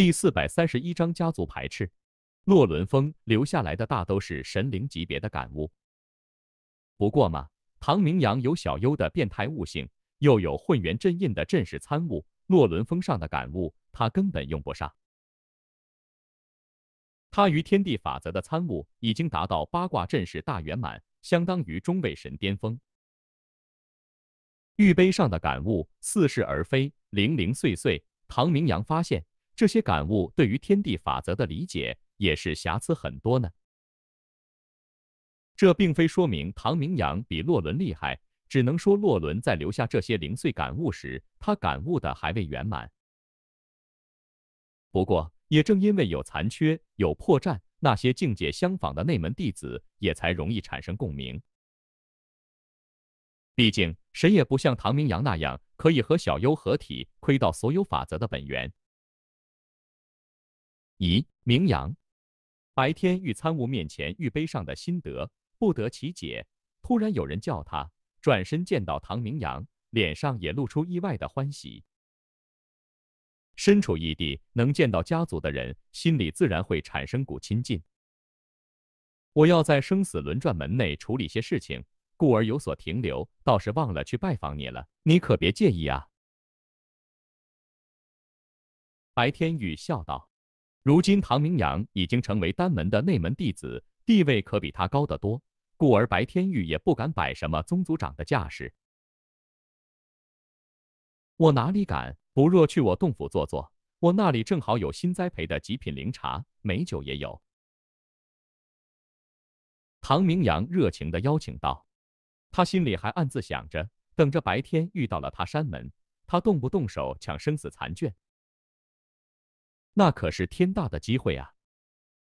第四百三十一章家族排斥。洛伦峰留下来的大都是神灵级别的感悟，不过嘛，唐明阳有小优的变态悟性，又有混元阵印的阵式参悟，洛伦峰上的感悟他根本用不上。他于天地法则的参悟已经达到八卦阵式大圆满，相当于中位神巅峰。玉碑上的感悟似是而非，零零碎碎。唐明阳发现。这些感悟对于天地法则的理解也是瑕疵很多呢。这并非说明唐明阳比洛伦厉害，只能说洛伦在留下这些零碎感悟时，他感悟的还未圆满。不过，也正因为有残缺、有破绽，那些境界相仿的内门弟子也才容易产生共鸣。毕竟，谁也不像唐明阳那样可以和小优合体，窥到所有法则的本源。咦，明阳，白天玉参悟面前玉碑上的心得不得其解，突然有人叫他，转身见到唐明阳，脸上也露出意外的欢喜。身处异地，能见到家族的人，心里自然会产生股亲近。我要在生死轮转门内处理些事情，故而有所停留，倒是忘了去拜访你了，你可别介意啊。白天玉笑道。如今唐明阳已经成为丹门的内门弟子，地位可比他高得多，故而白天玉也不敢摆什么宗族长的架势。我哪里敢？不若去我洞府坐坐，我那里正好有新栽培的极品灵茶，美酒也有。唐明阳热情的邀请道，他心里还暗自想着，等着白天遇到了他山门，他动不动手抢生死残卷。那可是天大的机会啊！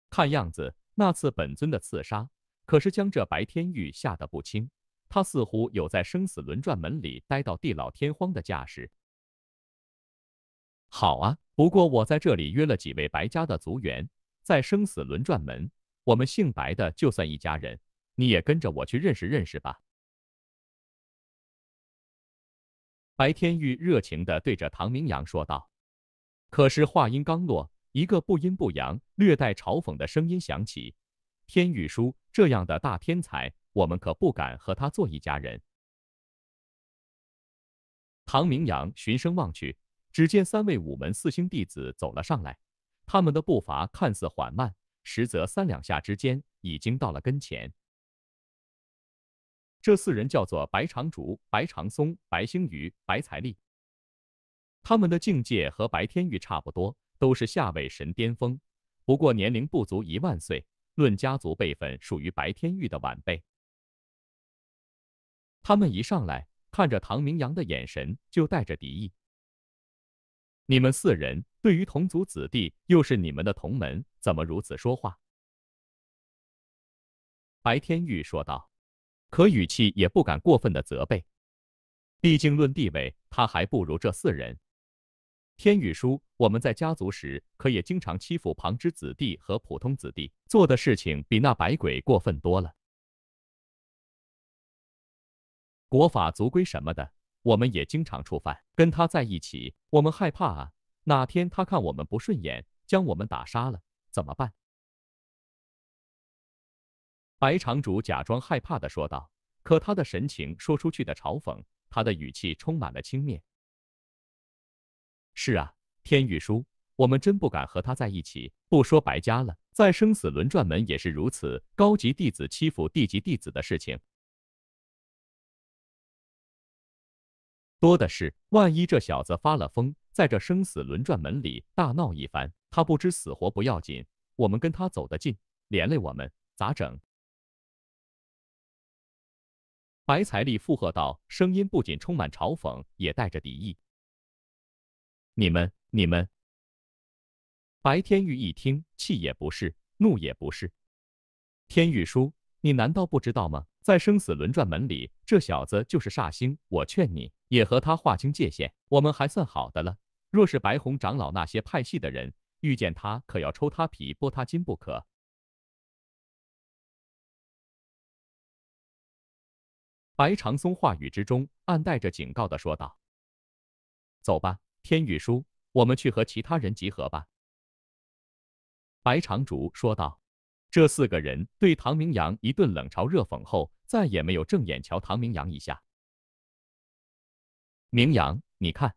看样子，那次本尊的刺杀可是将这白天玉吓得不轻，他似乎有在生死轮转门里待到地老天荒的架势。好啊，不过我在这里约了几位白家的族员，在生死轮转门，我们姓白的就算一家人，你也跟着我去认识认识吧。白天玉热情的对着唐明阳说道。可是话音刚落，一个不阴不阳、略带嘲讽的声音响起：“天域叔这样的大天才，我们可不敢和他做一家人。”唐明阳循声望去，只见三位武门四星弟子走了上来。他们的步伐看似缓慢，实则三两下之间已经到了跟前。这四人叫做白长竹、白长松、白星宇、白才丽。他们的境界和白天玉差不多，都是下位神巅峰，不过年龄不足一万岁。论家族辈分，属于白天玉的晚辈。他们一上来，看着唐明阳的眼神就带着敌意。你们四人对于同族子弟，又是你们的同门，怎么如此说话？白天玉说道，可语气也不敢过分的责备，毕竟论地位，他还不如这四人。天宇叔，我们在家族时可也经常欺负旁支子弟和普通子弟，做的事情比那白鬼过分多了。国法族规什么的，我们也经常触犯。跟他在一起，我们害怕啊，哪天他看我们不顺眼，将我们打杀了，怎么办？白长主假装害怕的说道，可他的神情说出去的嘲讽，他的语气充满了轻蔑。是啊，天玉叔，我们真不敢和他在一起。不说白家了，在生死轮转门也是如此，高级弟子欺负低级弟子的事情多的是。万一这小子发了疯，在这生死轮转门里大闹一番，他不知死活不要紧，我们跟他走得近，连累我们咋整？白财力附和道，声音不仅充满嘲讽，也带着敌意。你们，你们！白天玉一听，气也不是，怒也不是。天玉叔，你难道不知道吗？在生死轮转门里，这小子就是煞星。我劝你，也和他划清界限。我们还算好的了，若是白虹长老那些派系的人遇见他，可要抽他皮、剥他筋不可。白长松话语之中暗带着警告的说道：“走吧。”天宇叔，我们去和其他人集合吧。”白长竹说道。这四个人对唐明阳一顿冷嘲热讽后，再也没有正眼瞧唐明阳一下。明阳，你看，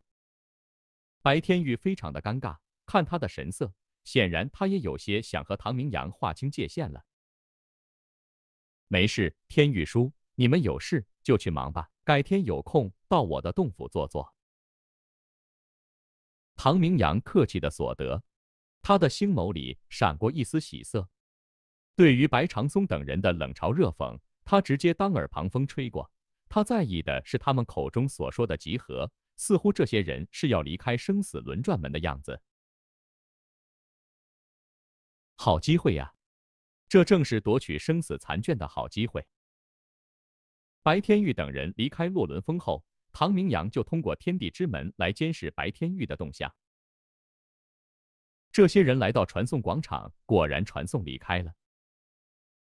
白天玉非常的尴尬，看他的神色，显然他也有些想和唐明阳划清界限了。没事，天宇叔，你们有事就去忙吧，改天有空到我的洞府坐坐。唐明阳客气的所得，他的星眸里闪过一丝喜色。对于白长松等人的冷嘲热讽，他直接当耳旁风吹过。他在意的是他们口中所说的集合，似乎这些人是要离开生死轮转门的样子。好机会呀，这正是夺取生死残卷的好机会。白天玉等人离开洛伦峰后。唐明阳就通过天地之门来监视白天玉的动向。这些人来到传送广场，果然传送离开了。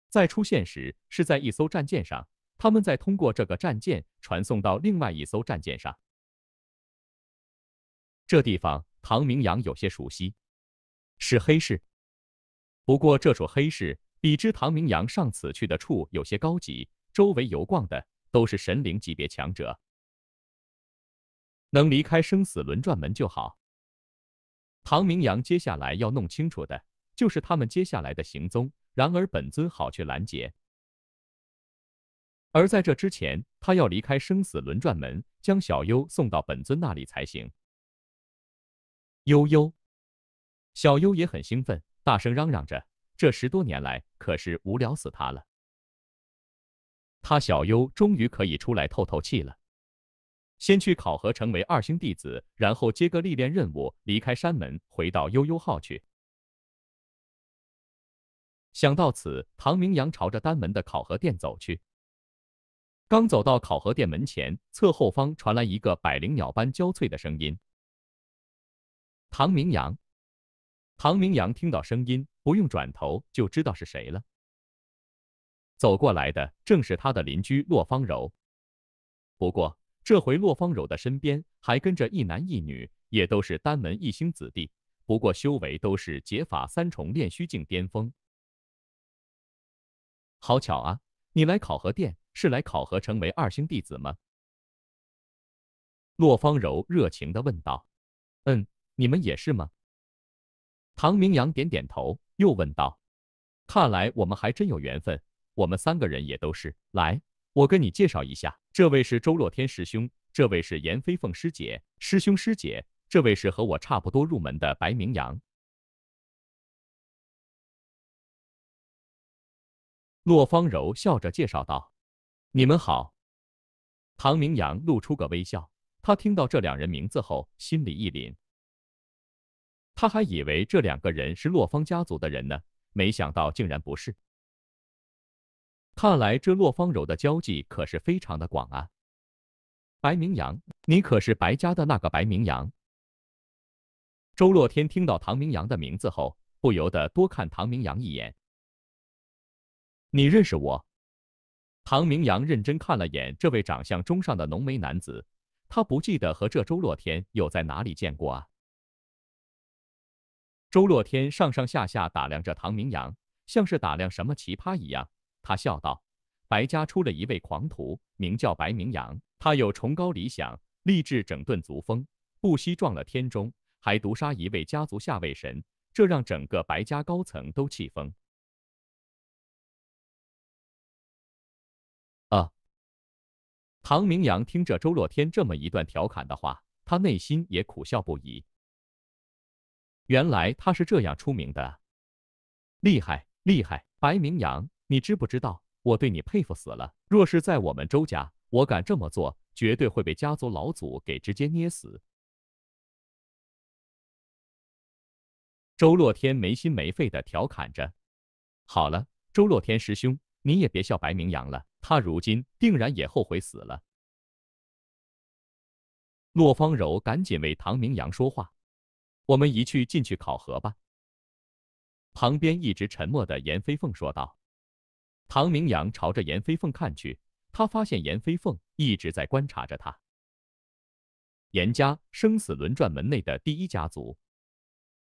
再出现时是在一艘战舰上，他们再通过这个战舰传送到另外一艘战舰上。这地方唐明阳有些熟悉，是黑市。不过这处黑市比之唐明阳上次去的处有些高级，周围游逛的都是神灵级别强者。能离开生死轮转门就好。唐明阳接下来要弄清楚的就是他们接下来的行踪。然而本尊好去拦截，而在这之前，他要离开生死轮转门，将小优送到本尊那里才行。悠悠，小优也很兴奋，大声嚷嚷着：“这十多年来可是无聊死他了，他小优终于可以出来透透气了。”先去考核，成为二星弟子，然后接个历练任务，离开山门，回到悠悠号去。想到此，唐明阳朝着丹门的考核殿走去。刚走到考核殿门前，侧后方传来一个百灵鸟般娇脆的声音。唐明阳，唐明阳听到声音，不用转头就知道是谁了。走过来的正是他的邻居洛方柔。不过。这回洛芳柔的身边还跟着一男一女，也都是丹门一星子弟，不过修为都是解法三重炼虚境巅峰。好巧啊！你来考核殿是来考核成为二星弟子吗？洛芳柔热情地问道。嗯，你们也是吗？唐明阳点点头，又问道。看来我们还真有缘分，我们三个人也都是来。我跟你介绍一下，这位是周洛天师兄，这位是严飞凤师姐。师兄师姐，这位是和我差不多入门的白明阳。”洛芳柔笑着介绍道，“你们好。”唐明阳露出个微笑，他听到这两人名字后心里一凛，他还以为这两个人是洛方家族的人呢，没想到竟然不是。看来这洛方柔的交际可是非常的广啊！白明阳，你可是白家的那个白明阳。周洛天听到唐明阳的名字后，不由得多看唐明阳一眼。你认识我？唐明阳认真看了眼这位长相中上的浓眉男子，他不记得和这周洛天有在哪里见过啊。周洛天上上下下打量着唐明阳，像是打量什么奇葩一样。他笑道：“白家出了一位狂徒，名叫白明阳。他有崇高理想，立志整顿族风，不惜撞了天钟，还毒杀一位家族下位神，这让整个白家高层都气疯。”啊！唐明阳听着周洛天这么一段调侃的话，他内心也苦笑不已。原来他是这样出名的厉害，厉害！白明阳。你知不知道，我对你佩服死了。若是在我们周家，我敢这么做，绝对会被家族老祖给直接捏死。周洛天没心没肺的调侃着。好了，周洛天师兄，你也别笑白明阳了，他如今定然也后悔死了。洛芳柔赶紧为唐明阳说话。我们一去进去考核吧。旁边一直沉默的严飞凤说道。唐明阳朝着严飞凤看去，他发现严飞凤一直在观察着他。严家生死轮转门内的第一家族，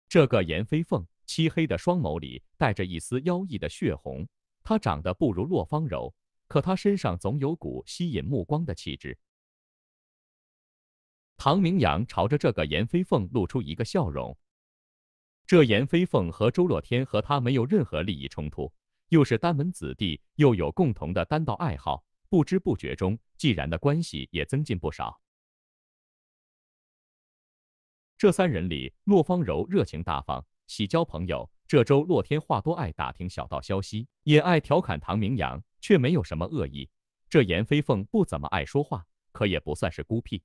这个严飞凤，漆黑的双眸里带着一丝妖异的血红。她长得不如洛芳柔，可她身上总有股吸引目光的气质。唐明阳朝着这个严飞凤露出一个笑容。这严飞凤和周洛天和他没有任何利益冲突。又是丹门子弟，又有共同的丹道爱好，不知不觉中，既然的关系也增进不少。这三人里，洛芳柔热情大方，喜交朋友；这周洛天话多，爱打听小道消息，也爱调侃唐明阳，却没有什么恶意。这颜飞凤不怎么爱说话，可也不算是孤僻。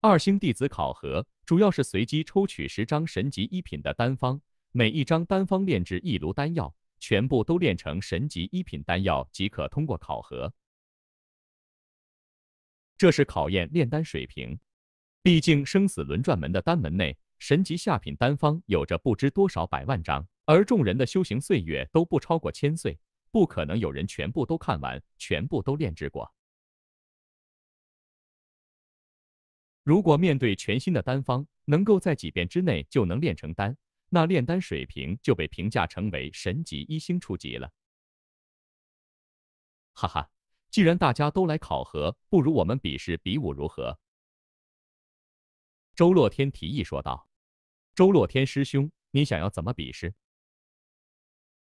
二星弟子考核主要是随机抽取十张神级一品的丹方。每一张单方炼制一炉丹药，全部都炼成神级一品丹药即可通过考核。这是考验炼丹水平，毕竟生死轮转门的丹门内，神级下品丹方有着不知多少百万张，而众人的修行岁月都不超过千岁，不可能有人全部都看完，全部都炼制过。如果面对全新的丹方，能够在几遍之内就能炼成丹。那炼丹水平就被评价成为神级一星初级了。哈哈，既然大家都来考核，不如我们比试比武如何？周洛天提议说道。周洛天师兄，你想要怎么比试？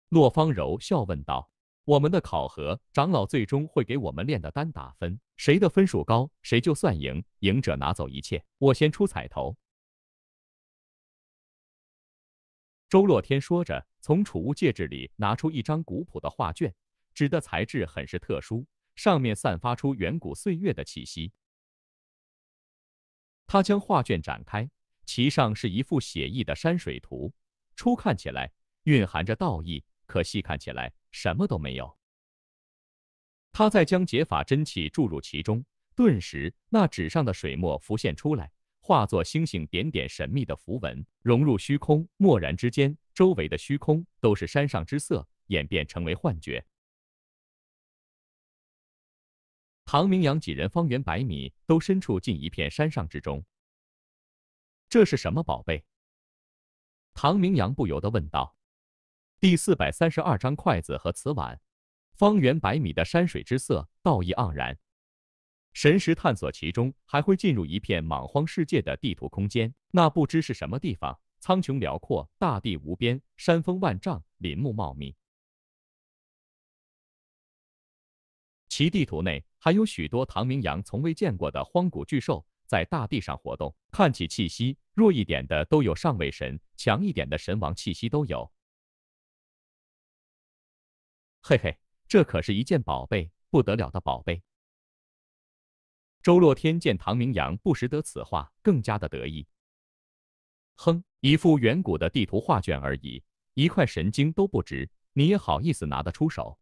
洛方柔笑问道。我们的考核长老最终会给我们练的丹打分，谁的分数高，谁就算赢，赢者拿走一切。我先出彩头。周洛天说着，从储物戒指里拿出一张古朴的画卷，纸的材质很是特殊，上面散发出远古岁月的气息。他将画卷展开，其上是一幅写意的山水图，初看起来蕴含着道义，可细看起来什么都没有。他在将解法真气注入其中，顿时那纸上的水墨浮现出来。化作星星点点神秘的符文，融入虚空。默然之间，周围的虚空都是山上之色，演变成为幻觉。唐明阳几人方圆百米都身处进一片山上之中。这是什么宝贝？唐明阳不由得问道。第四百三十二章筷子和瓷碗，方圆百米的山水之色，道意盎然。神识探索其中，还会进入一片莽荒世界的地图空间，那不知是什么地方，苍穹辽阔，大地无边，山峰万丈，林木茂密。其地图内还有许多唐明阳从未见过的荒古巨兽在大地上活动，看起气息，弱一点的都有上位神，强一点的神王气息都有。嘿嘿，这可是一件宝贝，不得了的宝贝。周洛天见唐明阳不识得此画，更加的得意。哼，一幅远古的地图画卷而已，一块神经都不值，你也好意思拿得出手？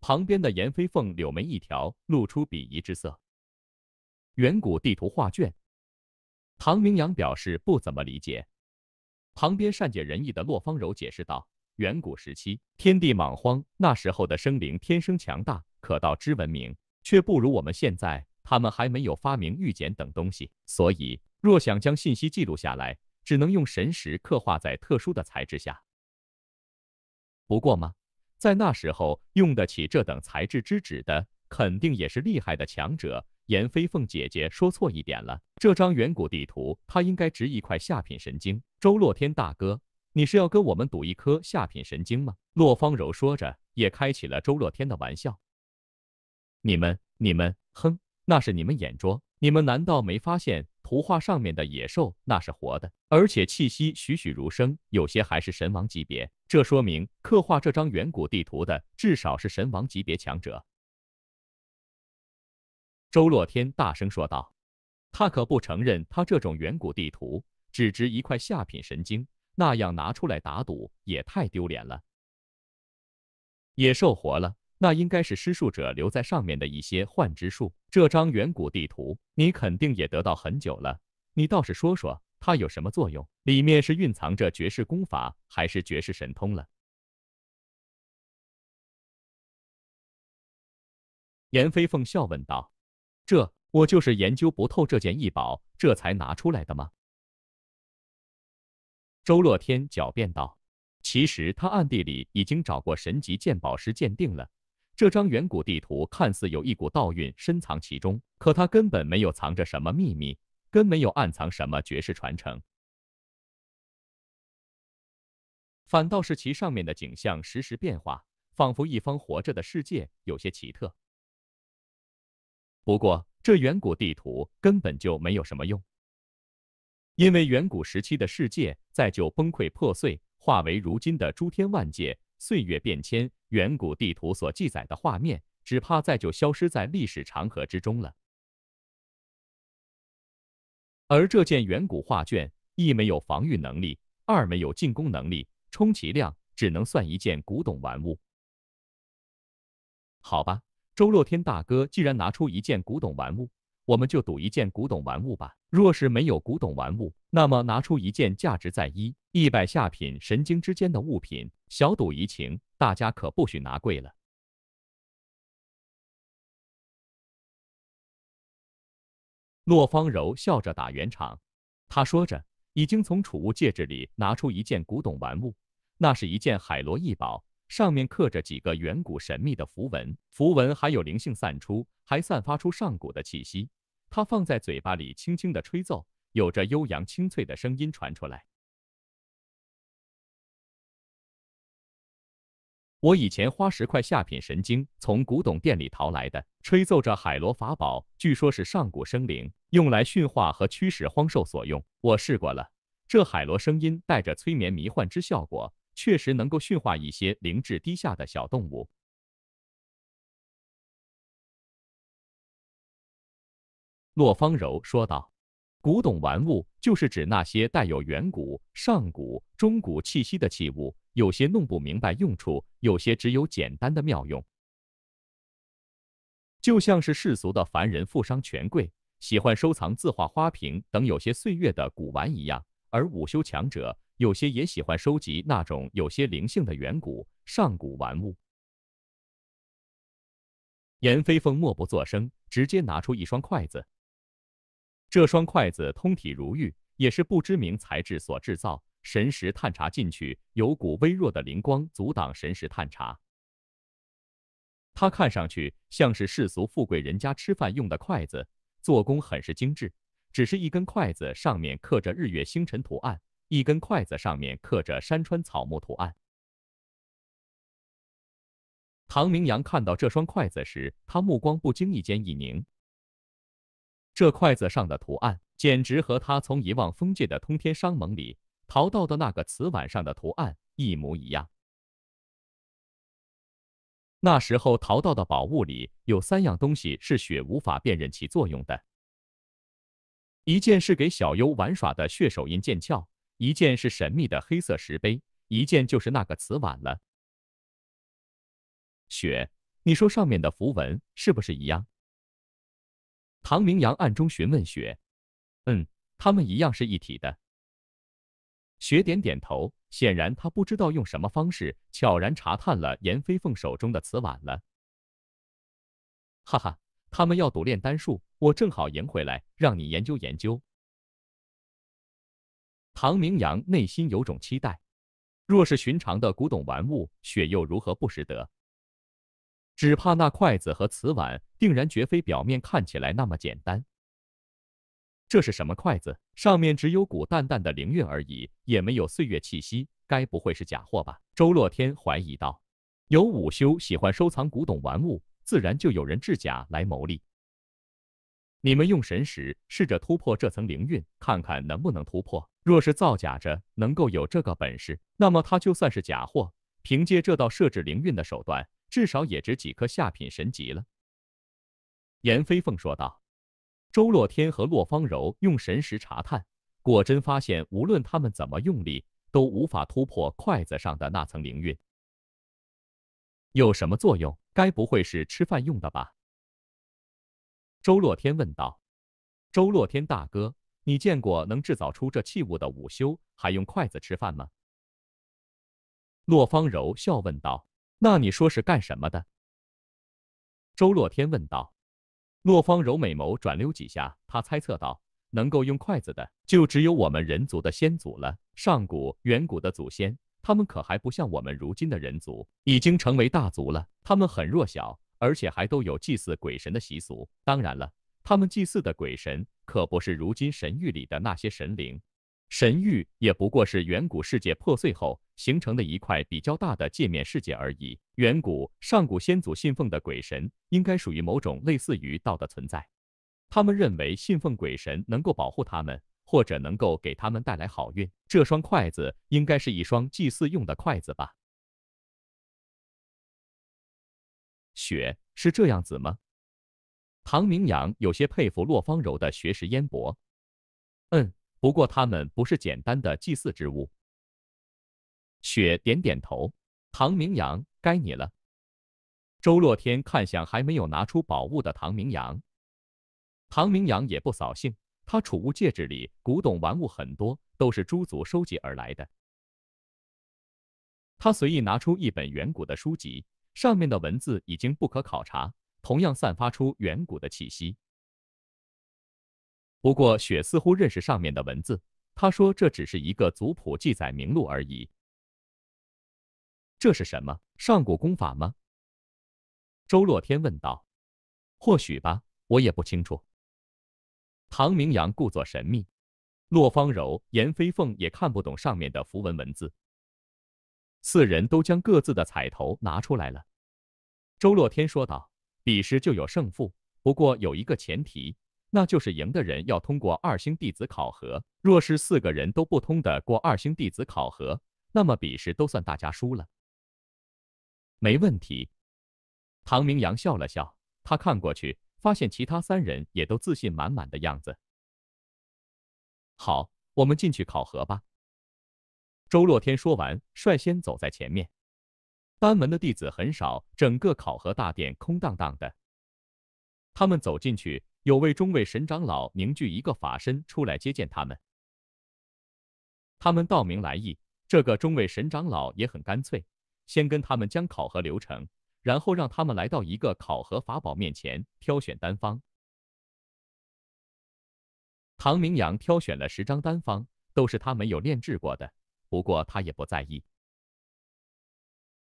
旁边的严飞凤柳眉一挑，露出鄙夷之色。远古地图画卷，唐明阳表示不怎么理解。旁边善解人意的洛方柔解释道：“远古时期，天地莽荒，那时候的生灵天生强大，可道之文明。”却不如我们现在，他们还没有发明玉简等东西，所以若想将信息记录下来，只能用神石刻画在特殊的材质下。不过嘛，在那时候用得起这等材质之纸的，肯定也是厉害的强者。严飞凤姐姐说错一点了，这张远古地图，它应该值一块下品神经。周洛天大哥，你是要跟我们赌一颗下品神经吗？洛方柔说着，也开起了周洛天的玩笑。你们，你们，哼，那是你们眼拙。你们难道没发现图画上面的野兽那是活的，而且气息栩栩如生，有些还是神王级别。这说明刻画这张远古地图的至少是神王级别强者。周洛天大声说道，他可不承认他这种远古地图只值一块下品神经，那样拿出来打赌也太丢脸了。野兽活了。那应该是施术者留在上面的一些幻之术。这张远古地图，你肯定也得到很久了。你倒是说说，它有什么作用？里面是蕴藏着绝世功法，还是绝世神通了？严飞凤笑问道：“这我就是研究不透这件异宝，这才拿出来的吗？”周洛天狡辩道：“其实他暗地里已经找过神级鉴宝师鉴定了。”这张远古地图看似有一股道运深藏其中，可它根本没有藏着什么秘密，根本没有暗藏什么绝世传承，反倒是其上面的景象时时变化，仿佛一方活着的世界，有些奇特。不过，这远古地图根本就没有什么用，因为远古时期的世界在就崩溃破碎，化为如今的诸天万界，岁月变迁。远古地图所记载的画面，只怕再就消失在历史长河之中了。而这件远古画卷，一没有防御能力，二没有进攻能力，充其量只能算一件古董玩物。好吧，周洛天大哥既然拿出一件古董玩物，我们就赌一件古董玩物吧。若是没有古董玩物，那么拿出一件价值在一一百下品神经之间的物品，小赌怡情。大家可不许拿贵了。洛芳柔笑着打圆场，她说着，已经从储物戒指里拿出一件古董玩物，那是一件海螺异宝，上面刻着几个远古神秘的符文，符文还有灵性散出，还散发出上古的气息。他放在嘴巴里轻轻的吹奏，有着悠扬清脆的声音传出来。我以前花十块下品神经从古董店里淘来的，吹奏着海螺法宝，据说是上古生灵用来驯化和驱使荒兽所用。我试过了，这海螺声音带着催眠迷幻之效果，确实能够驯化一些灵智低下的小动物。”洛方柔说道，“古董玩物就是指那些带有远古、上古、中古气息的器物。”有些弄不明白用处，有些只有简单的妙用，就像是世俗的凡人、富商、权贵喜欢收藏字画、花瓶等有些岁月的古玩一样，而武修强者有些也喜欢收集那种有些灵性的远古、上古玩物。严飞凤默不作声，直接拿出一双筷子。这双筷子通体如玉，也是不知名材质所制造。神识探查进去，有股微弱的灵光阻挡神识探查。它看上去像是世俗富贵人家吃饭用的筷子，做工很是精致。只是一根筷子上面刻着日月星辰图案，一根筷子上面刻着山川草木图案。唐明阳看到这双筷子时，他目光不经意间一凝。这筷子上的图案，简直和他从遗忘封界的通天商盟里。淘到的那个瓷碗上的图案一模一样。那时候淘到的宝物里有三样东西是雪无法辨认其作用的，一件是给小优玩耍的血手印剑鞘，一件是神秘的黑色石碑，一件就是那个瓷碗了。雪，你说上面的符文是不是一样？唐明阳暗中询问雪：“嗯，他们一样是一体的。”雪点点头，显然他不知道用什么方式悄然查探了严飞凤手中的瓷碗了。哈哈，他们要赌炼丹术，我正好赢回来，让你研究研究。唐明阳内心有种期待，若是寻常的古董玩物，雪又如何不识得？只怕那筷子和瓷碗，定然绝非表面看起来那么简单。这是什么筷子？上面只有股淡淡的灵韵而已，也没有岁月气息，该不会是假货吧？周洛天怀疑道。有武修喜欢收藏古董玩物，自然就有人制假来牟利。你们用神识试着突破这层灵韵，看看能不能突破。若是造假者能够有这个本事，那么他就算是假货。凭借这道设置灵韵的手段，至少也值几颗下品神级了。严飞凤说道。周洛天和洛方柔用神识查探，果真发现，无论他们怎么用力，都无法突破筷子上的那层灵韵。有什么作用？该不会是吃饭用的吧？周洛天问道。周洛天大哥，你见过能制造出这器物的午休还用筷子吃饭吗？洛方柔笑问道。那你说是干什么的？周洛天问道。洛方柔美眸转溜几下，他猜测道：“能够用筷子的，就只有我们人族的先祖了。上古、远古的祖先，他们可还不像我们如今的人族，已经成为大族了。他们很弱小，而且还都有祭祀鬼神的习俗。当然了，他们祭祀的鬼神，可不是如今神域里的那些神灵。”神域也不过是远古世界破碎后形成的一块比较大的界面世界而已。远古上古先祖信奉的鬼神，应该属于某种类似于道的存在。他们认为信奉鬼神能够保护他们，或者能够给他们带来好运。这双筷子应该是一双祭祀用的筷子吧？雪是这样子吗？唐明阳有些佩服洛方柔的学识渊博。嗯。不过他们不是简单的祭祀之物。雪点点头，唐明阳，该你了。周洛天看向还没有拿出宝物的唐明阳，唐明阳也不扫兴，他储物戒指里古董玩物很多，都是诸族收集而来的。他随意拿出一本远古的书籍，上面的文字已经不可考察，同样散发出远古的气息。不过，雪似乎认识上面的文字。他说：“这只是一个族谱记载名录而已。”这是什么？上古功法吗？周洛天问道。或许吧，我也不清楚。唐明阳故作神秘。洛方柔、严飞凤也看不懂上面的符文文字。四人都将各自的彩头拿出来了。周洛天说道：“比试就有胜负，不过有一个前提。”那就是赢的人要通过二星弟子考核，若是四个人都不通的过二星弟子考核，那么比试都算大家输了。没问题。唐明阳笑了笑，他看过去，发现其他三人也都自信满满的样子。好，我们进去考核吧。周洛天说完，率先走在前面。丹门的弟子很少，整个考核大殿空荡荡的。他们走进去。有位中位神长老凝聚一个法身出来接见他们。他们道明来意，这个中位神长老也很干脆，先跟他们将考核流程，然后让他们来到一个考核法宝面前挑选丹方。唐明阳挑选了十张丹方，都是他没有炼制过的，不过他也不在意。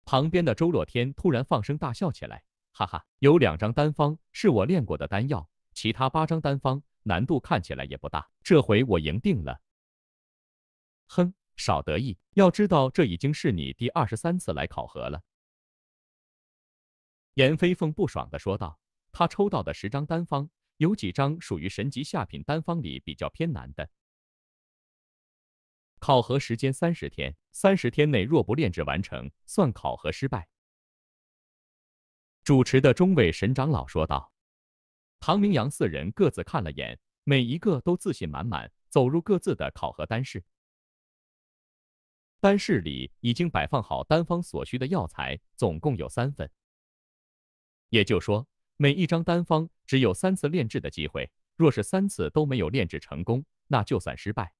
旁边的周洛天突然放声大笑起来：“哈哈，有两张丹方是我炼过的丹药。”其他八张单方难度看起来也不大，这回我赢定了。哼，少得意，要知道这已经是你第二十三次来考核了。”严飞凤不爽地说道。他抽到的十张单方有几张属于神级下品单方里比较偏难的。考核时间三十天，三十天内若不炼制完成，算考核失败。”主持的中位神长老说道。唐明阳四人各自看了眼，每一个都自信满满，走入各自的考核单室。单室里已经摆放好单方所需的药材，总共有三份。也就是说，每一张单方只有三次炼制的机会。若是三次都没有炼制成功，那就算失败。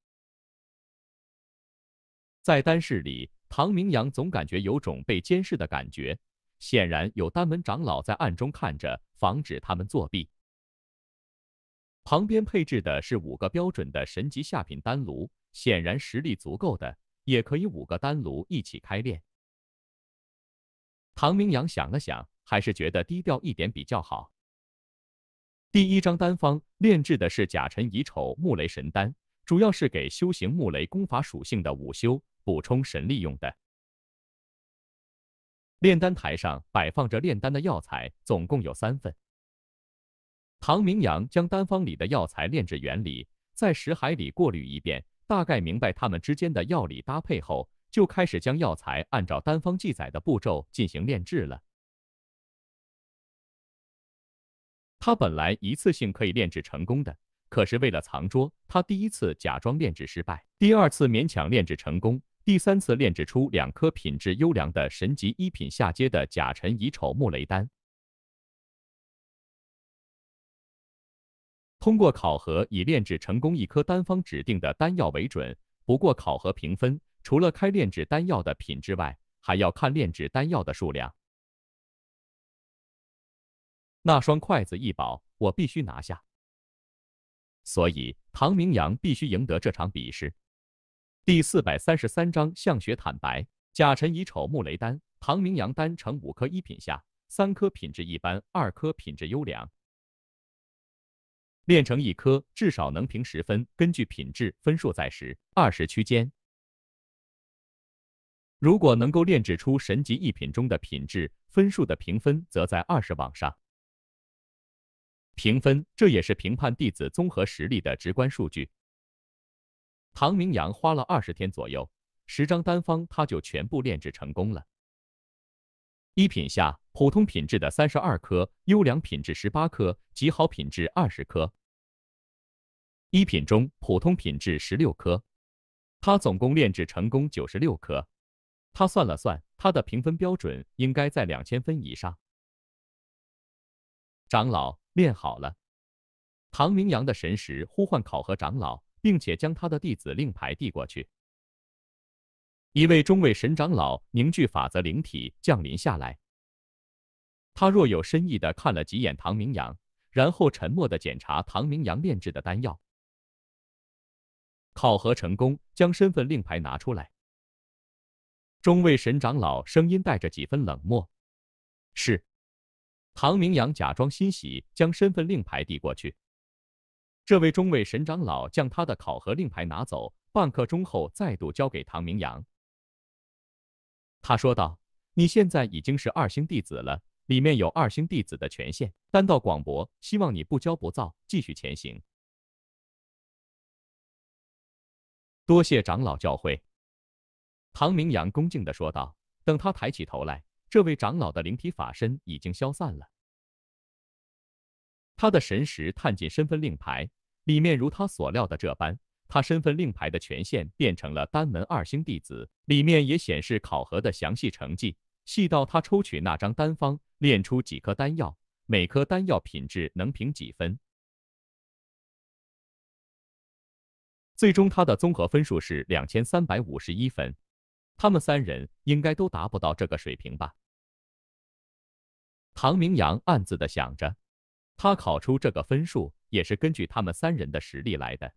在单室里，唐明阳总感觉有种被监视的感觉，显然有丹门长老在暗中看着，防止他们作弊。旁边配置的是五个标准的神级下品丹炉，显然实力足够的，也可以五个丹炉一起开炼。唐明阳想了想，还是觉得低调一点比较好。第一张丹方炼制的是甲辰乙丑木雷神丹，主要是给修行木雷功法属性的武修补充神力用的。炼丹台上摆放着炼丹的药材，总共有三份。唐明阳将单方里的药材炼制原理在识海里过滤一遍，大概明白他们之间的药理搭配后，就开始将药材按照单方记载的步骤进行炼制了。他本来一次性可以炼制成功的，可是为了藏拙，他第一次假装炼制失败，第二次勉强炼制成功，第三次炼制出两颗品质优良的神级一品下阶的甲辰乙丑木雷丹。通过考核，以炼制成功一颗单方指定的丹药为准。不过考核评分除了开炼制丹药的品质外，还要看炼制丹药的数量。那双筷子一宝，我必须拿下。所以唐明阳必须赢得这场比试。第四百三十三章向雪坦白。贾辰以丑木雷丹，唐明阳丹成五颗一品下，三颗品质一般，二颗品质优良。炼成一颗至少能评十分，根据品质分数在十、二十区间。如果能够炼制出神级一品中的品质分数的评分，则在二十往上。评分，这也是评判弟子综合实力的直观数据。唐明阳花了二十天左右，十张单方他就全部炼制成功了。一品下，普通品质的三十二颗，优良品质十八颗，极好品质二十颗。一品中普通品质十六颗，他总共炼制成功九十六颗。他算了算，他的评分标准应该在两千分以上。长老，练好了。唐明阳的神识呼唤考核长老，并且将他的弟子令牌递过去。一位中位神长老凝聚法则灵体降临下来，他若有深意的看了几眼唐明阳，然后沉默的检查唐明阳炼制的丹药。考核成功，将身份令牌拿出来。中尉神长老声音带着几分冷漠：“是。”唐明阳假装欣喜，将身份令牌递过去。这位中尉神长老将他的考核令牌拿走，半刻钟后再度交给唐明阳。他说道：“你现在已经是二星弟子了，里面有二星弟子的权限，丹道广博，希望你不骄不躁，继续前行。”多谢长老教诲。”唐明阳恭敬地说道。等他抬起头来，这位长老的灵体法身已经消散了。他的神识探进身份令牌，里面如他所料的这般。他身份令牌的权限变成了丹门二星弟子，里面也显示考核的详细成绩，细到他抽取那张丹方，炼出几颗丹药，每颗丹药品质能评几分。最终他的综合分数是两千三百五十一分，他们三人应该都达不到这个水平吧？唐明阳暗自的想着，他考出这个分数也是根据他们三人的实力来的。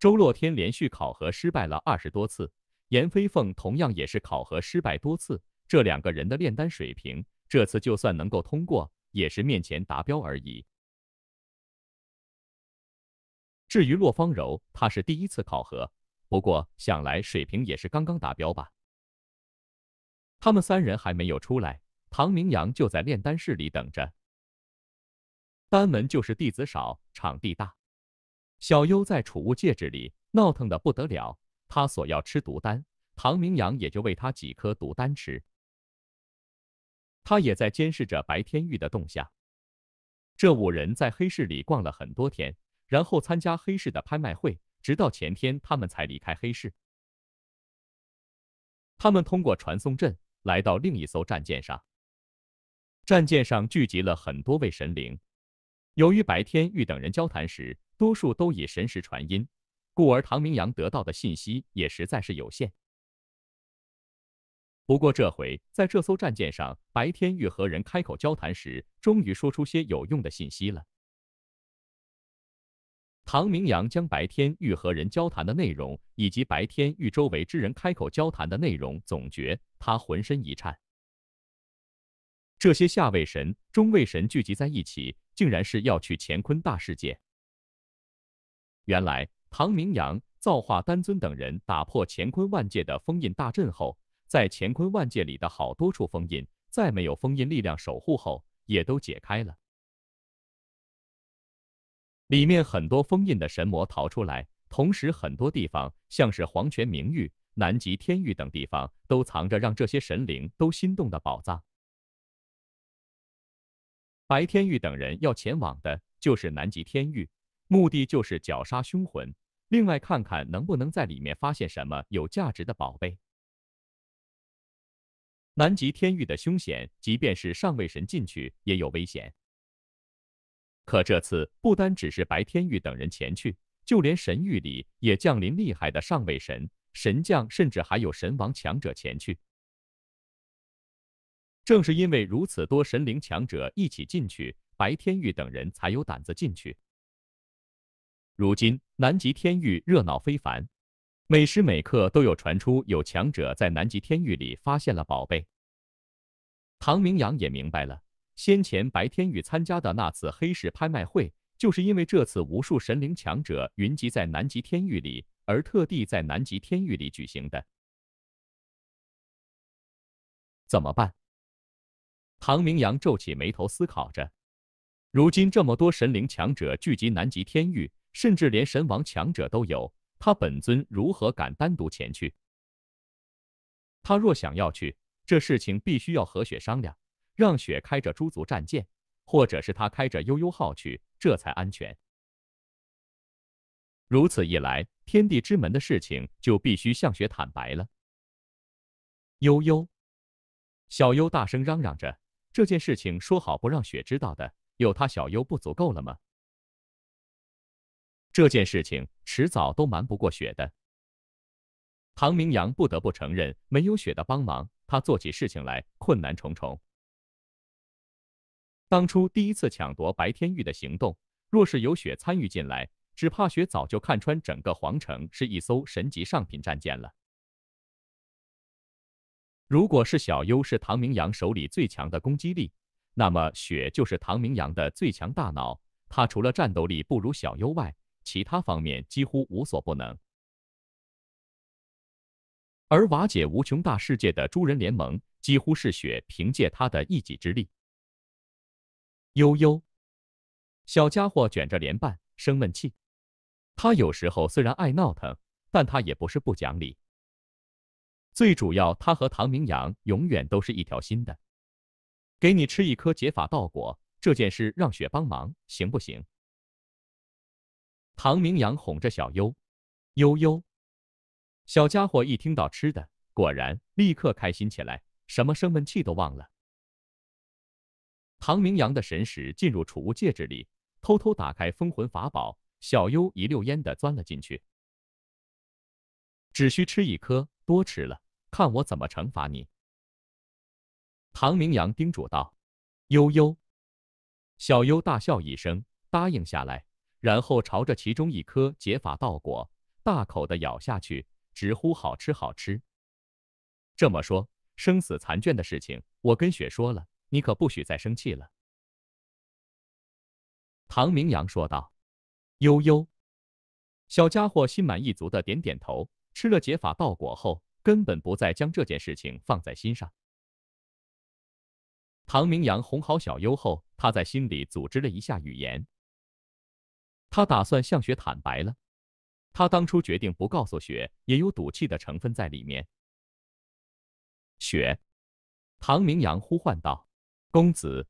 周洛天连续考核失败了二十多次，严飞凤同样也是考核失败多次，这两个人的炼丹水平，这次就算能够通过，也是面前达标而已。至于洛芳柔，她是第一次考核，不过想来水平也是刚刚达标吧。他们三人还没有出来，唐明阳就在炼丹室里等着。丹门就是弟子少，场地大。小优在储物戒指里闹腾的不得了，他索要吃毒丹，唐明阳也就喂他几颗毒丹吃。他也在监视着白天玉的动向。这五人在黑市里逛了很多天。然后参加黑市的拍卖会，直到前天他们才离开黑市。他们通过传送阵来到另一艘战舰上，战舰上聚集了很多位神灵。由于白天玉等人交谈时，多数都以神识传音，故而唐明阳得到的信息也实在是有限。不过这回在这艘战舰上，白天玉和人开口交谈时，终于说出些有用的信息了。唐明阳将白天欲和人交谈的内容，以及白天欲周围之人开口交谈的内容总结，他浑身一颤。这些下位神、中位神聚集在一起，竟然是要去乾坤大世界。原来，唐明阳、造化丹尊等人打破乾坤万界的封印大阵后，在乾坤万界里的好多处封印，在没有封印力量守护后，也都解开了。里面很多封印的神魔逃出来，同时很多地方，像是黄泉冥域、南极天域等地方，都藏着让这些神灵都心动的宝藏。白天玉等人要前往的就是南极天域，目的就是绞杀凶魂，另外看看能不能在里面发现什么有价值的宝贝。南极天域的凶险，即便是上位神进去，也有危险。可这次不单只是白天玉等人前去，就连神域里也降临厉害的上位神、神将，甚至还有神王强者前去。正是因为如此多神灵强者一起进去，白天玉等人才有胆子进去。如今南极天域热闹非凡，每时每刻都有传出有强者在南极天域里发现了宝贝。唐明阳也明白了。先前白天玉参加的那次黑市拍卖会，就是因为这次无数神灵强者云集在南极天域里，而特地在南极天域里举行的。怎么办？唐明阳皱起眉头思考着。如今这么多神灵强者聚集南极天域，甚至连神王强者都有，他本尊如何敢单独前去？他若想要去，这事情必须要和雪商量。让雪开着诸族战舰，或者是他开着悠悠号去，这才安全。如此一来，天地之门的事情就必须向雪坦白了。悠悠，小优大声嚷嚷着：“这件事情说好不让雪知道的，有他小优不足够了吗？”这件事情迟早都瞒不过雪的。唐明阳不得不承认，没有雪的帮忙，他做起事情来困难重重。当初第一次抢夺白天玉的行动，若是有雪参与进来，只怕雪早就看穿整个皇城是一艘神级上品战舰了。如果是小优是唐明阳手里最强的攻击力，那么雪就是唐明阳的最强大脑。他除了战斗力不如小优外，其他方面几乎无所不能。而瓦解无穷大世界的诸人联盟，几乎是雪凭借他的一己之力。悠悠，小家伙卷着莲瓣生闷气。他有时候虽然爱闹腾，但他也不是不讲理。最主要，他和唐明阳永远都是一条心的。给你吃一颗解法道果，这件事让雪帮忙，行不行？唐明阳哄着小优，悠悠，小家伙一听到吃的，果然立刻开心起来，什么生闷气都忘了。唐明阳的神识进入储物戒指里，偷偷打开封魂法宝，小优一溜烟的钻了进去。只需吃一颗，多吃了，看我怎么惩罚你！唐明阳叮嘱道。悠悠，小优大笑一声，答应下来，然后朝着其中一颗解法道果大口的咬下去，直呼好吃好吃。这么说，生死残卷的事情，我跟雪说了。你可不许再生气了。”唐明阳说道。“悠悠，小家伙心满意足的点点头，吃了解法道果后，根本不再将这件事情放在心上。”唐明阳哄好小优后，他在心里组织了一下语言，他打算向雪坦白了。他当初决定不告诉雪，也有赌气的成分在里面。雪，唐明阳呼唤道。公子，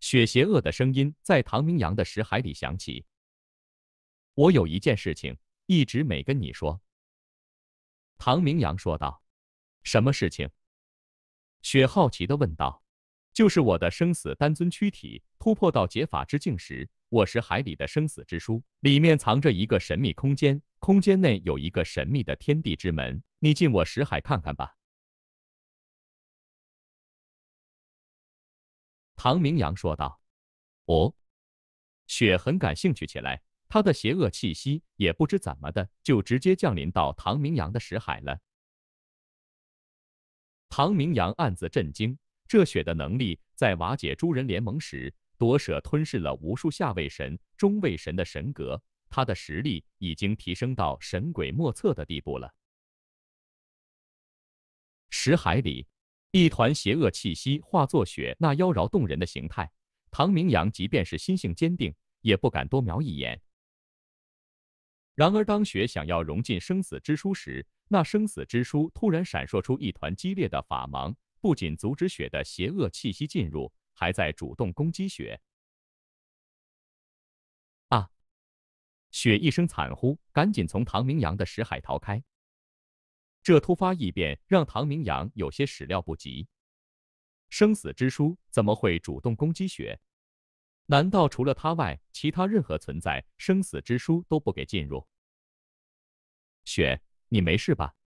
雪邪恶的声音在唐明阳的识海里响起。我有一件事情一直没跟你说。唐明阳说道：“什么事情？”雪好奇的问道：“就是我的生死丹尊躯体突破到解法之境时，我识海里的生死之书里面藏着一个神秘空间，空间内有一个神秘的天地之门，你进我识海看看吧。”唐明阳说道：“哦，雪很感兴趣起来，他的邪恶气息也不知怎么的就直接降临到唐明阳的识海了。”唐明阳暗自震惊：这雪的能力，在瓦解诸人联盟时夺舍吞噬了无数下位神、中位神的神格，他的实力已经提升到神鬼莫测的地步了。识海里。一团邪恶气息化作雪那妖娆动人的形态，唐明阳即便是心性坚定，也不敢多瞄一眼。然而，当雪想要融进生死之书时，那生死之书突然闪烁出一团激烈的法芒，不仅阻止雪的邪恶气息进入，还在主动攻击雪。啊！雪一声惨呼，赶紧从唐明阳的识海逃开。这突发异变让唐明阳有些始料不及，生死之书怎么会主动攻击雪？难道除了他外，其他任何存在，生死之书都不给进入？雪，你没事吧？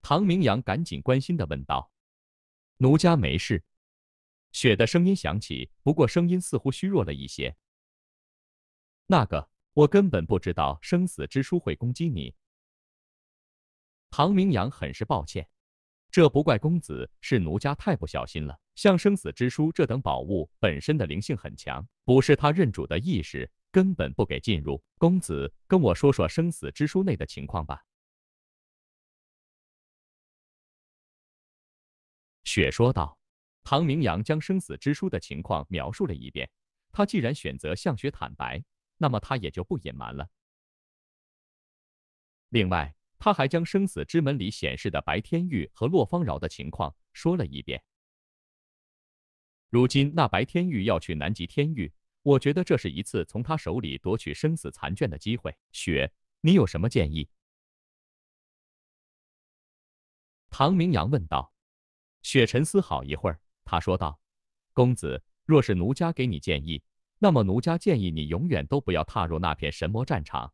唐明阳赶紧关心的问道。奴家没事。雪的声音响起，不过声音似乎虚弱了一些。那个，我根本不知道生死之书会攻击你。唐明阳很是抱歉，这不怪公子，是奴家太不小心了。像生死之书这等宝物，本身的灵性很强，不是他认主的意识，根本不给进入。公子，跟我说说生死之书内的情况吧。”雪说道。唐明阳将生死之书的情况描述了一遍。他既然选择向雪坦白，那么他也就不隐瞒了。另外。他还将生死之门里显示的白天玉和洛方饶的情况说了一遍。如今那白天玉要去南极天域，我觉得这是一次从他手里夺取生死残卷的机会。雪，你有什么建议？唐明阳问道。雪沉思好一会儿，他说道：“公子，若是奴家给你建议，那么奴家建议你永远都不要踏入那片神魔战场。”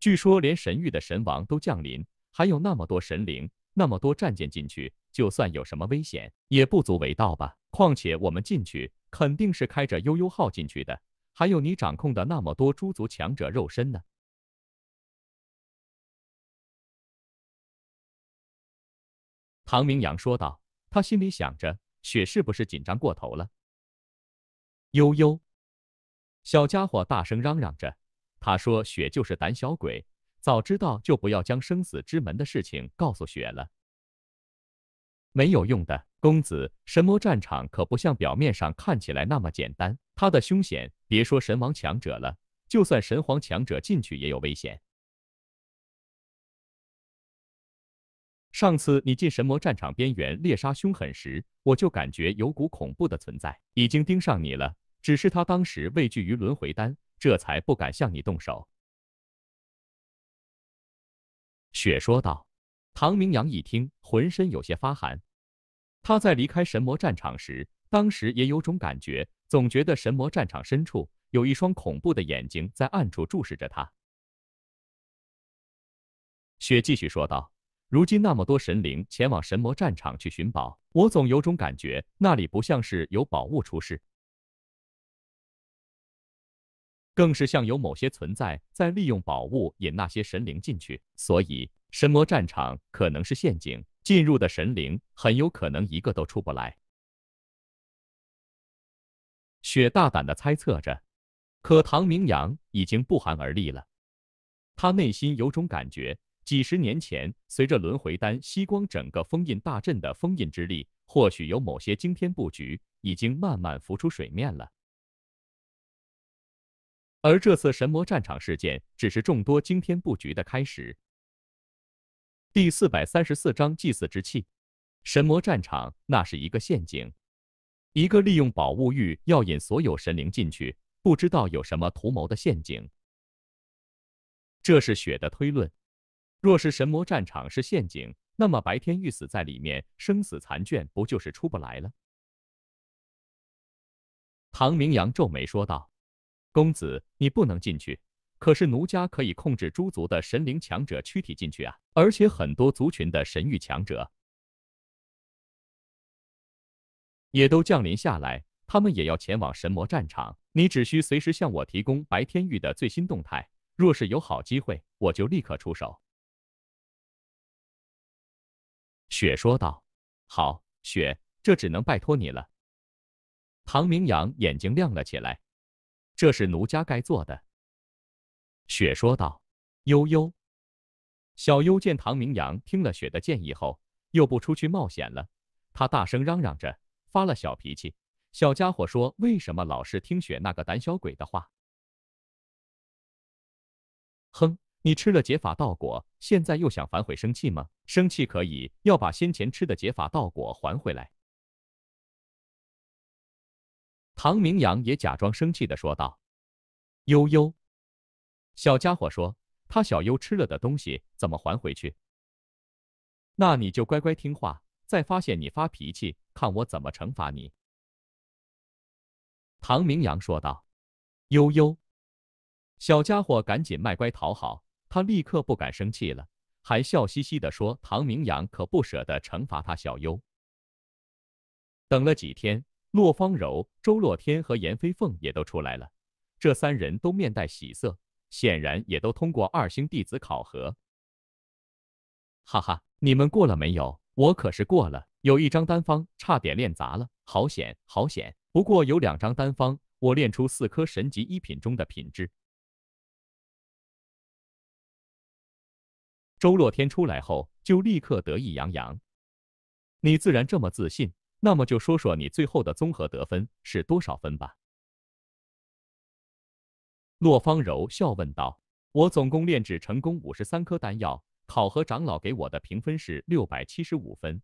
据说连神域的神王都降临，还有那么多神灵、那么多战舰进去，就算有什么危险，也不足为道吧。况且我们进去肯定是开着悠悠号进去的，还有你掌控的那么多诸族强者肉身呢。”唐明阳说道。他心里想着：“雪是不是紧张过头了？”悠悠小家伙大声嚷嚷着。他说：“雪就是胆小鬼，早知道就不要将生死之门的事情告诉雪了。没有用的，公子，神魔战场可不像表面上看起来那么简单，它的凶险，别说神王强者了，就算神皇强者进去也有危险。上次你进神魔战场边缘猎杀凶狠时，我就感觉有股恐怖的存在已经盯上你了，只是他当时畏惧于轮回丹。”这才不敢向你动手。”雪说道。唐明阳一听，浑身有些发寒。他在离开神魔战场时，当时也有种感觉，总觉得神魔战场深处有一双恐怖的眼睛在暗处注视着他。雪继续说道：“如今那么多神灵前往神魔战场去寻宝，我总有种感觉，那里不像是有宝物出世。”更是像有某些存在在利用宝物引那些神灵进去，所以神魔战场可能是陷阱，进入的神灵很有可能一个都出不来。雪大胆的猜测着，可唐明阳已经不寒而栗了，他内心有种感觉，几十年前随着轮回丹吸光整个封印大阵的封印之力，或许有某些惊天布局已经慢慢浮出水面了。而这次神魔战场事件只是众多惊天布局的开始。第四百三十四章祭祀之气，神魔战场那是一个陷阱，一个利用宝物欲要引所有神灵进去，不知道有什么图谋的陷阱。这是雪的推论。若是神魔战场是陷阱，那么白天玉死在里面，生死残卷不就是出不来了？唐明阳皱眉说道。公子，你不能进去。可是奴家可以控制诸族的神灵强者躯体进去啊，而且很多族群的神域强者也都降临下来，他们也要前往神魔战场。你只需随时向我提供白天域的最新动态，若是有好机会，我就立刻出手。”雪说道。“好，雪，这只能拜托你了。”唐明阳眼睛亮了起来。这是奴家该做的。”雪说道。悠悠，小优见唐明阳听了雪的建议后，又不出去冒险了，他大声嚷嚷着，发了小脾气。小家伙说：“为什么老是听雪那个胆小鬼的话？”哼，你吃了解法道果，现在又想反悔生气吗？生气可以，要把先前吃的解法道果还回来。唐明阳也假装生气的说道：“悠悠，小家伙说他小优吃了的东西怎么还回去？那你就乖乖听话，再发现你发脾气，看我怎么惩罚你。”唐明阳说道：“悠悠，小家伙赶紧卖乖讨好，他立刻不敢生气了，还笑嘻嘻的说唐明阳可不舍得惩罚他小优。”等了几天。洛芳柔、周洛天和颜飞凤也都出来了，这三人都面带喜色，显然也都通过二星弟子考核。哈哈，你们过了没有？我可是过了，有一张单方差点练砸了，好险，好险！不过有两张单方，我练出四颗神级一品中的品质。周洛天出来后就立刻得意洋洋，你自然这么自信。那么就说说你最后的综合得分是多少分吧？”洛芳柔笑问道。“我总共炼制成功五十三颗丹药，考核长老给我的评分是六百七十五分。”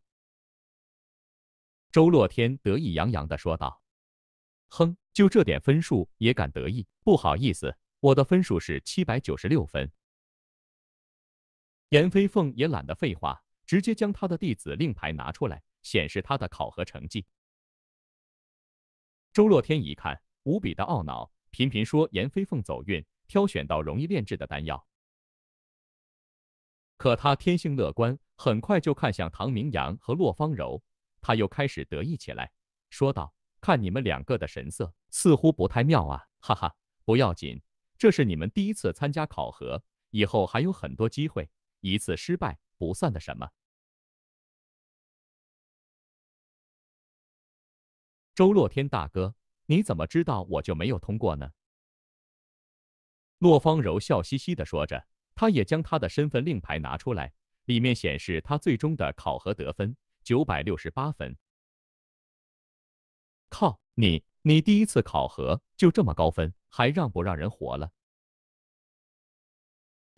周洛天得意洋洋的说道。“哼，就这点分数也敢得意？不好意思，我的分数是七百九十六分。”严飞凤也懒得废话，直接将他的弟子令牌拿出来。显示他的考核成绩。周洛天一看，无比的懊恼，频频说：“严飞凤走运，挑选到容易炼制的丹药。”可他天性乐观，很快就看向唐明阳和洛芳柔，他又开始得意起来，说道：“看你们两个的神色，似乎不太妙啊！哈哈，不要紧，这是你们第一次参加考核，以后还有很多机会，一次失败不算的什么。”周洛天大哥，你怎么知道我就没有通过呢？洛方柔笑嘻嘻的说着，他也将他的身份令牌拿出来，里面显示他最终的考核得分九百六十八分。靠你，你第一次考核就这么高分，还让不让人活了？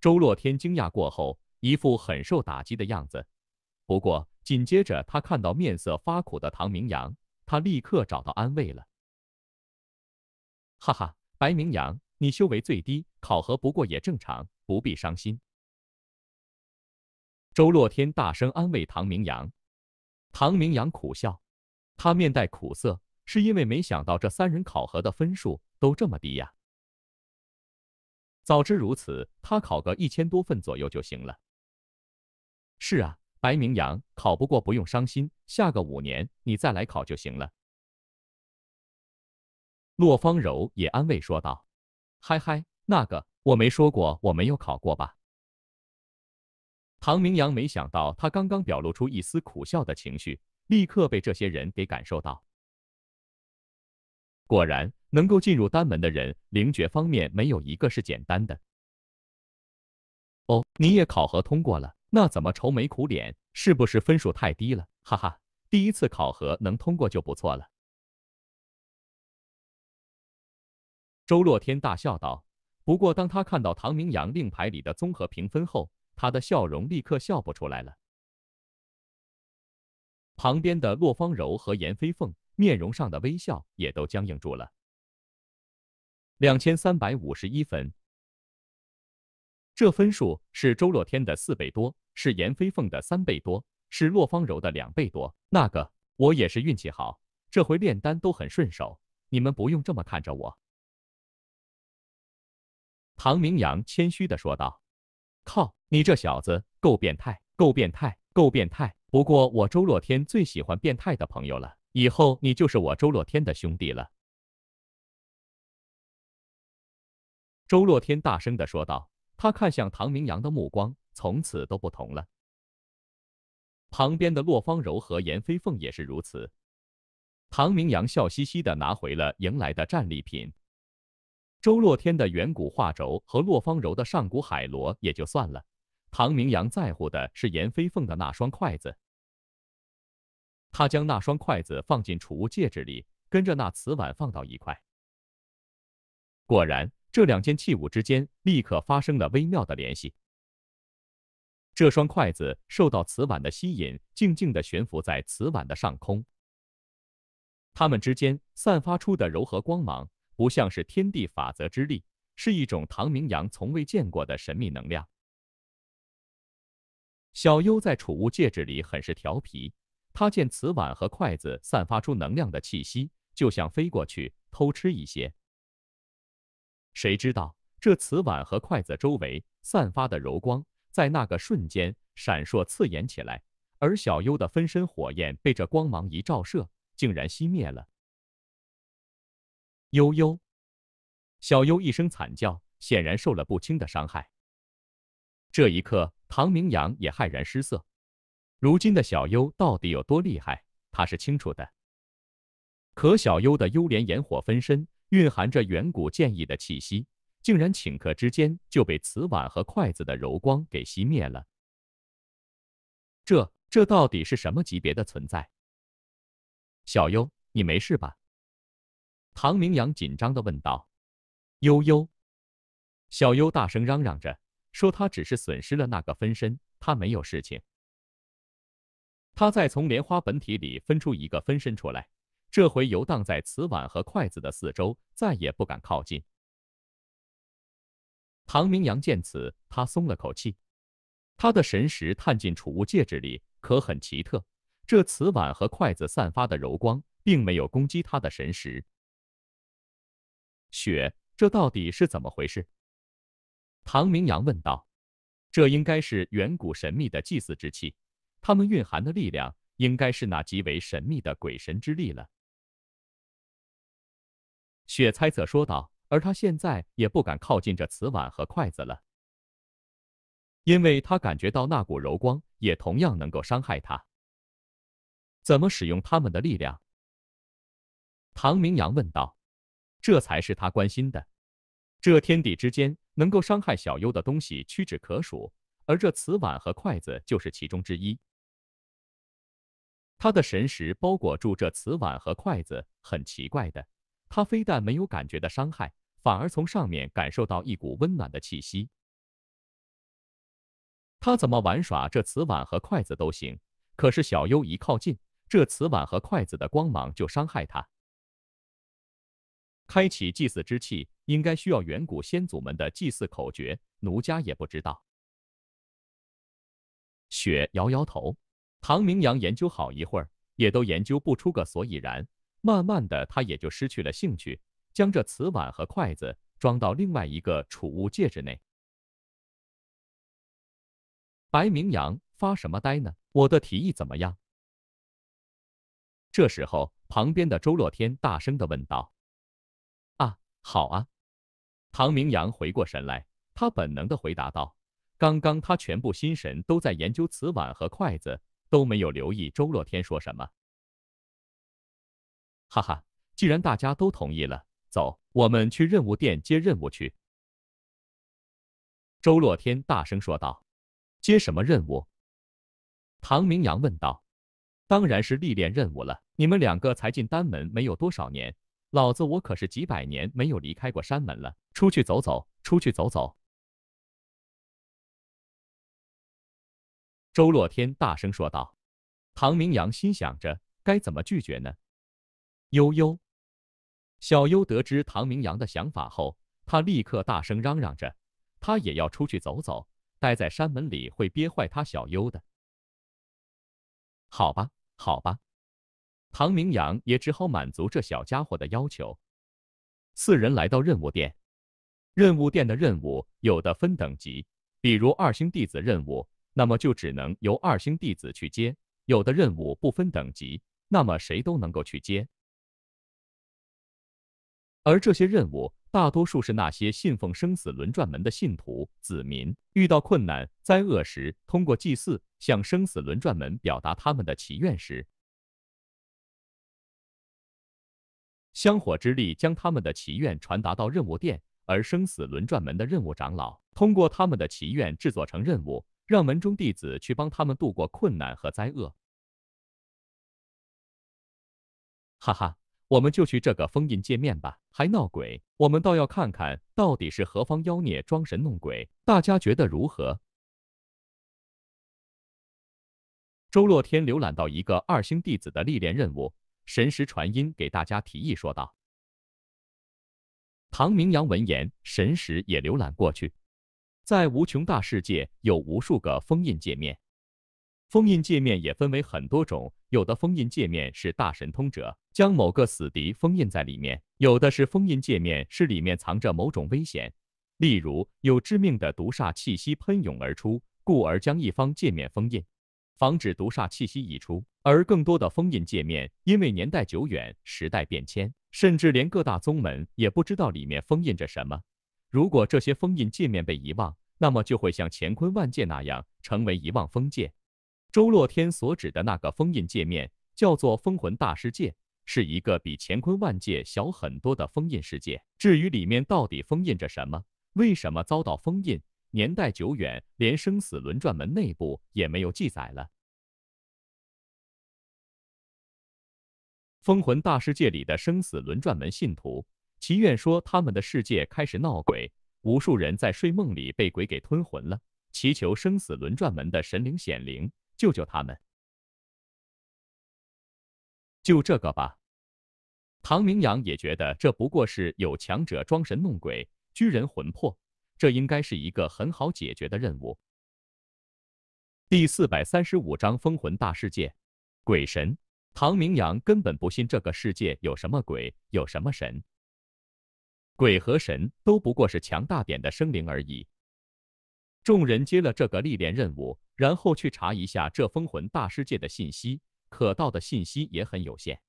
周洛天惊讶过后，一副很受打击的样子。不过紧接着他看到面色发苦的唐明阳。他立刻找到安慰了，哈哈，白明阳，你修为最低，考核不过也正常，不必伤心。周洛天大声安慰唐明阳，唐明阳苦笑，他面带苦涩，是因为没想到这三人考核的分数都这么低呀。早知如此，他考个一千多分左右就行了。是啊。白明阳，考不过不用伤心，下个五年你再来考就行了。洛芳柔也安慰说道：“嗨嗨，那个我没说过我没有考过吧？”唐明阳没想到，他刚刚表露出一丝苦笑的情绪，立刻被这些人给感受到。果然，能够进入丹门的人，灵觉方面没有一个是简单的。哦，你也考核通过了。那怎么愁眉苦脸？是不是分数太低了？哈哈，第一次考核能通过就不错了。周洛天大笑道。不过当他看到唐明阳令牌里的综合评分后，他的笑容立刻笑不出来了。旁边的洛方柔和严飞凤面容上的微笑也都僵硬住了。两千三百五十一分。这分数是周洛天的四倍多，是严飞凤的三倍多，是洛方柔的两倍多。那个我也是运气好，这回炼丹都很顺手。你们不用这么看着我。”唐明阳谦虚的说道。“靠，你这小子够变态，够变态，够变态！不过我周洛天最喜欢变态的朋友了，以后你就是我周洛天的兄弟了。”周洛天大声的说道。他看向唐明阳的目光从此都不同了。旁边的洛芳柔和严飞凤也是如此。唐明阳笑嘻嘻的拿回了迎来的战利品，周洛天的远古画轴和洛芳柔的上古海螺也就算了，唐明阳在乎的是严飞凤的那双筷子。他将那双筷子放进储物戒指里，跟着那瓷碗放到一块。果然。这两件器物之间立刻发生了微妙的联系。这双筷子受到瓷碗的吸引，静静地悬浮在瓷碗的上空。它们之间散发出的柔和光芒，不像是天地法则之力，是一种唐明阳从未见过的神秘能量。小优在储物戒指里很是调皮，他见瓷碗和筷子散发出能量的气息，就想飞过去偷吃一些。谁知道这瓷碗和筷子周围散发的柔光，在那个瞬间闪烁刺眼起来，而小优的分身火焰被这光芒一照射，竟然熄灭了。悠悠，小优一声惨叫，显然受了不轻的伤害。这一刻，唐明阳也骇然失色。如今的小优到底有多厉害，他是清楚的。可小优的幽莲炎火分身。蕴含着远古剑意的气息，竟然顷刻之间就被瓷碗和筷子的柔光给熄灭了。这这到底是什么级别的存在？小优，你没事吧？唐明阳紧张地问道。悠悠，小优大声嚷嚷着说：“他只是损失了那个分身，他没有事情。他再从莲花本体里分出一个分身出来。”这回游荡在瓷碗和筷子的四周，再也不敢靠近。唐明阳见此，他松了口气。他的神识探进储物戒指里，可很奇特。这瓷碗和筷子散发的柔光，并没有攻击他的神识。雪，这到底是怎么回事？唐明阳问道。这应该是远古神秘的祭祀之气，它们蕴含的力量，应该是那极为神秘的鬼神之力了。雪猜测说道：“而他现在也不敢靠近这瓷碗和筷子了，因为他感觉到那股柔光也同样能够伤害他。怎么使用他们的力量？”唐明阳问道：“这才是他关心的。这天地之间能够伤害小优的东西屈指可数，而这瓷碗和筷子就是其中之一。他的神识包裹住这瓷碗和筷子，很奇怪的。”他非但没有感觉的伤害，反而从上面感受到一股温暖的气息。他怎么玩耍这瓷碗和筷子都行，可是小优一靠近，这瓷碗和筷子的光芒就伤害他。开启祭祀之气，应该需要远古先祖们的祭祀口诀，奴家也不知道。雪摇摇头，唐明阳研究好一会儿，也都研究不出个所以然。慢慢的，他也就失去了兴趣，将这瓷碗和筷子装到另外一个储物戒指内。白明阳，发什么呆呢？我的提议怎么样？这时候，旁边的周洛天大声的问道。啊，好啊！唐明阳回过神来，他本能的回答道，刚刚他全部心神都在研究瓷碗和筷子，都没有留意周洛天说什么。哈哈，既然大家都同意了，走，我们去任务店接任务去。”周洛天大声说道。“接什么任务？”唐明阳问道。“当然是历练任务了。你们两个才进丹门没有多少年，老子我可是几百年没有离开过山门了，出去走走，出去走走。”周洛天大声说道。唐明阳心想着该怎么拒绝呢？悠悠，小优得知唐明阳的想法后，他立刻大声嚷嚷着：“他也要出去走走，待在山门里会憋坏他。”小优的，好吧，好吧，唐明阳也只好满足这小家伙的要求。四人来到任务店，任务店的任务有的分等级，比如二星弟子任务，那么就只能由二星弟子去接；有的任务不分等级，那么谁都能够去接。而这些任务，大多数是那些信奉生死轮转门的信徒子民遇到困难、灾厄时，通过祭祀向生死轮转门表达他们的祈愿时，香火之力将他们的祈愿传达到任务殿，而生死轮转门的任务长老通过他们的祈愿制作成任务，让门中弟子去帮他们度过困难和灾厄。哈哈。我们就去这个封印界面吧，还闹鬼，我们倒要看看到底是何方妖孽装神弄鬼，大家觉得如何？周洛天浏览到一个二星弟子的历练任务，神识传音给大家提议说道。唐明阳闻言，神识也浏览过去，在无穷大世界有无数个封印界面。封印界面也分为很多种，有的封印界面是大神通者将某个死敌封印在里面，有的是封印界面是里面藏着某种危险，例如有致命的毒煞气息喷涌而出，故而将一方界面封印，防止毒煞气息溢出。而更多的封印界面，因为年代久远、时代变迁，甚至连各大宗门也不知道里面封印着什么。如果这些封印界面被遗忘，那么就会像乾坤万界那样，成为遗忘封界。周洛天所指的那个封印界面叫做封魂大世界，是一个比乾坤万界小很多的封印世界。至于里面到底封印着什么，为什么遭到封印，年代久远，连生死轮转门内部也没有记载了。封魂大世界里的生死轮转门信徒祈愿说，他们的世界开始闹鬼，无数人在睡梦里被鬼给吞魂了，祈求生死轮转门的神灵显灵。救救他们！就这个吧。唐明阳也觉得这不过是有强者装神弄鬼拘人魂魄，这应该是一个很好解决的任务。第四百三十五章封魂大世界，鬼神。唐明阳根本不信这个世界有什么鬼，有什么神。鬼和神都不过是强大点的生灵而已。众人接了这个历练任务。然后去查一下这封魂大世界的信息，可到的信息也很有限。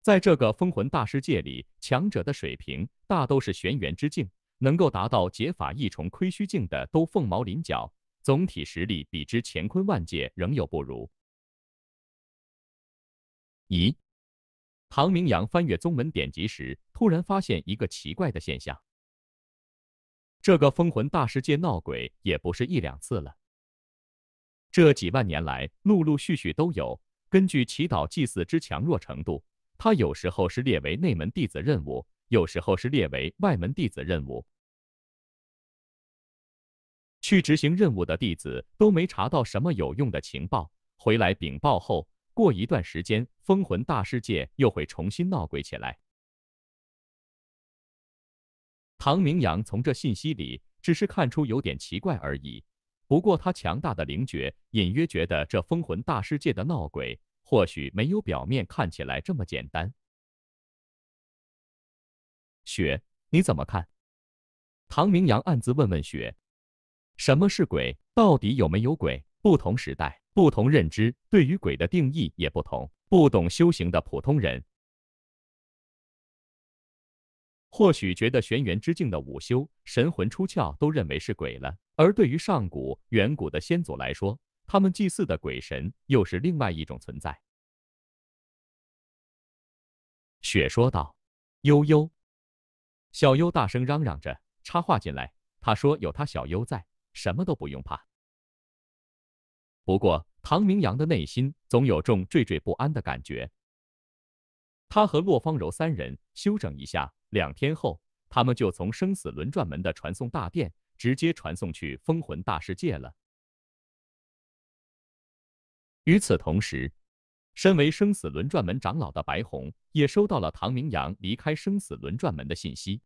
在这个封魂大世界里，强者的水平大都是玄元之境，能够达到结法一重亏虚境的都凤毛麟角，总体实力比之乾坤万界仍有不如。咦，唐明阳翻阅宗门典籍时，突然发现一个奇怪的现象。这个封魂大世界闹鬼也不是一两次了，这几万年来陆陆续续都有。根据祈祷祭祀之强弱程度，它有时候是列为内门弟子任务，有时候是列为外门弟子任务。去执行任务的弟子都没查到什么有用的情报，回来禀报后，过一段时间，封魂大世界又会重新闹鬼起来。唐明阳从这信息里只是看出有点奇怪而已，不过他强大的灵觉隐约觉得这封魂大世界的闹鬼或许没有表面看起来这么简单。雪，你怎么看？唐明阳暗自问问雪：“什么是鬼？到底有没有鬼？不同时代、不同认知，对于鬼的定义也不同。不懂修行的普通人。”或许觉得玄元之境的午休神魂出窍都认为是鬼了，而对于上古远古的先祖来说，他们祭祀的鬼神又是另外一种存在。雪说道。悠悠，小优大声嚷嚷着插话进来，他说有他小优在，什么都不用怕。不过唐明阳的内心总有种惴惴不安的感觉。他和洛方柔三人休整一下，两天后，他们就从生死轮转门的传送大殿直接传送去封魂大世界了。与此同时，身为生死轮转门长老的白虹也收到了唐明阳离开生死轮转门的信息。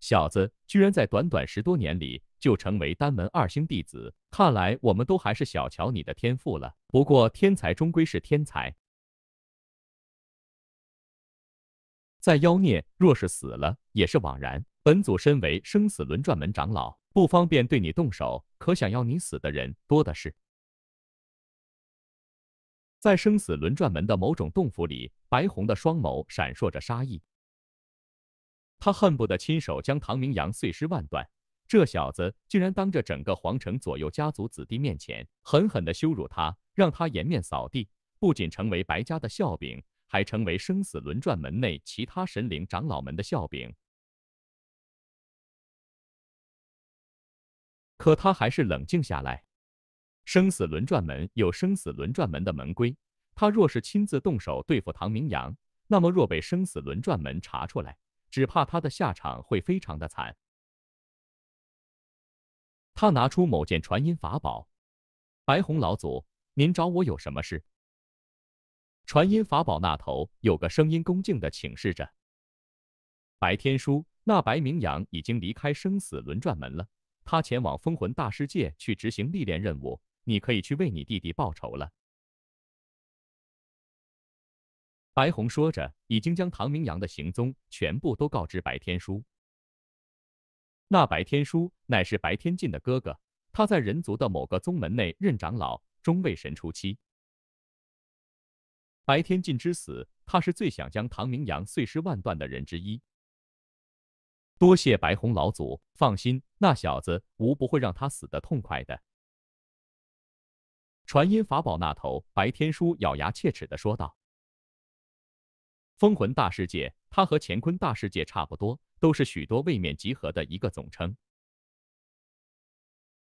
小子，居然在短短十多年里就成为丹门二星弟子，看来我们都还是小瞧你的天赋了。不过，天才终归是天才。再妖孽，若是死了也是枉然。本祖身为生死轮转门长老，不方便对你动手，可想要你死的人多的是。在生死轮转门的某种洞府里，白虹的双眸闪烁着杀意，他恨不得亲手将唐明阳碎尸万段。这小子竟然当着整个皇城左右家族子弟面前，狠狠地羞辱他，让他颜面扫地，不仅成为白家的笑柄。还成为生死轮转门内其他神灵长老们的笑柄。可他还是冷静下来。生死轮转门有生死轮转门的门规，他若是亲自动手对付唐明阳，那么若被生死轮转门查出来，只怕他的下场会非常的惨。他拿出某件传音法宝：“白红老祖，您找我有什么事？”传音法宝那头有个声音恭敬的请示着：“白天书，那白明阳已经离开生死轮转门了，他前往封魂大世界去执行历练任务，你可以去为你弟弟报仇了。”白红说着，已经将唐明阳的行踪全部都告知白天书。那白天书乃是白天进的哥哥，他在人族的某个宗门内任长老，中位神初期。白天进之死，他是最想将唐明阳碎尸万段的人之一。多谢白虹老祖，放心，那小子吾不会让他死的痛快的。传音法宝那头，白天书咬牙切齿的说道：“封魂大世界，它和乾坤大世界差不多，都是许多位面集合的一个总称。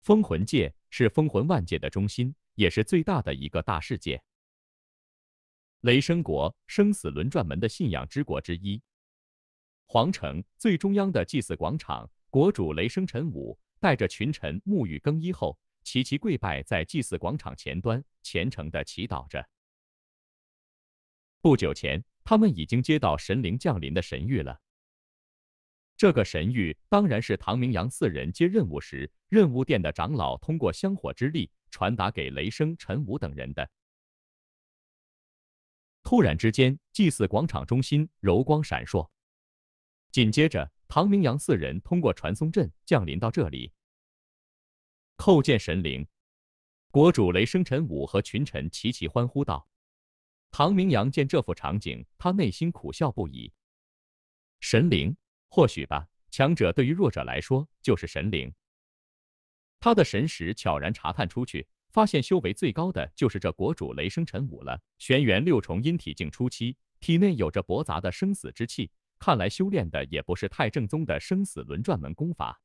封魂界是封魂万界的中心，也是最大的一个大世界。”雷声国生死轮转门的信仰之国之一，皇城最中央的祭祀广场。国主雷声陈武带着群臣沐浴更衣后，齐齐跪拜在祭祀广场前端，虔诚的祈祷着。不久前，他们已经接到神灵降临的神谕了。这个神谕当然是唐明阳四人接任务时，任务殿的长老通过香火之力传达给雷声陈武等人的。突然之间，祭祀广场中心柔光闪烁，紧接着，唐明阳四人通过传送阵降临到这里。叩见神灵，国主雷生辰武和群臣齐齐欢呼道。唐明阳见这幅场景，他内心苦笑不已。神灵，或许吧，强者对于弱者来说就是神灵。他的神识悄然查探出去。发现修为最高的就是这国主雷声陈武了，玄元六重阴体境初期，体内有着驳杂的生死之气，看来修炼的也不是太正宗的生死轮转门功法。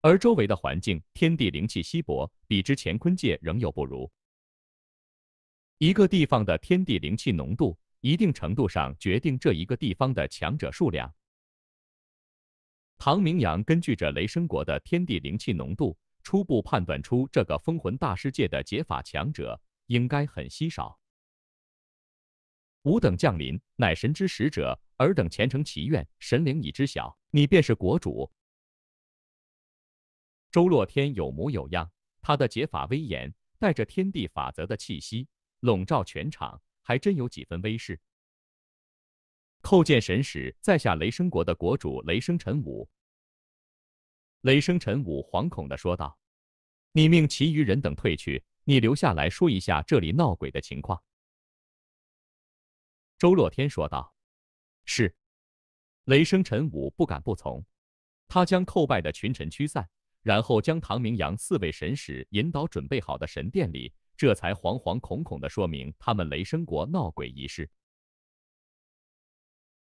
而周围的环境，天地灵气稀薄，比之乾坤界仍有不如。一个地方的天地灵气浓度，一定程度上决定这一个地方的强者数量。唐明阳根据着雷声国的天地灵气浓度，初步判断出这个封魂大世界的解法强者应该很稀少。吾等降临，乃神之使者，尔等虔诚祈愿，神灵已知晓。你便是国主。周洛天有模有样，他的解法威严，带着天地法则的气息，笼罩全场，还真有几分威势。叩见神使，在下雷声国的国主雷声陈武。雷声陈武惶恐的说道：“你命其余人等退去，你留下来说一下这里闹鬼的情况。”周洛天说道：“是。”雷声陈武不敢不从，他将叩拜的群臣驱散，然后将唐明阳四位神使引导准备好的神殿里，这才惶惶恐恐的说明他们雷声国闹鬼一事。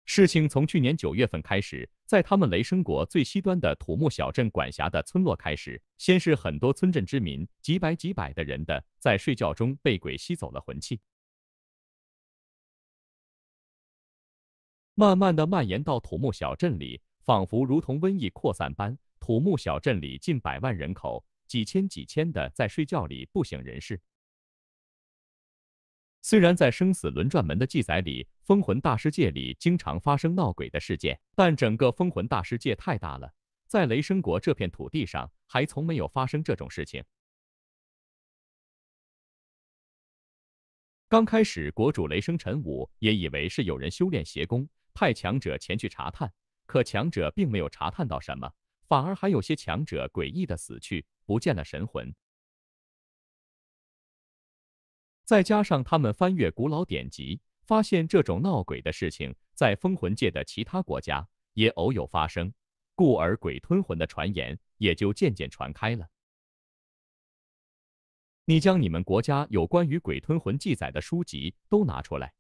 事情从去年九月份开始，在他们雷声国最西端的土木小镇管辖的村落开始，先是很多村镇之民，几百几百的人的，在睡觉中被鬼吸走了魂气，慢慢的蔓延到土木小镇里，仿佛如同瘟疫扩散般，土木小镇里近百万人口，几千几千的在睡觉里不省人事。虽然在生死轮转门的记载里，封魂大世界里经常发生闹鬼的事件，但整个封魂大世界太大了，在雷声国这片土地上还从没有发生这种事情。刚开始，国主雷声陈武也以为是有人修炼邪功，派强者前去查探，可强者并没有查探到什么，反而还有些强者诡异的死去，不见了神魂。再加上他们翻阅古老典籍，发现这种闹鬼的事情在封魂界的其他国家也偶有发生，故而鬼吞魂的传言也就渐渐传开了。你将你们国家有关于鬼吞魂记载的书籍都拿出来，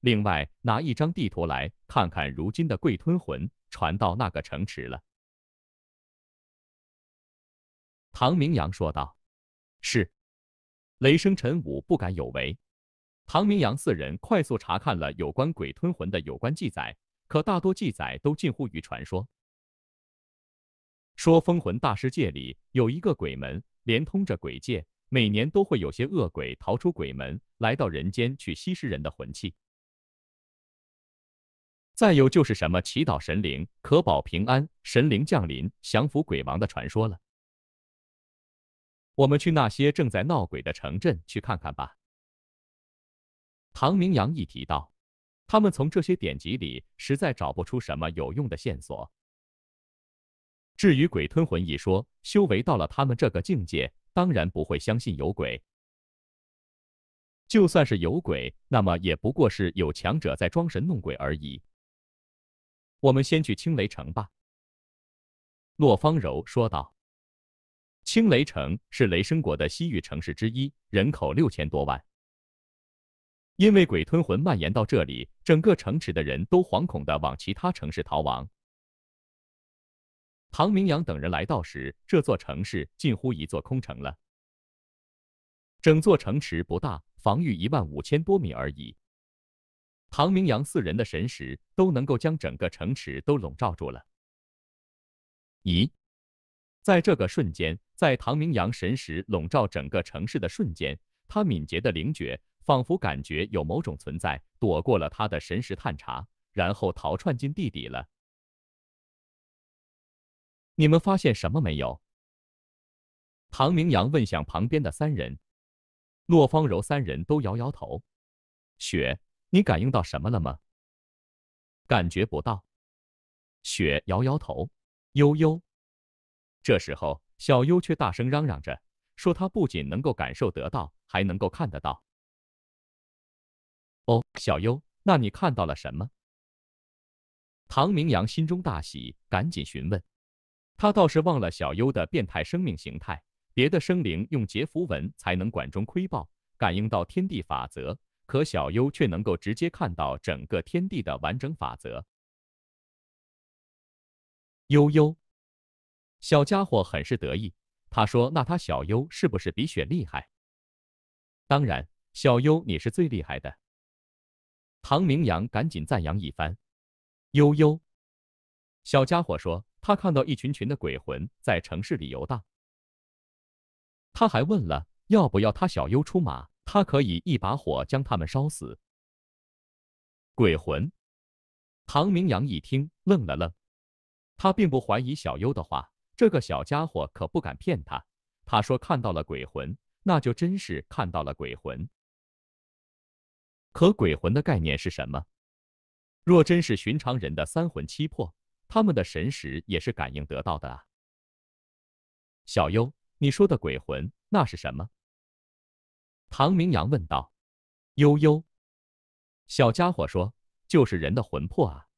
另外拿一张地图来看看，如今的鬼吞魂传到那个城池了。唐明阳说道：“是。”雷声陈武不敢有为，唐明阳四人快速查看了有关鬼吞魂的有关记载，可大多记载都近乎于传说。说封魂大世界里有一个鬼门，连通着鬼界，每年都会有些恶鬼逃出鬼门，来到人间去吸食人的魂气。再有就是什么祈祷神灵可保平安，神灵降临降服鬼王的传说了。我们去那些正在闹鬼的城镇去看看吧。”唐明阳一提到，他们从这些典籍里实在找不出什么有用的线索。至于鬼吞魂一说，修为到了他们这个境界，当然不会相信有鬼。就算是有鬼，那么也不过是有强者在装神弄鬼而已。我们先去青雷城吧。”洛芳柔说道。青雷城是雷声国的西域城市之一，人口六千多万。因为鬼吞魂蔓延到这里，整个城池的人都惶恐的往其他城市逃亡。唐明阳等人来到时，这座城市近乎一座空城了。整座城池不大，防御一万五千多米而已。唐明阳四人的神识都能够将整个城池都笼罩住了。咦？在这个瞬间，在唐明阳神识笼罩整个城市的瞬间，他敏捷的灵觉仿佛感觉有某种存在躲过了他的神识探查，然后逃窜进地底了。你们发现什么没有？唐明阳问向旁边的三人。洛芳柔三人都摇摇头。雪，你感应到什么了吗？感觉不到。雪摇摇头。悠悠。这时候，小优却大声嚷嚷着说：“他不仅能够感受得到，还能够看得到。”哦，小优，那你看到了什么？唐明阳心中大喜，赶紧询问。他倒是忘了小优的变态生命形态，别的生灵用劫符文才能管中窥豹，感应到天地法则，可小优却能够直接看到整个天地的完整法则。悠悠。小家伙很是得意，他说：“那他小优是不是比雪厉害？”“当然，小优你是最厉害的。”唐明阳赶紧赞扬一番。悠悠，小家伙说：“他看到一群群的鬼魂在城市里游荡。”他还问了：“要不要他小优出马？他可以一把火将他们烧死。”鬼魂？唐明阳一听愣了愣，他并不怀疑小优的话。这个小家伙可不敢骗他，他说看到了鬼魂，那就真是看到了鬼魂。可鬼魂的概念是什么？若真是寻常人的三魂七魄，他们的神识也是感应得到的啊。小优，你说的鬼魂那是什么？唐明阳问道。悠悠，小家伙说，就是人的魂魄啊。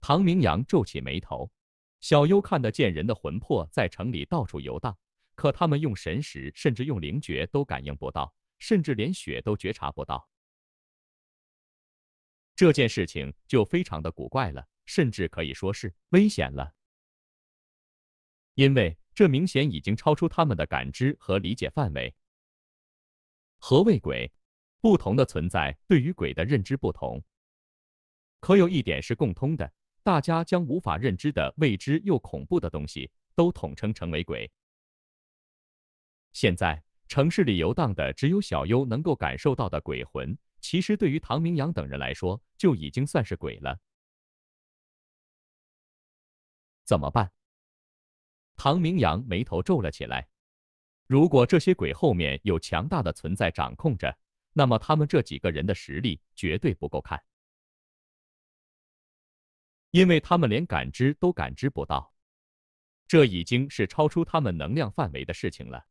唐明阳皱起眉头。小优看得见人的魂魄在城里到处游荡，可他们用神识，甚至用灵觉都感应不到，甚至连血都觉察不到。这件事情就非常的古怪了，甚至可以说是危险了，因为这明显已经超出他们的感知和理解范围。何谓鬼？不同的存在对于鬼的认知不同，可有一点是共通的。大家将无法认知的未知又恐怖的东西，都统称成为鬼。现在城市里游荡的只有小优能够感受到的鬼魂，其实对于唐明阳等人来说，就已经算是鬼了。怎么办？唐明阳眉头皱了起来。如果这些鬼后面有强大的存在掌控着，那么他们这几个人的实力绝对不够看。因为他们连感知都感知不到，这已经是超出他们能量范围的事情了。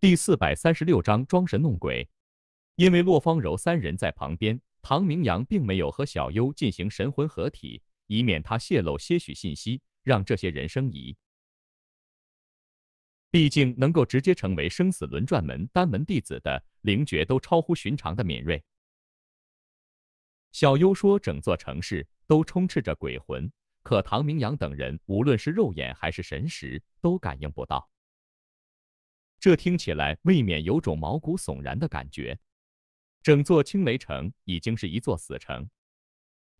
第四百三十六章装神弄鬼。因为洛方柔三人在旁边，唐明阳并没有和小优进行神魂合体，以免他泄露些许信息，让这些人生疑。毕竟能够直接成为生死轮转门丹门弟子的灵觉，都超乎寻常的敏锐。小优说：“整座城市。”都充斥着鬼魂，可唐明阳等人无论是肉眼还是神识都感应不到。这听起来未免有种毛骨悚然的感觉。整座青雷城已经是一座死城，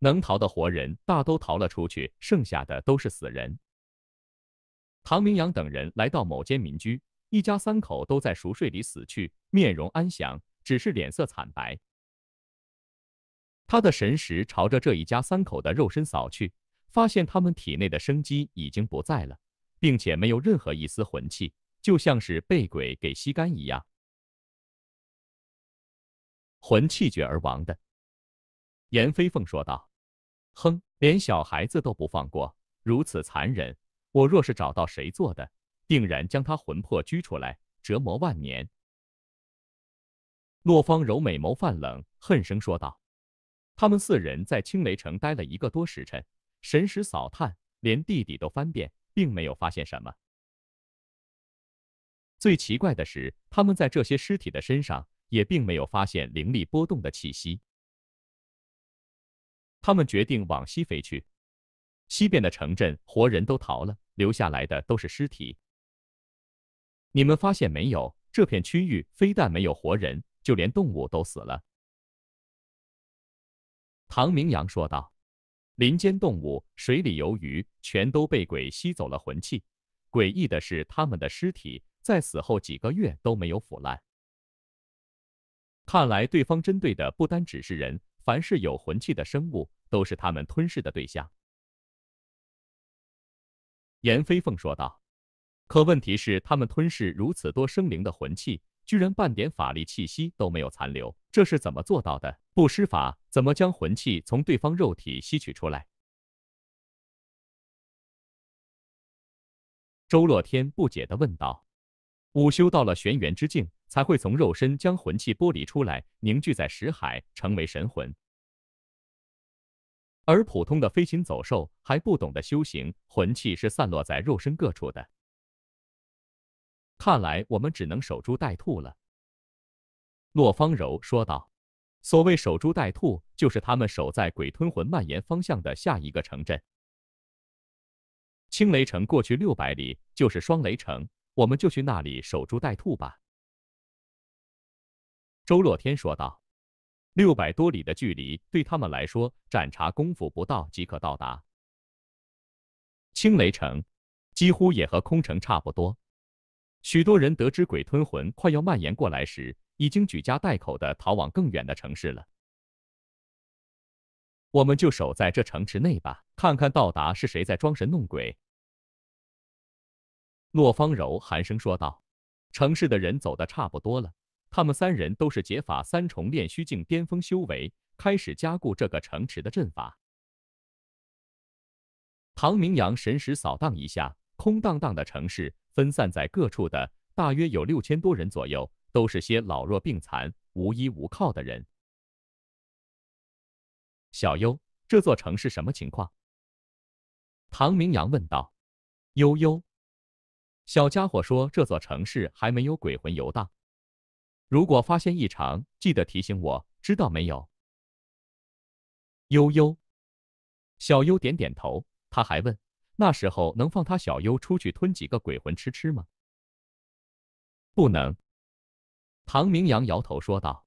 能逃的活人大都逃了出去，剩下的都是死人。唐明阳等人来到某间民居，一家三口都在熟睡里死去，面容安详，只是脸色惨白。他的神识朝着这一家三口的肉身扫去，发现他们体内的生机已经不在了，并且没有任何一丝魂气，就像是被鬼给吸干一样，魂气绝而亡的。严飞凤说道：“哼，连小孩子都不放过，如此残忍！我若是找到谁做的，定然将他魂魄拘出来，折磨万年。”洛方柔美眸泛冷，恨声说道。他们四人在青雷城待了一个多时辰，神识扫探，连地底都翻遍，并没有发现什么。最奇怪的是，他们在这些尸体的身上也并没有发现灵力波动的气息。他们决定往西飞去，西边的城镇活人都逃了，留下来的都是尸体。你们发现没有？这片区域非但没有活人，就连动物都死了。唐明阳说道：“林间动物、水里游鱼，全都被鬼吸走了魂气。诡异的是，他们的尸体在死后几个月都没有腐烂。看来，对方针对的不单只是人，凡是有魂气的生物，都是他们吞噬的对象。”严飞凤说道：“可问题是，他们吞噬如此多生灵的魂气，居然半点法力气息都没有残留。”这是怎么做到的？不施法，怎么将魂气从对方肉体吸取出来？周洛天不解地问道：“武修到了玄元之境，才会从肉身将魂气剥离出来，凝聚在石海，成为神魂。而普通的飞禽走兽还不懂得修行，魂气是散落在肉身各处的。看来我们只能守株待兔了。”洛方柔说道：“所谓守株待兔，就是他们守在鬼吞魂蔓延方向的下一个城镇——青雷城。过去六百里就是双雷城，我们就去那里守株待兔吧。”周洛天说道：“六百多里的距离，对他们来说，斩茶功夫不到即可到达。青雷城几乎也和空城差不多。许多人得知鬼吞魂快要蔓延过来时。”已经举家带口的逃往更远的城市了。我们就守在这城池内吧，看看到达是谁在装神弄鬼。洛方柔寒声说道：“城市的人走的差不多了，他们三人都是结法三重炼虚境巅峰修为，开始加固这个城池的阵法。”唐明阳神识扫荡一下，空荡荡的城市，分散在各处的，大约有六千多人左右。都是些老弱病残、无依无靠的人。小优，这座城市什么情况？唐明阳问道。悠悠，小家伙说这座城市还没有鬼魂游荡。如果发现异常，记得提醒我，知道没有？悠悠，小优点点头。他还问：那时候能放他小优出去吞几个鬼魂吃吃吗？不能。唐明阳摇头说道：“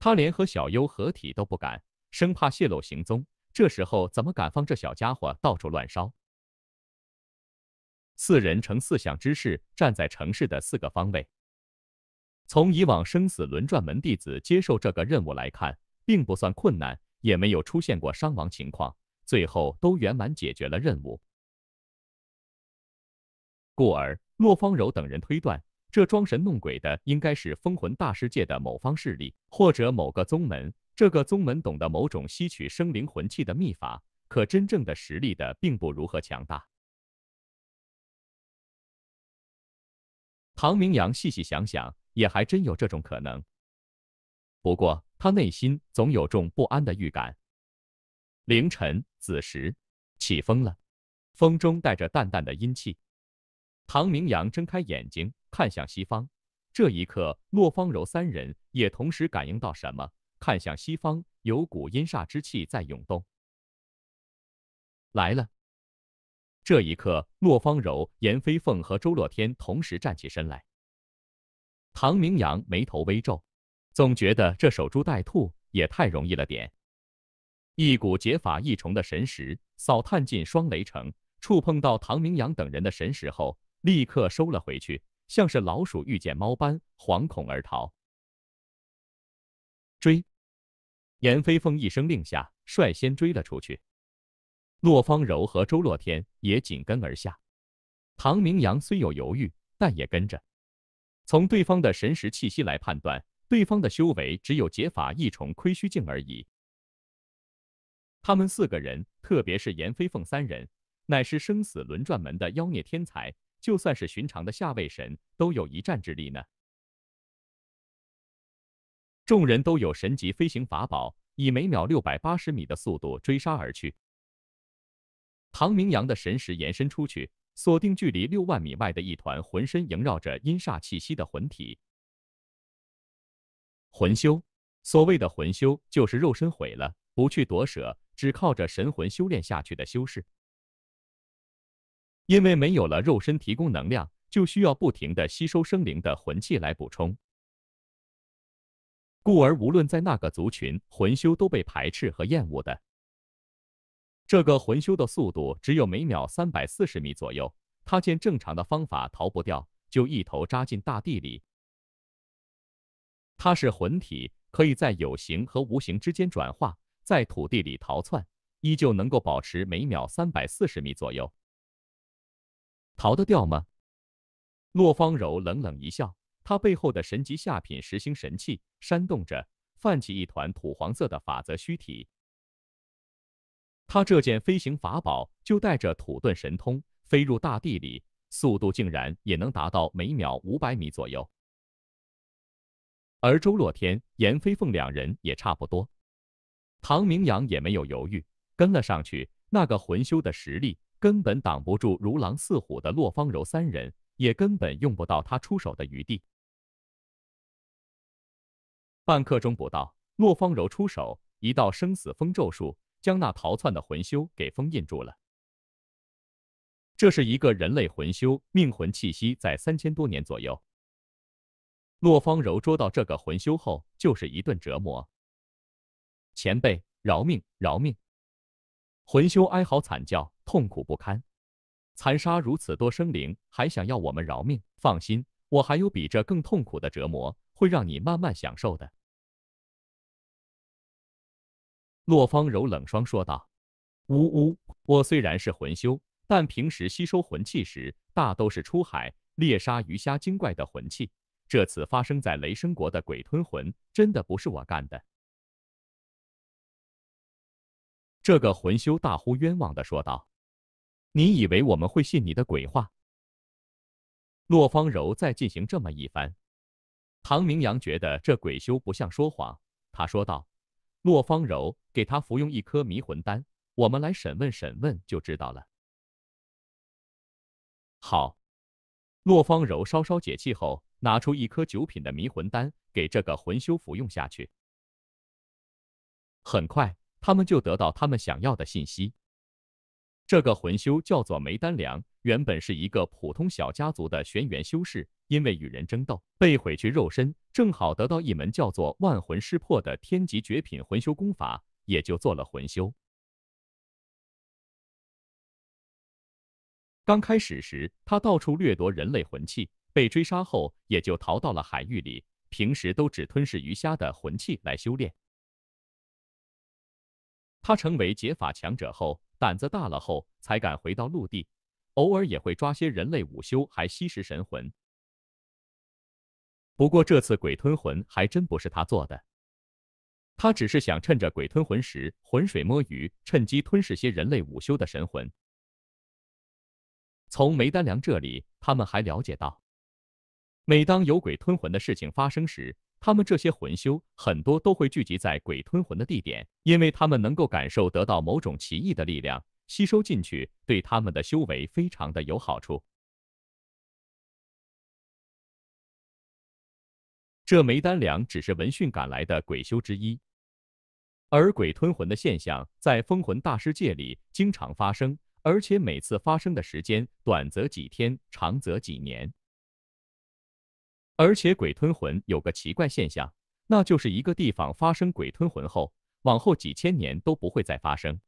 他连和小优合体都不敢，生怕泄露行踪。这时候怎么敢放这小家伙到处乱烧？”四人呈四象之势，站在城市的四个方位。从以往生死轮转门弟子接受这个任务来看，并不算困难，也没有出现过伤亡情况，最后都圆满解决了任务。故而，洛方柔等人推断。这装神弄鬼的，应该是封魂大世界的某方势力，或者某个宗门。这个宗门懂得某种吸取生灵魂气的秘法，可真正的实力的并不如何强大。唐明阳细细想想，也还真有这种可能。不过他内心总有种不安的预感。凌晨子时，起风了，风中带着淡淡的阴气。唐明阳睁开眼睛。看向西方，这一刻，洛方柔三人也同时感应到什么。看向西方，有股阴煞之气在涌动。来了！这一刻，洛方柔、严飞凤和周洛天同时站起身来。唐明阳眉头微皱，总觉得这守株待兔也太容易了点。一股解法异虫的神识扫探进双雷城，触碰到唐明阳等人的神识后，立刻收了回去。像是老鼠遇见猫般惶恐而逃。追！严飞凤一声令下，率先追了出去。洛芳柔和周洛天也紧跟而下。唐明阳虽有犹豫，但也跟着。从对方的神识气息来判断，对方的修为只有解法一重亏虚境而已。他们四个人，特别是严飞凤三人，乃是生死轮转门的妖孽天才。就算是寻常的下位神，都有一战之力呢。众人都有神级飞行法宝，以每秒六百八十米的速度追杀而去。唐明阳的神识延伸出去，锁定距离六万米外的一团浑身萦绕着阴煞气息的魂体。魂修，所谓的魂修，就是肉身毁了，不去夺舍，只靠着神魂修炼下去的修士。因为没有了肉身提供能量，就需要不停地吸收生灵的魂气来补充，故而无论在哪个族群，魂修都被排斥和厌恶的。这个魂修的速度只有每秒三百四十米左右。他见正常的方法逃不掉，就一头扎进大地里。他是魂体，可以在有形和无形之间转化，在土地里逃窜，依旧能够保持每秒三百四十米左右。逃得掉吗？洛方柔冷冷一笑，他背后的神级下品十星神器扇动着，泛起一团土黄色的法则虚体。他这件飞行法宝就带着土遁神通飞入大地里，速度竟然也能达到每秒五百米左右。而周洛天、颜飞凤两人也差不多。唐明阳也没有犹豫，跟了上去。那个魂修的实力。根本挡不住如狼似虎的洛方柔三人，也根本用不到他出手的余地。半刻钟不到，洛方柔出手，一道生死封咒术将那逃窜的魂修给封印住了。这是一个人类魂修，命魂气息在三千多年左右。洛方柔捉到这个魂修后，就是一顿折磨。前辈，饶命，饶命！魂修哀嚎惨叫。痛苦不堪，残杀如此多生灵，还想要我们饶命？放心，我还有比这更痛苦的折磨，会让你慢慢享受的。”洛方柔冷霜说道。“呜呜，我虽然是魂修，但平时吸收魂气时，大都是出海猎杀鱼虾精怪的魂气。这次发生在雷声国的鬼吞魂，真的不是我干的。”这个魂修大呼冤枉的说道。你以为我们会信你的鬼话？洛方柔再进行这么一番，唐明阳觉得这鬼修不像说谎，他说道：“洛方柔，给他服用一颗迷魂丹，我们来审问审问就知道了。”好，洛方柔稍稍解气后，拿出一颗九品的迷魂丹，给这个魂修服用下去。很快，他们就得到他们想要的信息。这个魂修叫做梅丹良，原本是一个普通小家族的玄元修士，因为与人争斗被毁去肉身，正好得到一门叫做万魂师魄的天级绝品魂修功法，也就做了魂修。刚开始时，他到处掠夺人类魂器，被追杀后也就逃到了海域里，平时都只吞噬鱼虾的魂器来修炼。他成为解法强者后。胆子大了后，才敢回到陆地，偶尔也会抓些人类午休，还吸食神魂。不过这次鬼吞魂还真不是他做的，他只是想趁着鬼吞魂时浑水摸鱼，趁机吞噬些人类午休的神魂。从梅丹梁这里，他们还了解到，每当有鬼吞魂的事情发生时，他们这些魂修很多都会聚集在鬼吞魂的地点，因为他们能够感受得到某种奇异的力量，吸收进去对他们的修为非常的有好处。这梅丹良只是闻讯赶来的鬼修之一，而鬼吞魂的现象在封魂大世界里经常发生，而且每次发生的时间短则几天，长则几年。而且鬼吞魂有个奇怪现象，那就是一个地方发生鬼吞魂后，往后几千年都不会再发生。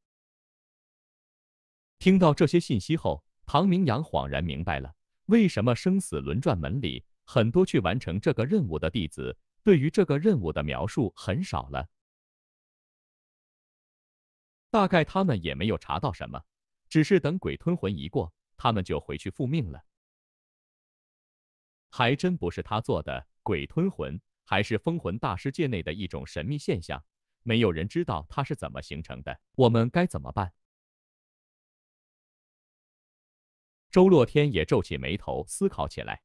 听到这些信息后，唐明阳恍然明白了为什么生死轮转门里很多去完成这个任务的弟子，对于这个任务的描述很少了。大概他们也没有查到什么，只是等鬼吞魂一过，他们就回去复命了。还真不是他做的，鬼吞魂还是封魂大世界内的一种神秘现象，没有人知道它是怎么形成的。我们该怎么办？周洛天也皱起眉头思考起来。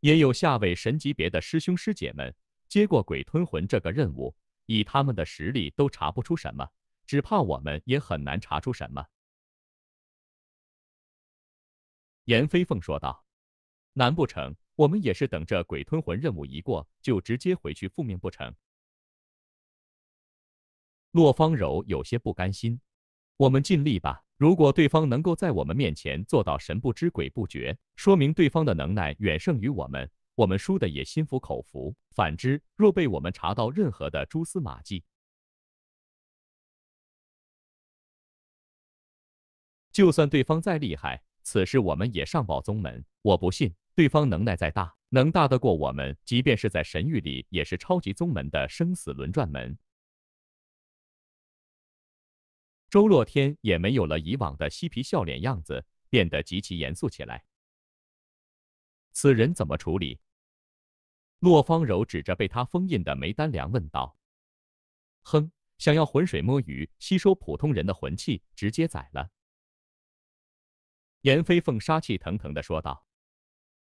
也有下位神级别的师兄师姐们接过鬼吞魂这个任务，以他们的实力都查不出什么，只怕我们也很难查出什么。严飞凤说道：“难不成？”我们也是等着鬼吞魂任务一过，就直接回去复命不成？洛方柔有些不甘心。我们尽力吧。如果对方能够在我们面前做到神不知鬼不觉，说明对方的能耐远胜于我们，我们输的也心服口服。反之，若被我们查到任何的蛛丝马迹，就算对方再厉害，此事我们也上报宗门。我不信。对方能耐再大，能大得过我们？即便是在神域里，也是超级宗门的生死轮转门。周洛天也没有了以往的嬉皮笑脸样子，变得极其严肃起来。此人怎么处理？洛芳柔指着被他封印的梅丹梁问道：“哼，想要浑水摸鱼，吸收普通人的魂气，直接宰了！”严飞凤杀气腾腾的说道。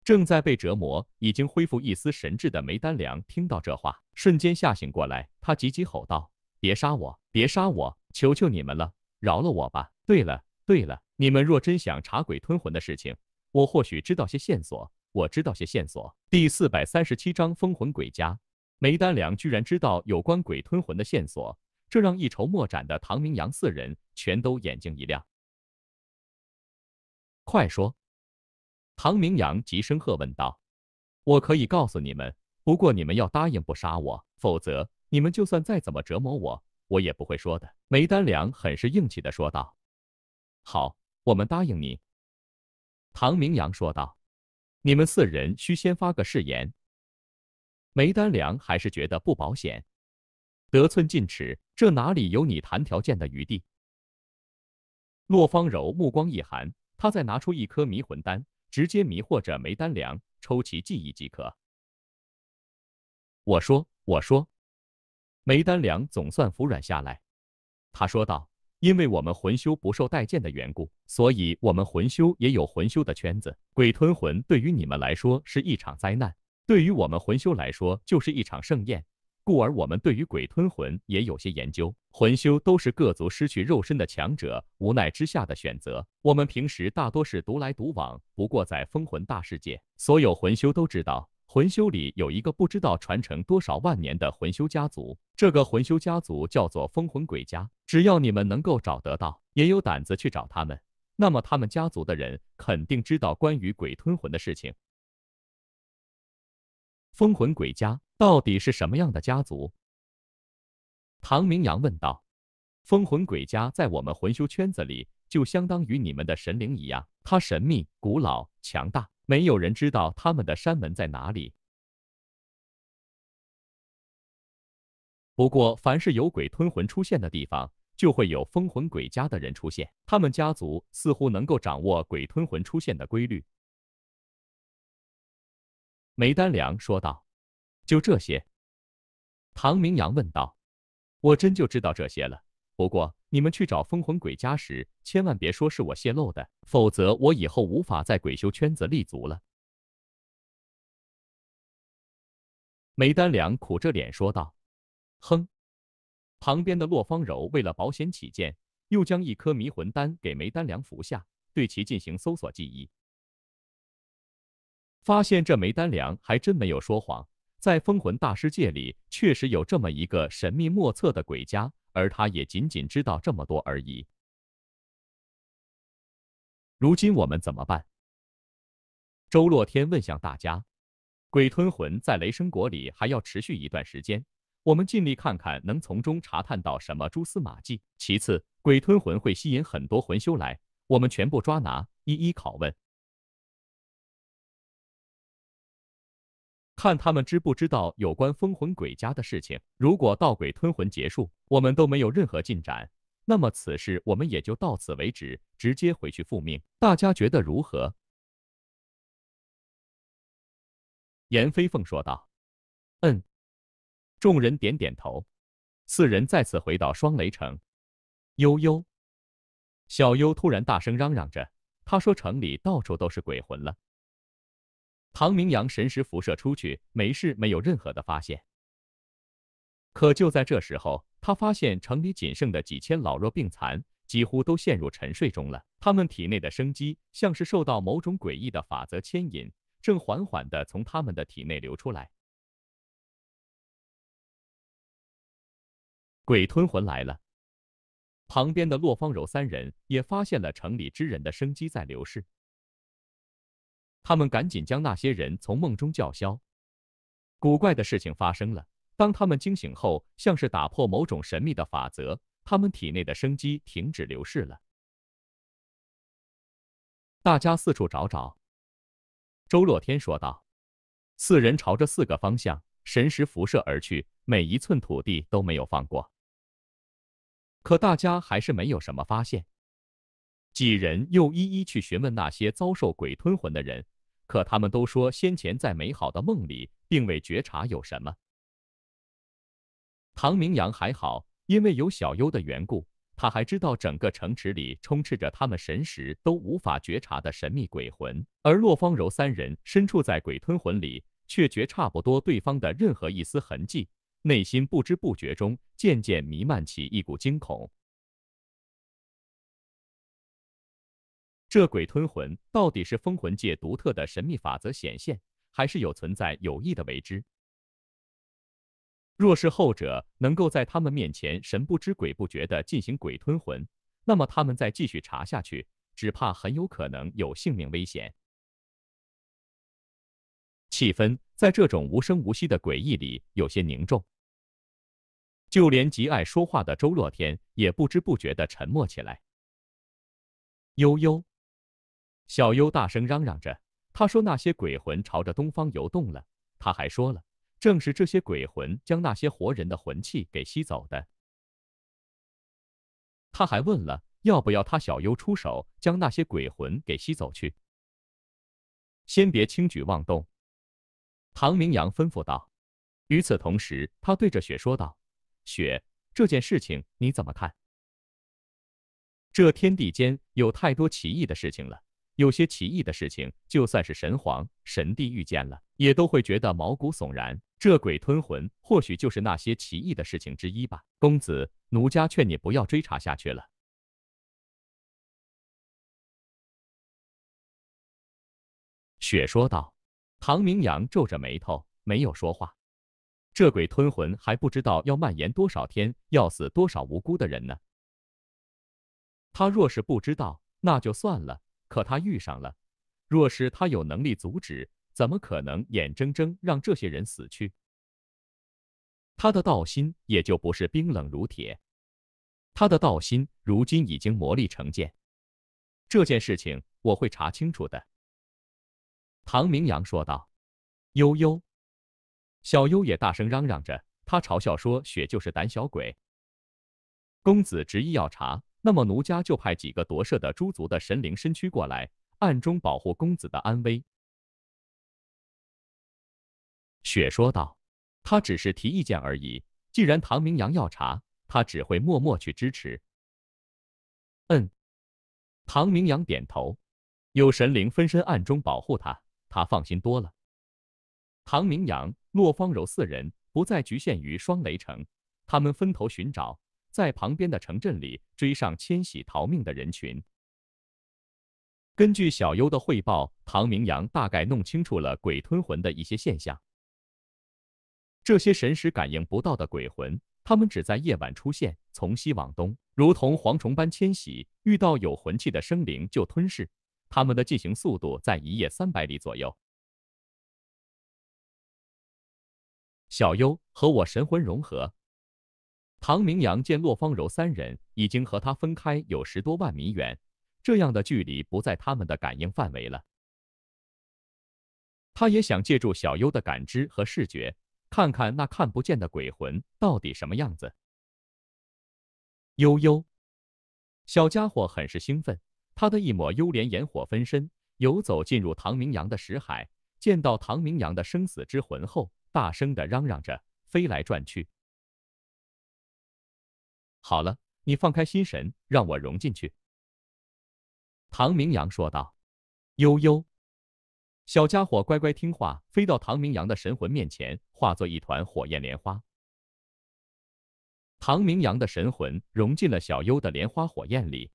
正在被折磨、已经恢复一丝神智的梅丹梁听到这话，瞬间吓醒过来。他急急吼道：“别杀我！别杀我！求求你们了，饶了我吧！”对了，对了，你们若真想查鬼吞魂的事情，我或许知道些线索。我知道些线索。第四百三十七章封魂鬼家。梅丹梁居然知道有关鬼吞魂的线索，这让一筹莫展的唐明阳四人全都眼睛一亮。快说！唐明阳急声喝问道：“我可以告诉你们，不过你们要答应不杀我，否则你们就算再怎么折磨我，我也不会说的。”梅丹梁很是硬气的说道：“好，我们答应你。”唐明阳说道：“你们四人需先发个誓言。”梅丹梁还是觉得不保险，得寸进尺，这哪里有你谈条件的余地？洛方柔目光一寒，他再拿出一颗迷魂丹。直接迷惑着梅丹良，抽其记忆即可。我说，我说，梅丹良总算服软下来。他说道：“因为我们魂修不受待见的缘故，所以我们魂修也有魂修的圈子。鬼吞魂对于你们来说是一场灾难，对于我们魂修来说就是一场盛宴。”故而，我们对于鬼吞魂也有些研究。魂修都是各族失去肉身的强者无奈之下的选择。我们平时大多是独来独往，不过在封魂大世界，所有魂修都知道，魂修里有一个不知道传承多少万年的魂修家族。这个魂修家族叫做封魂鬼家。只要你们能够找得到，也有胆子去找他们，那么他们家族的人肯定知道关于鬼吞魂的事情。封魂鬼家。到底是什么样的家族？唐明阳问道。风魂鬼家在我们魂修圈子里，就相当于你们的神灵一样，它神秘、古老、强大，没有人知道他们的山门在哪里。不过，凡是有鬼吞魂出现的地方，就会有风魂鬼家的人出现。他们家族似乎能够掌握鬼吞魂出现的规律。梅丹梁说道。就这些，唐明阳问道：“我真就知道这些了。不过你们去找风魂鬼家时，千万别说是我泄露的，否则我以后无法在鬼修圈子立足了。”梅丹良苦着脸说道：“哼。”旁边的洛芳柔为了保险起见，又将一颗迷魂丹给梅丹良服下，对其进行搜索记忆，发现这梅丹良还真没有说谎。在封魂大世界里，确实有这么一个神秘莫测的鬼家，而他也仅仅知道这么多而已。如今我们怎么办？周洛天问向大家。鬼吞魂在雷声国里还要持续一段时间，我们尽力看看能从中查探到什么蛛丝马迹。其次，鬼吞魂会吸引很多魂修来，我们全部抓拿，一一拷问。看他们知不知道有关封魂鬼家的事情。如果盗鬼吞魂结束，我们都没有任何进展，那么此事我们也就到此为止，直接回去复命。大家觉得如何？严飞凤说道。嗯。众人点点头。四人再次回到双雷城。悠悠，小优突然大声嚷嚷着，他说城里到处都是鬼魂了。唐明阳神识辐射出去，没事，没有任何的发现。可就在这时候，他发现城里仅剩的几千老弱病残，几乎都陷入沉睡中了。他们体内的生机，像是受到某种诡异的法则牵引，正缓缓地从他们的体内流出来。鬼吞魂来了！旁边的洛芳柔三人也发现了城里之人的生机在流逝。他们赶紧将那些人从梦中叫嚣。古怪的事情发生了。当他们惊醒后，像是打破某种神秘的法则，他们体内的生机停止流逝了。大家四处找找，周洛天说道。四人朝着四个方向神识辐射而去，每一寸土地都没有放过。可大家还是没有什么发现。几人又一一去询问那些遭受鬼吞魂的人，可他们都说先前在美好的梦里，并未觉察有什么。唐明阳还好，因为有小优的缘故，他还知道整个城池里充斥着他们神识都无法觉察的神秘鬼魂。而洛芳柔三人身处在鬼吞魂里，却觉差不多对方的任何一丝痕迹，内心不知不觉中渐渐弥漫起一股惊恐。这鬼吞魂到底是封魂界独特的神秘法则显现，还是有存在有意的为之？若是后者，能够在他们面前神不知鬼不觉的进行鬼吞魂，那么他们再继续查下去，只怕很有可能有性命危险。气氛在这种无声无息的诡异里有些凝重，就连极爱说话的周洛天也不知不觉的沉默起来。悠悠。小优大声嚷嚷着，他说那些鬼魂朝着东方游动了。他还说了，正是这些鬼魂将那些活人的魂气给吸走的。他还问了，要不要他小优出手将那些鬼魂给吸走去？先别轻举妄动，唐明阳吩咐道。与此同时，他对着雪说道：“雪，这件事情你怎么看？这天地间有太多奇异的事情了。”有些奇异的事情，就算是神皇、神帝遇见了，也都会觉得毛骨悚然。这鬼吞魂，或许就是那些奇异的事情之一吧。公子，奴家劝你不要追查下去了。”雪说道。唐明阳皱着眉头，没有说话。这鬼吞魂还不知道要蔓延多少天，要死多少无辜的人呢。他若是不知道，那就算了。可他遇上了，若是他有能力阻止，怎么可能眼睁睁让这些人死去？他的道心也就不是冰冷如铁，他的道心如今已经磨砺成剑。这件事情我会查清楚的。”唐明阳说道。悠悠，小优也大声嚷嚷着，他嘲笑说：“雪就是胆小鬼。”公子执意要查。那么奴家就派几个夺舍的诸族的神灵身躯过来，暗中保护公子的安危。”雪说道，“他只是提意见而已。既然唐明阳要查，他只会默默去支持。”嗯，唐明阳点头，有神灵分身暗中保护他，他放心多了。唐明阳、洛芳柔四人不再局限于双雷城，他们分头寻找。在旁边的城镇里追上千徙逃命的人群。根据小优的汇报，唐明阳大概弄清楚了鬼吞魂的一些现象。这些神识感应不到的鬼魂，他们只在夜晚出现，从西往东，如同蝗虫般迁徙，遇到有魂气的生灵就吞噬。他们的进行速度在一夜三百里左右。小优，和我神魂融合。唐明阳见洛方柔三人已经和他分开有十多万米远，这样的距离不在他们的感应范围了。他也想借助小优的感知和视觉，看看那看不见的鬼魂到底什么样子。悠悠，小家伙很是兴奋，他的一抹幽莲炎火分身游走进入唐明阳的识海，见到唐明阳的生死之魂后，大声的嚷嚷着，飞来转去。好了，你放开心神，让我融进去。”唐明阳说道。悠悠，小家伙乖乖听话，飞到唐明阳的神魂面前，化作一团火焰莲花。唐明阳的神魂融进了小优的莲花火焰里，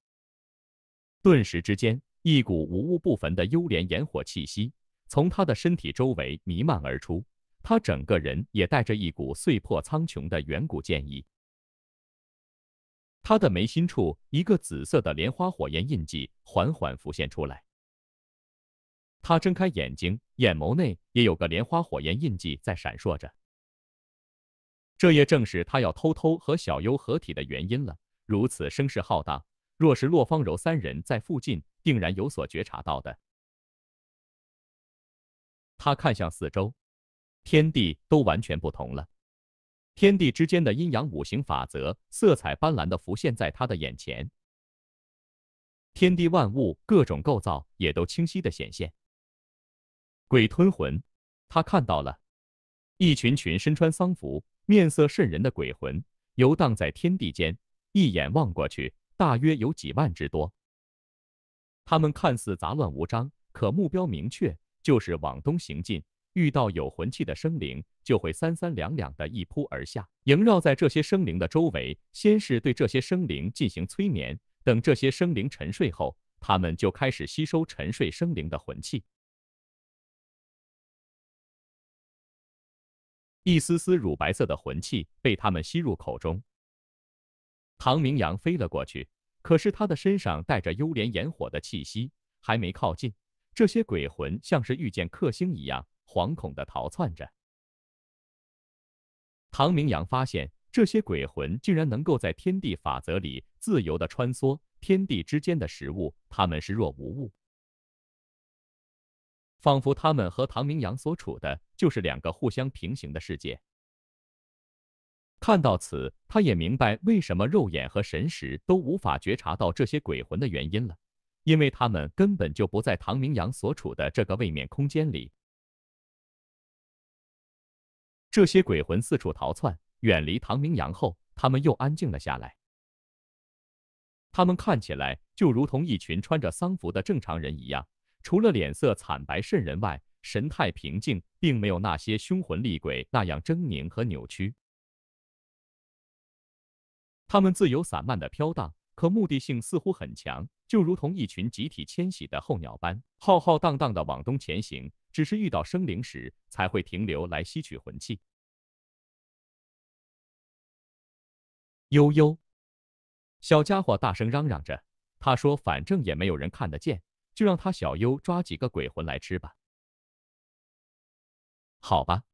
顿时之间，一股无物不焚的幽莲炎火气息从他的身体周围弥漫而出，他整个人也带着一股碎破苍穹的远古剑意。他的眉心处，一个紫色的莲花火焰印记缓缓浮现出来。他睁开眼睛，眼眸内也有个莲花火焰印记在闪烁着。这也正是他要偷偷和小优合体的原因了。如此声势浩荡，若是洛方柔三人在附近，定然有所觉察到的。他看向四周，天地都完全不同了。天地之间的阴阳五行法则，色彩斑斓的浮现在他的眼前。天地万物各种构造也都清晰的显现。鬼吞魂，他看到了一群群身穿丧服、面色瘆人的鬼魂游荡在天地间，一眼望过去，大约有几万之多。他们看似杂乱无章，可目标明确，就是往东行进，遇到有魂气的生灵。就会三三两两地一扑而下，萦绕在这些生灵的周围。先是对这些生灵进行催眠，等这些生灵沉睡后，他们就开始吸收沉睡生灵的魂气。一丝丝乳白色的魂气被他们吸入口中。唐明阳飞了过去，可是他的身上带着幽莲炎火的气息，还没靠近，这些鬼魂像是遇见克星一样，惶恐地逃窜着。唐明阳发现，这些鬼魂竟然能够在天地法则里自由的穿梭，天地之间的食物，他们是若无物，仿佛他们和唐明阳所处的就是两个互相平行的世界。看到此，他也明白为什么肉眼和神识都无法觉察到这些鬼魂的原因了，因为他们根本就不在唐明阳所处的这个位面空间里。这些鬼魂四处逃窜，远离唐明阳后，他们又安静了下来。他们看起来就如同一群穿着丧服的正常人一样，除了脸色惨白渗人外，神态平静，并没有那些凶魂厉鬼那样狰狞和扭曲。他们自由散漫的飘荡，可目的性似乎很强，就如同一群集体迁徙的候鸟般，浩浩荡荡的往东前行。只是遇到生灵时才会停留来吸取魂气。悠悠，小家伙大声嚷嚷着：“他说反正也没有人看得见，就让他小优抓几个鬼魂来吃吧。”好吧，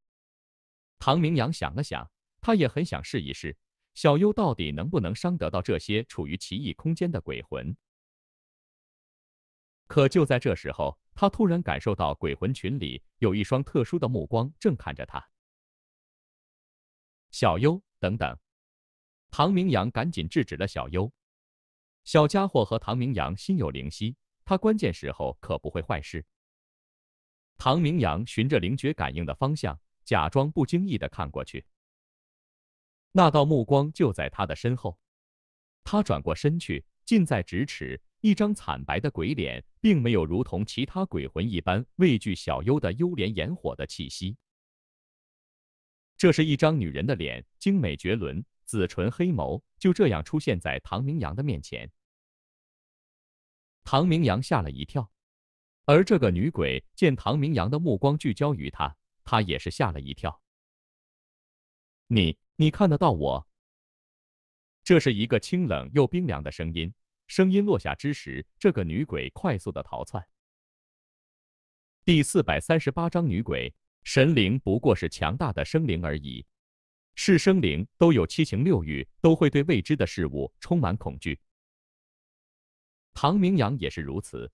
唐明阳想了想，他也很想试一试小优到底能不能伤得到这些处于奇异空间的鬼魂。可就在这时候。他突然感受到鬼魂群里有一双特殊的目光正看着他，小优，等等！唐明阳赶紧制止了小优。小家伙和唐明阳心有灵犀，他关键时候可不会坏事。唐明阳循着灵觉感应的方向，假装不经意的看过去，那道目光就在他的身后。他转过身去，近在咫尺。一张惨白的鬼脸，并没有如同其他鬼魂一般畏惧小幽的幽莲炎火的气息。这是一张女人的脸，精美绝伦，紫唇黑眸，就这样出现在唐明阳的面前。唐明阳吓了一跳，而这个女鬼见唐明阳的目光聚焦于她，她也是吓了一跳。你，你看得到我？这是一个清冷又冰凉的声音。声音落下之时，这个女鬼快速的逃窜。第四百三十八章女鬼神灵不过是强大的生灵而已，是生灵都有七情六欲，都会对未知的事物充满恐惧。唐明阳也是如此，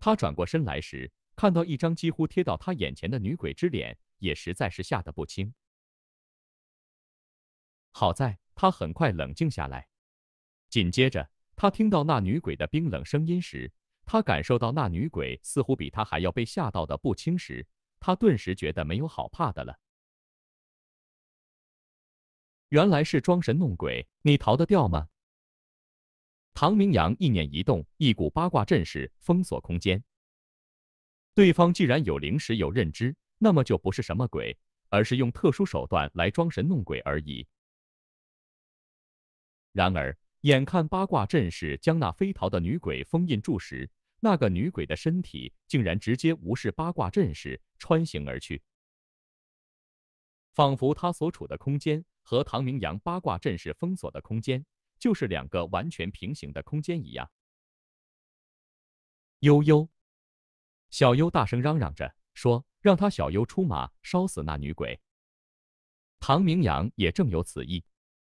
他转过身来时，看到一张几乎贴到他眼前的女鬼之脸，也实在是吓得不轻。好在他很快冷静下来，紧接着。他听到那女鬼的冰冷声音时，他感受到那女鬼似乎比他还要被吓到的不轻时，他顿时觉得没有好怕的了。原来是装神弄鬼，你逃得掉吗？唐明阳意念一动，一股八卦阵势封锁空间。对方既然有灵识、有认知，那么就不是什么鬼，而是用特殊手段来装神弄鬼而已。然而。眼看八卦阵势将那飞逃的女鬼封印住时，那个女鬼的身体竟然直接无视八卦阵势穿行而去，仿佛她所处的空间和唐明阳八卦阵势封锁的空间就是两个完全平行的空间一样。悠悠，小优大声嚷嚷着说：“让他小优出马，烧死那女鬼。”唐明阳也正有此意。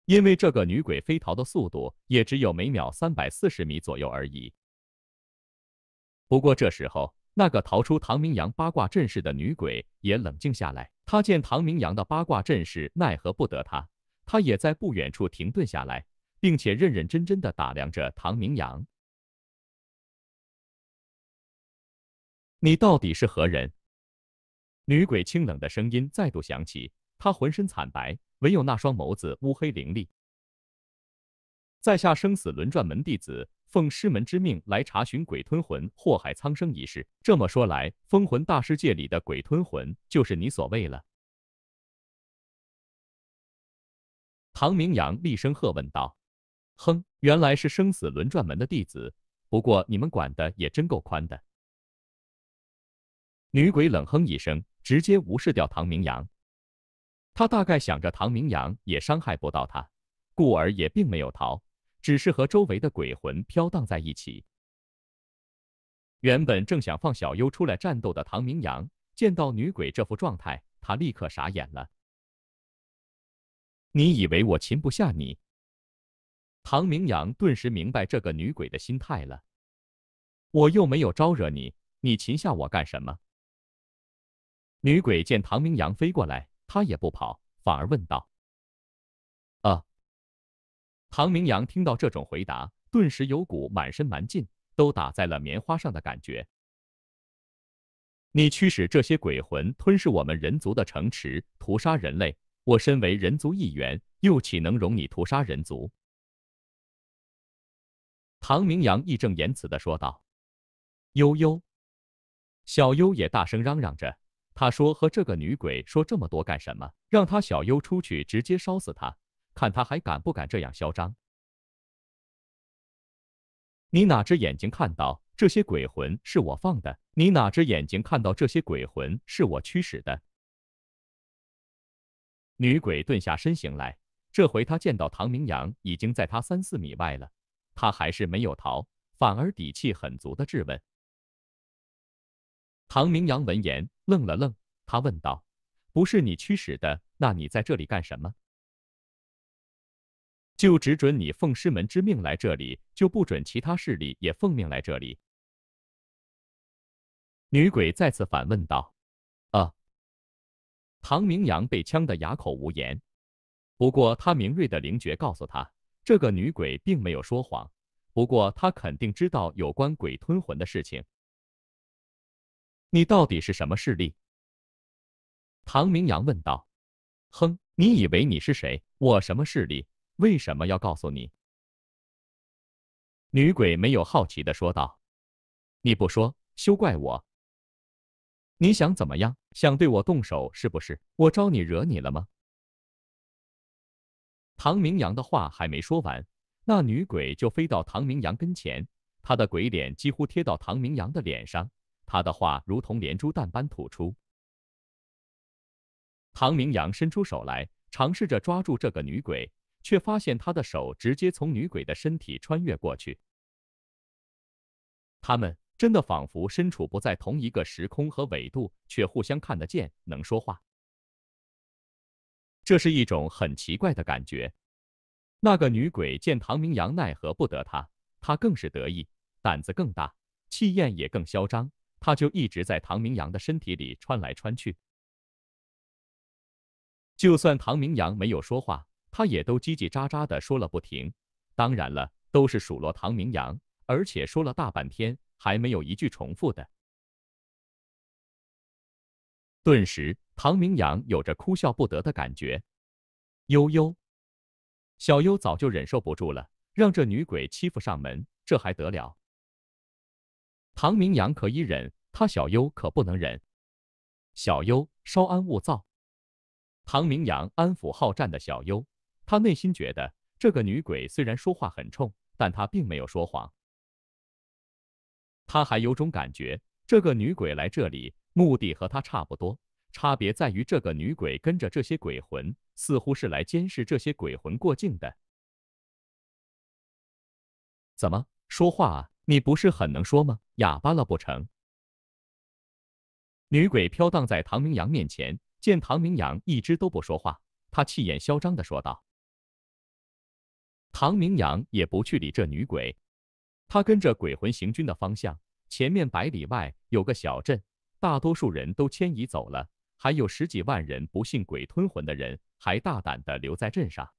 因为这个女鬼飞逃的速度也只有每秒三百四十米左右而已。不过这时候，那个逃出唐明阳八卦阵势的女鬼也冷静下来，她见唐明阳的八卦阵势奈何不得她，她也在不远处停顿下来，并且认认真真的打量着唐明阳：“你到底是何人？”女鬼清冷的声音再度响起。他浑身惨白，唯有那双眸子乌黑凌厉。在下生死轮转门弟子，奉师门之命来查寻鬼吞魂祸害苍生一事。这么说来，封魂大世界里的鬼吞魂就是你所谓了？唐明阳厉声喝问道：“哼，原来是生死轮转门的弟子，不过你们管的也真够宽的。”女鬼冷哼一声，直接无视掉唐明阳。他大概想着唐明阳也伤害不到他，故而也并没有逃，只是和周围的鬼魂飘荡在一起。原本正想放小优出来战斗的唐明阳，见到女鬼这副状态，他立刻傻眼了。你以为我擒不下你？唐明阳顿时明白这个女鬼的心态了。我又没有招惹你，你擒下我干什么？女鬼见唐明阳飞过来。他也不跑，反而问道：“啊！”唐明阳听到这种回答，顿时有股满身蛮劲都打在了棉花上的感觉。你驱使这些鬼魂吞噬我们人族的城池，屠杀人类，我身为人族一员，又岂能容你屠杀人族？”唐明阳义正言辞的说道。“悠悠，小悠也大声嚷嚷着。”他说：“和这个女鬼说这么多干什么？让他小优出去，直接烧死他，看他还敢不敢这样嚣张。”你哪只眼睛看到这些鬼魂是我放的？你哪只眼睛看到这些鬼魂是我驱使的？女鬼顿下身形来，这回她见到唐明阳已经在她三四米外了，她还是没有逃，反而底气很足的质问唐明阳。闻言。愣了愣，他问道：“不是你驱使的，那你在这里干什么？”“就只准你奉师门之命来这里，就不准其他势力也奉命来这里。”女鬼再次反问道：“啊？”唐明阳被呛得哑口无言。不过，他明锐的灵觉告诉他，这个女鬼并没有说谎。不过，他肯定知道有关鬼吞魂的事情。你到底是什么势力？唐明阳问道。“哼，你以为你是谁？我什么势力？为什么要告诉你？”女鬼没有好奇的说道，“你不说，休怪我。你想怎么样？想对我动手是不是？我招你惹你了吗？”唐明阳的话还没说完，那女鬼就飞到唐明阳跟前，她的鬼脸几乎贴到唐明阳的脸上。他的话如同连珠弹般吐出。唐明阳伸出手来，尝试着抓住这个女鬼，却发现他的手直接从女鬼的身体穿越过去。他们真的仿佛身处不在同一个时空和纬度，却互相看得见，能说话。这是一种很奇怪的感觉。那个女鬼见唐明阳奈何不得他，他更是得意，胆子更大，气焰也更嚣张。他就一直在唐明阳的身体里穿来穿去，就算唐明阳没有说话，他也都叽叽喳喳的说了不停。当然了，都是数落唐明阳，而且说了大半天，还没有一句重复的。顿时，唐明阳有着哭笑不得的感觉。悠悠，小优早就忍受不住了，让这女鬼欺负上门，这还得了？唐明阳可以忍，他小优可不能忍。小优，稍安勿躁。唐明阳安抚好战的小优，他内心觉得这个女鬼虽然说话很冲，但她并没有说谎。他还有种感觉，这个女鬼来这里目的和他差不多，差别在于这个女鬼跟着这些鬼魂，似乎是来监视这些鬼魂过境的。怎么说话啊？你不是很能说吗？哑巴了不成？女鬼飘荡在唐明阳面前，见唐明阳一直都不说话，她气焰嚣张的说道。唐明阳也不去理这女鬼，他跟着鬼魂行军的方向，前面百里外有个小镇，大多数人都迁移走了，还有十几万人不信鬼吞魂的人，还大胆的留在镇上。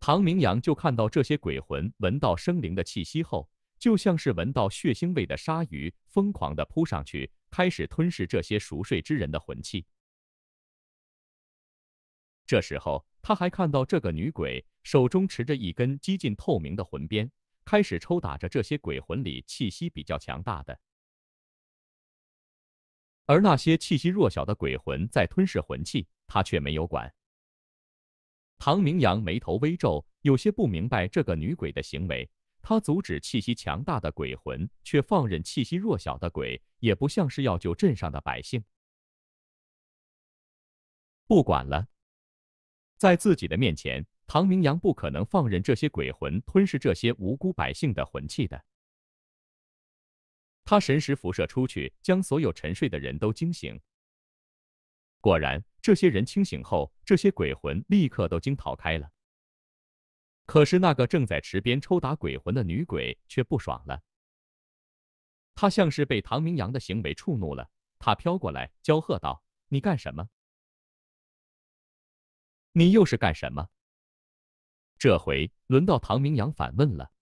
唐明阳就看到这些鬼魂闻到生灵的气息后，就像是闻到血腥味的鲨鱼，疯狂的扑上去，开始吞噬这些熟睡之人的魂气。这时候，他还看到这个女鬼手中持着一根几近透明的魂鞭，开始抽打着这些鬼魂里气息比较强大的，而那些气息弱小的鬼魂在吞噬魂气，他却没有管。唐明阳眉头微皱，有些不明白这个女鬼的行为。他阻止气息强大的鬼魂，却放任气息弱小的鬼，也不像是要救镇上的百姓。不管了，在自己的面前，唐明阳不可能放任这些鬼魂吞噬这些无辜百姓的魂气的。他神识辐射出去，将所有沉睡的人都惊醒。果然，这些人清醒后，这些鬼魂立刻都惊逃开了。可是那个正在池边抽打鬼魂的女鬼却不爽了，她像是被唐明阳的行为触怒了，她飘过来娇喝道：“你干什么？你又是干什么？”这回轮到唐明阳反问了：“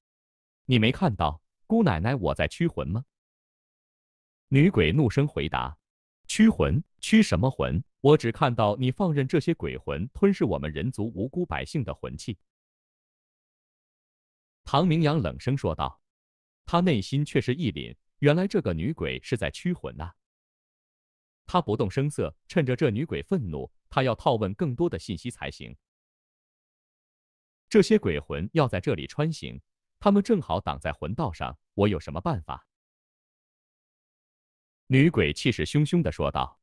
你没看到姑奶奶我在驱魂吗？”女鬼怒声回答：“驱魂？驱什么魂？”我只看到你放任这些鬼魂吞噬我们人族无辜百姓的魂气。”唐明阳冷声说道，他内心却是一凛，原来这个女鬼是在驱魂啊！他不动声色，趁着这女鬼愤怒，他要套问更多的信息才行。这些鬼魂要在这里穿行，他们正好挡在魂道上，我有什么办法？”女鬼气势汹汹地说道。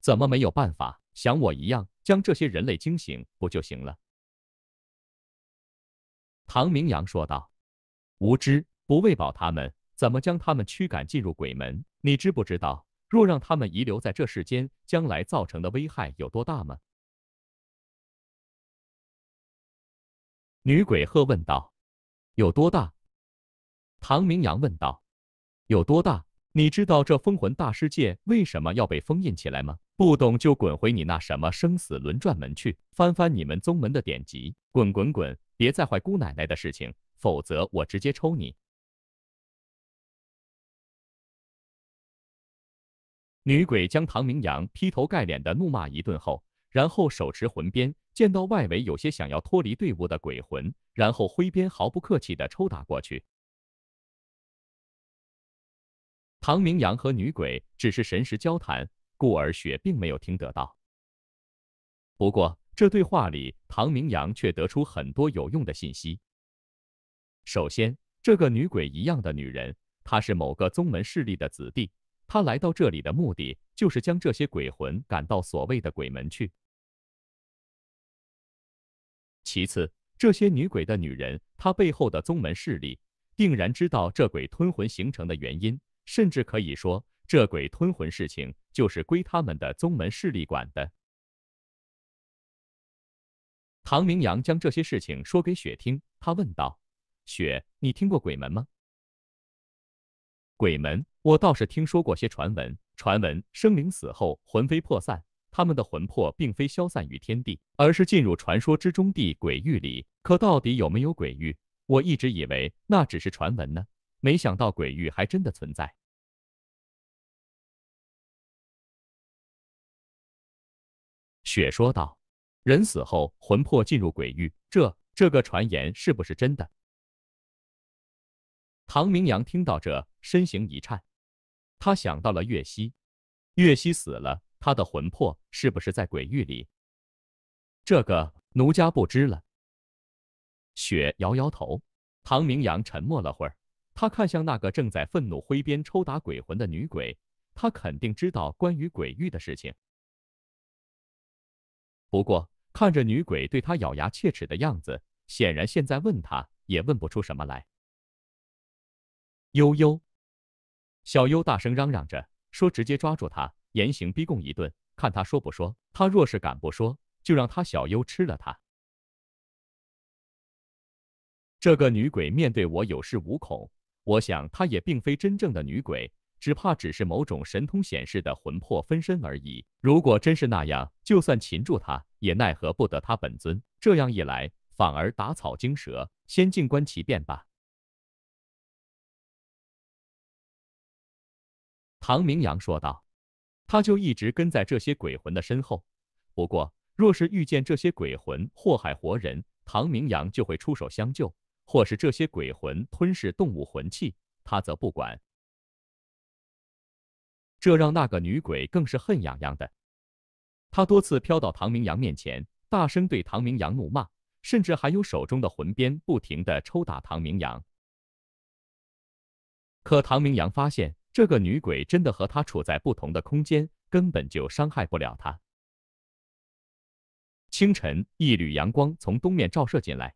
怎么没有办法？像我一样将这些人类惊醒不就行了？唐明阳说道。无知，不喂饱他们，怎么将他们驱赶进入鬼门？你知不知道，若让他们遗留在这世间，将来造成的危害有多大吗？女鬼喝问道。有多大？唐明阳问道。有多大？你知道这封魂大世界为什么要被封印起来吗？不懂就滚回你那什么生死轮转门去，翻翻你们宗门的典籍。滚滚滚，别再坏姑奶奶的事情，否则我直接抽你！女鬼将唐明阳劈头盖脸的怒骂一顿后，然后手持魂鞭，见到外围有些想要脱离队伍的鬼魂，然后挥鞭毫不客气的抽打过去。唐明阳和女鬼只是神识交谈。故而雪并没有听得到。不过这对话里，唐明阳却得出很多有用的信息。首先，这个女鬼一样的女人，她是某个宗门势力的子弟。她来到这里的目的，就是将这些鬼魂赶到所谓的鬼门去。其次，这些女鬼的女人，她背后的宗门势力，定然知道这鬼吞魂形成的原因，甚至可以说。这鬼吞魂事情就是归他们的宗门势力管的。唐明阳将这些事情说给雪听，他问道：“雪，你听过鬼门吗？”“鬼门，我倒是听说过些传闻。传闻生灵死后魂飞魄散，他们的魂魄并非消散于天地，而是进入传说之中地鬼域里。可到底有没有鬼域？我一直以为那只是传闻呢。没想到鬼域还真的存在。”雪说道：“人死后魂魄进入鬼域，这这个传言是不是真的？”唐明阳听到这，身形一颤，他想到了月溪，月溪死了，他的魂魄是不是在鬼域里？这个奴家不知了。雪摇摇头。唐明阳沉默了会儿，他看向那个正在愤怒挥鞭抽打鬼魂的女鬼，她肯定知道关于鬼域的事情。不过，看着女鬼对他咬牙切齿的样子，显然现在问他也问不出什么来。悠悠，小优大声嚷嚷着说：“直接抓住他，严刑逼供一顿，看他说不说。他若是敢不说，就让他小优吃了他。”这个女鬼面对我有恃无恐，我想她也并非真正的女鬼。只怕只是某种神通显示的魂魄分身而已。如果真是那样，就算擒住他，也奈何不得他本尊。这样一来，反而打草惊蛇。先静观其变吧。”唐明阳说道。他就一直跟在这些鬼魂的身后。不过，若是遇见这些鬼魂祸害活人，唐明阳就会出手相救；或是这些鬼魂吞噬动物魂器，他则不管。这让那个女鬼更是恨痒痒的，她多次飘到唐明阳面前，大声对唐明阳怒骂，甚至还有手中的魂鞭不停的抽打唐明阳。可唐明阳发现，这个女鬼真的和他处在不同的空间，根本就伤害不了他。清晨，一缕阳光从东面照射进来，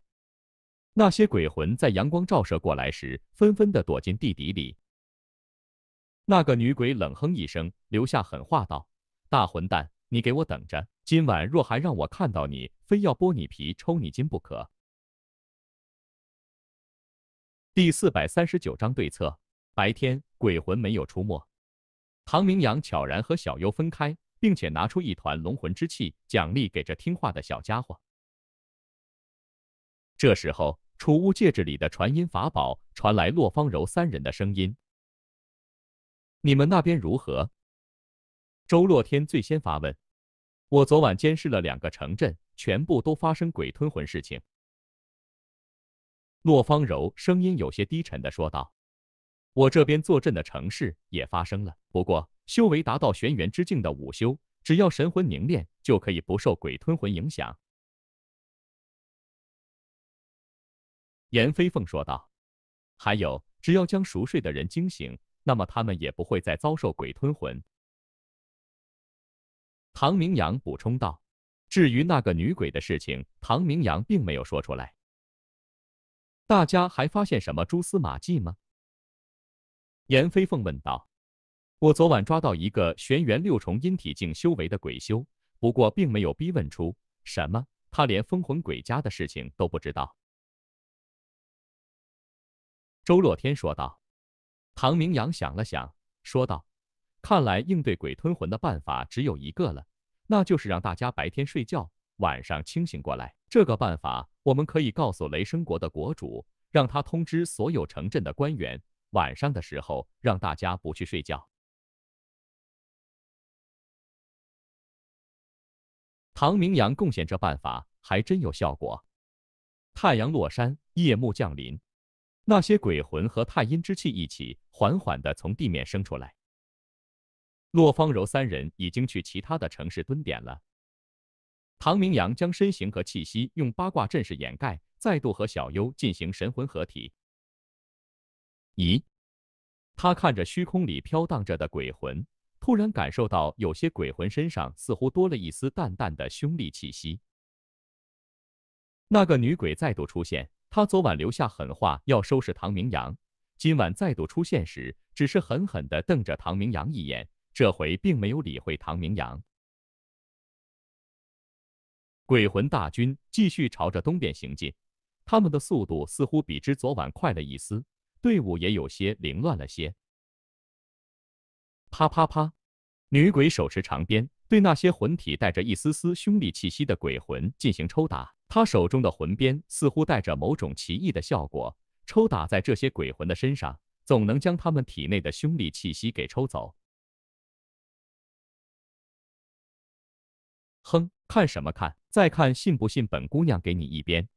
那些鬼魂在阳光照射过来时，纷纷的躲进地底里。那个女鬼冷哼一声，留下狠话道：“大混蛋，你给我等着！今晚若还让我看到你，非要剥你皮、抽你筋不可。”第四百三十九章对策。白天鬼魂没有出没，唐明阳悄然和小优分开，并且拿出一团龙魂之气奖励给这听话的小家伙。这时候，储物戒指里的传音法宝传来洛方柔三人的声音。你们那边如何？周洛天最先发问。我昨晚监视了两个城镇，全部都发生鬼吞魂事情。洛方柔声音有些低沉的说道：“我这边坐镇的城市也发生了，不过修为达到玄元之境的武修，只要神魂凝练，就可以不受鬼吞魂影响。”严飞凤说道：“还有，只要将熟睡的人惊醒。”那么他们也不会再遭受鬼吞魂。”唐明阳补充道。“至于那个女鬼的事情，唐明阳并没有说出来。”大家还发现什么蛛丝马迹吗？”严飞凤问道。“我昨晚抓到一个玄元六重阴体境修为的鬼修，不过并没有逼问出什么，他连封魂鬼家的事情都不知道。”周洛天说道。唐明阳想了想，说道：“看来应对鬼吞魂的办法只有一个了，那就是让大家白天睡觉，晚上清醒过来。这个办法我们可以告诉雷声国的国主，让他通知所有城镇的官员，晚上的时候让大家不去睡觉。”唐明阳贡献这办法还真有效果。太阳落山，夜幕降临。那些鬼魂和太阴之气一起，缓缓的从地面升出来。洛芳柔三人已经去其他的城市蹲点了。唐明阳将身形和气息用八卦阵势掩盖，再度和小优进行神魂合体。咦，他看着虚空里飘荡着的鬼魂，突然感受到有些鬼魂身上似乎多了一丝淡淡的凶戾气息。那个女鬼再度出现。他昨晚留下狠话要收拾唐明阳，今晚再度出现时，只是狠狠地瞪着唐明阳一眼，这回并没有理会唐明阳。鬼魂大军继续朝着东边行进，他们的速度似乎比之昨晚快了一丝，队伍也有些凌乱了些。啪啪啪，女鬼手持长鞭，对那些魂体带着一丝丝凶厉气息的鬼魂进行抽打。他手中的魂鞭似乎带着某种奇异的效果，抽打在这些鬼魂的身上，总能将他们体内的凶戾气息给抽走。哼，看什么看？再看，信不信本姑娘给你一鞭？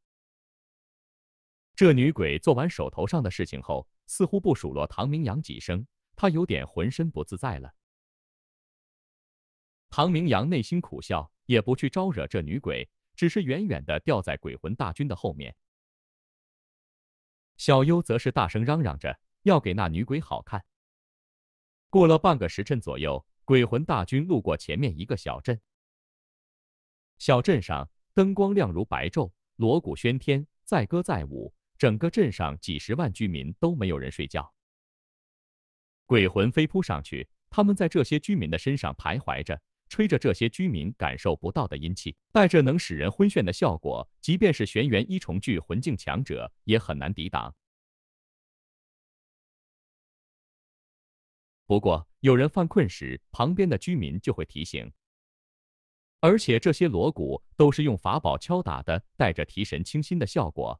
这女鬼做完手头上的事情后，似乎不数落唐明阳几声，她有点浑身不自在了。唐明阳内心苦笑，也不去招惹这女鬼。只是远远的吊在鬼魂大军的后面，小优则是大声嚷嚷着要给那女鬼好看。过了半个时辰左右，鬼魂大军路过前面一个小镇，小镇上灯光亮如白昼，锣鼓喧天，载歌载舞，整个镇上几十万居民都没有人睡觉。鬼魂飞扑上去，他们在这些居民的身上徘徊着。吹着这些居民感受不到的阴气，带着能使人昏眩的效果，即便是玄元一重聚魂境强者也很难抵挡。不过，有人犯困时，旁边的居民就会提醒。而且这些锣鼓都是用法宝敲打的，带着提神清新的效果。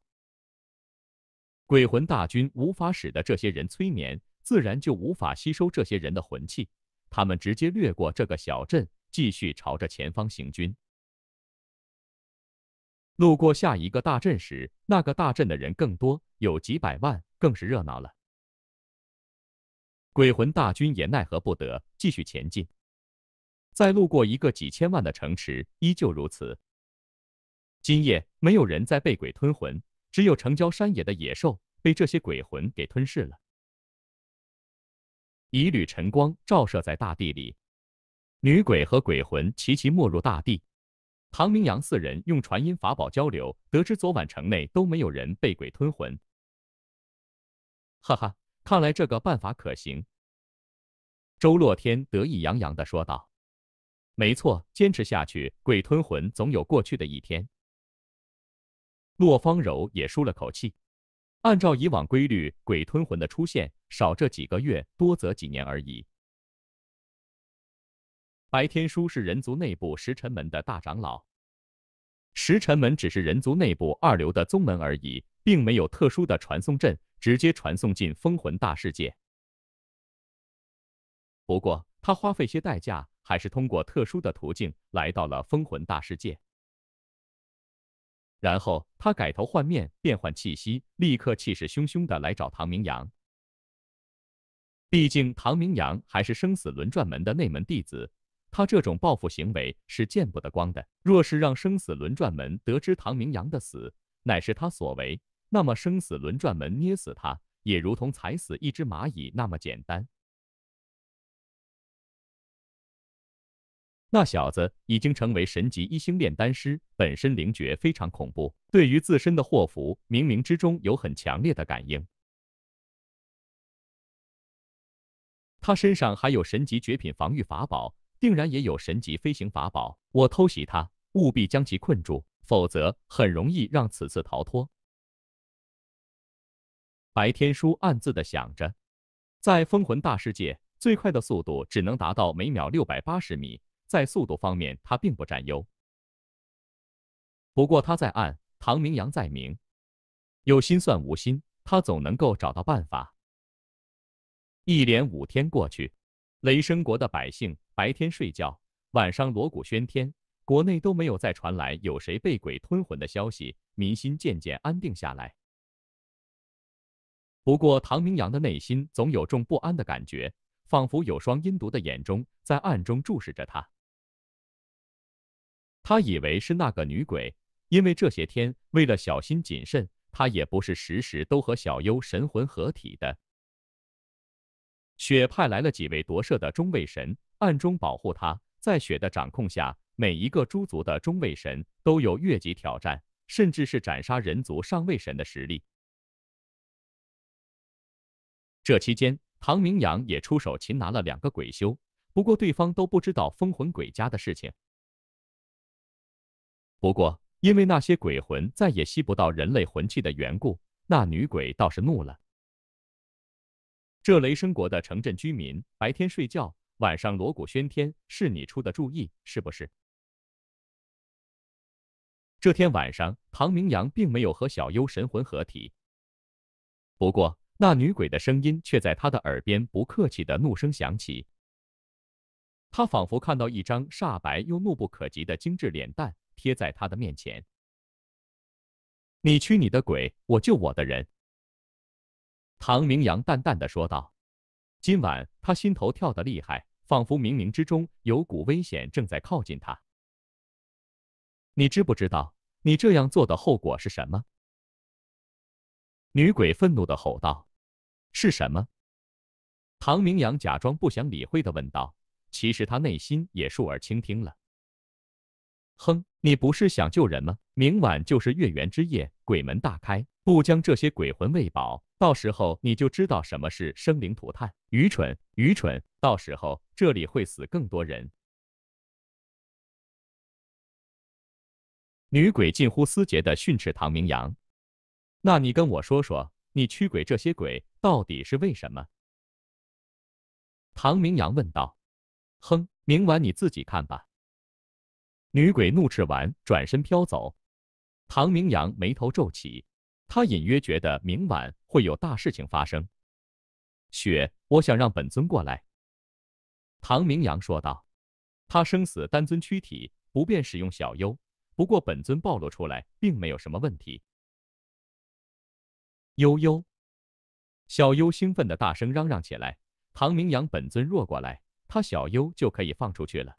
鬼魂大军无法使得这些人催眠，自然就无法吸收这些人的魂气，他们直接掠过这个小镇。继续朝着前方行军，路过下一个大阵时，那个大阵的人更多，有几百万，更是热闹了。鬼魂大军也奈何不得，继续前进。再路过一个几千万的城池，依旧如此。今夜没有人在被鬼吞魂，只有城郊山野的野兽被这些鬼魂给吞噬了。一缕晨光照射在大地里。女鬼和鬼魂齐齐没入大地。唐明阳四人用传音法宝交流，得知昨晚城内都没有人被鬼吞魂。哈哈，看来这个办法可行。周洛天得意洋洋的说道：“没错，坚持下去，鬼吞魂总有过去的一天。”洛芳柔也舒了口气。按照以往规律，鬼吞魂的出现少这几个月，多则几年而已。白天书是人族内部时辰门的大长老。时辰门只是人族内部二流的宗门而已，并没有特殊的传送阵，直接传送进封魂大世界。不过他花费些代价，还是通过特殊的途径来到了封魂大世界。然后他改头换面，变换气息，立刻气势汹汹的来找唐明阳。毕竟唐明阳还是生死轮转门的内门弟子。他这种报复行为是见不得光的。若是让生死轮转门得知唐明阳的死乃是他所为，那么生死轮转门捏死他也如同踩死一只蚂蚁那么简单。那小子已经成为神级一星炼丹师，本身灵觉非常恐怖，对于自身的祸福冥冥之中有很强烈的感应。他身上还有神级绝品防御法宝。定然也有神级飞行法宝，我偷袭他，务必将其困住，否则很容易让此次逃脱。白天书暗自的想着，在封魂大世界，最快的速度只能达到每秒六百八十米，在速度方面他并不占优。不过他在暗，唐明阳在明，有心算无心，他总能够找到办法。一连五天过去，雷声国的百姓。白天睡觉，晚上锣鼓喧天，国内都没有再传来有谁被鬼吞魂的消息，民心渐渐安定下来。不过唐明阳的内心总有种不安的感觉，仿佛有双阴毒的眼中在暗中注视着他。他以为是那个女鬼，因为这些天为了小心谨慎，他也不是时时都和小优神魂合体的。雪派来了几位夺舍的中位神。暗中保护他，在雪的掌控下，每一个诸族的中位神都有越级挑战，甚至是斩杀人族上位神的实力。这期间，唐明阳也出手擒拿了两个鬼修，不过对方都不知道封魂鬼家的事情。不过，因为那些鬼魂再也吸不到人类魂气的缘故，那女鬼倒是怒了。这雷声国的城镇居民白天睡觉。晚上锣鼓喧天，是你出的主意是不是？这天晚上，唐明阳并没有和小优神魂合体，不过那女鬼的声音却在他的耳边不客气的怒声响起。他仿佛看到一张煞白又怒不可及的精致脸蛋贴在他的面前。“你驱你的鬼，我救我的人。”唐明阳淡淡的说道。今晚他心头跳得厉害。仿佛冥冥之中有股危险正在靠近他。你知不知道你这样做的后果是什么？女鬼愤怒的吼道：“是什么？”唐明阳假装不想理会的问道，其实他内心也竖耳倾听了。哼，你不是想救人吗？明晚就是月圆之夜，鬼门大开。不将这些鬼魂喂饱，到时候你就知道什么是生灵涂炭。愚蠢，愚蠢！到时候这里会死更多人。女鬼近乎思竭的训斥唐明阳：“那你跟我说说，你驱鬼这些鬼到底是为什么？”唐明阳问道：“哼，明晚你自己看吧。”女鬼怒斥完，转身飘走。唐明阳眉头皱起。他隐约觉得明晚会有大事情发生。雪，我想让本尊过来。”唐明阳说道，“他生死丹尊躯体不便使用小优。不过本尊暴露出来并没有什么问题。”悠悠，小优兴奋地大声嚷嚷起来：“唐明阳本尊若过来，他小优就可以放出去了。”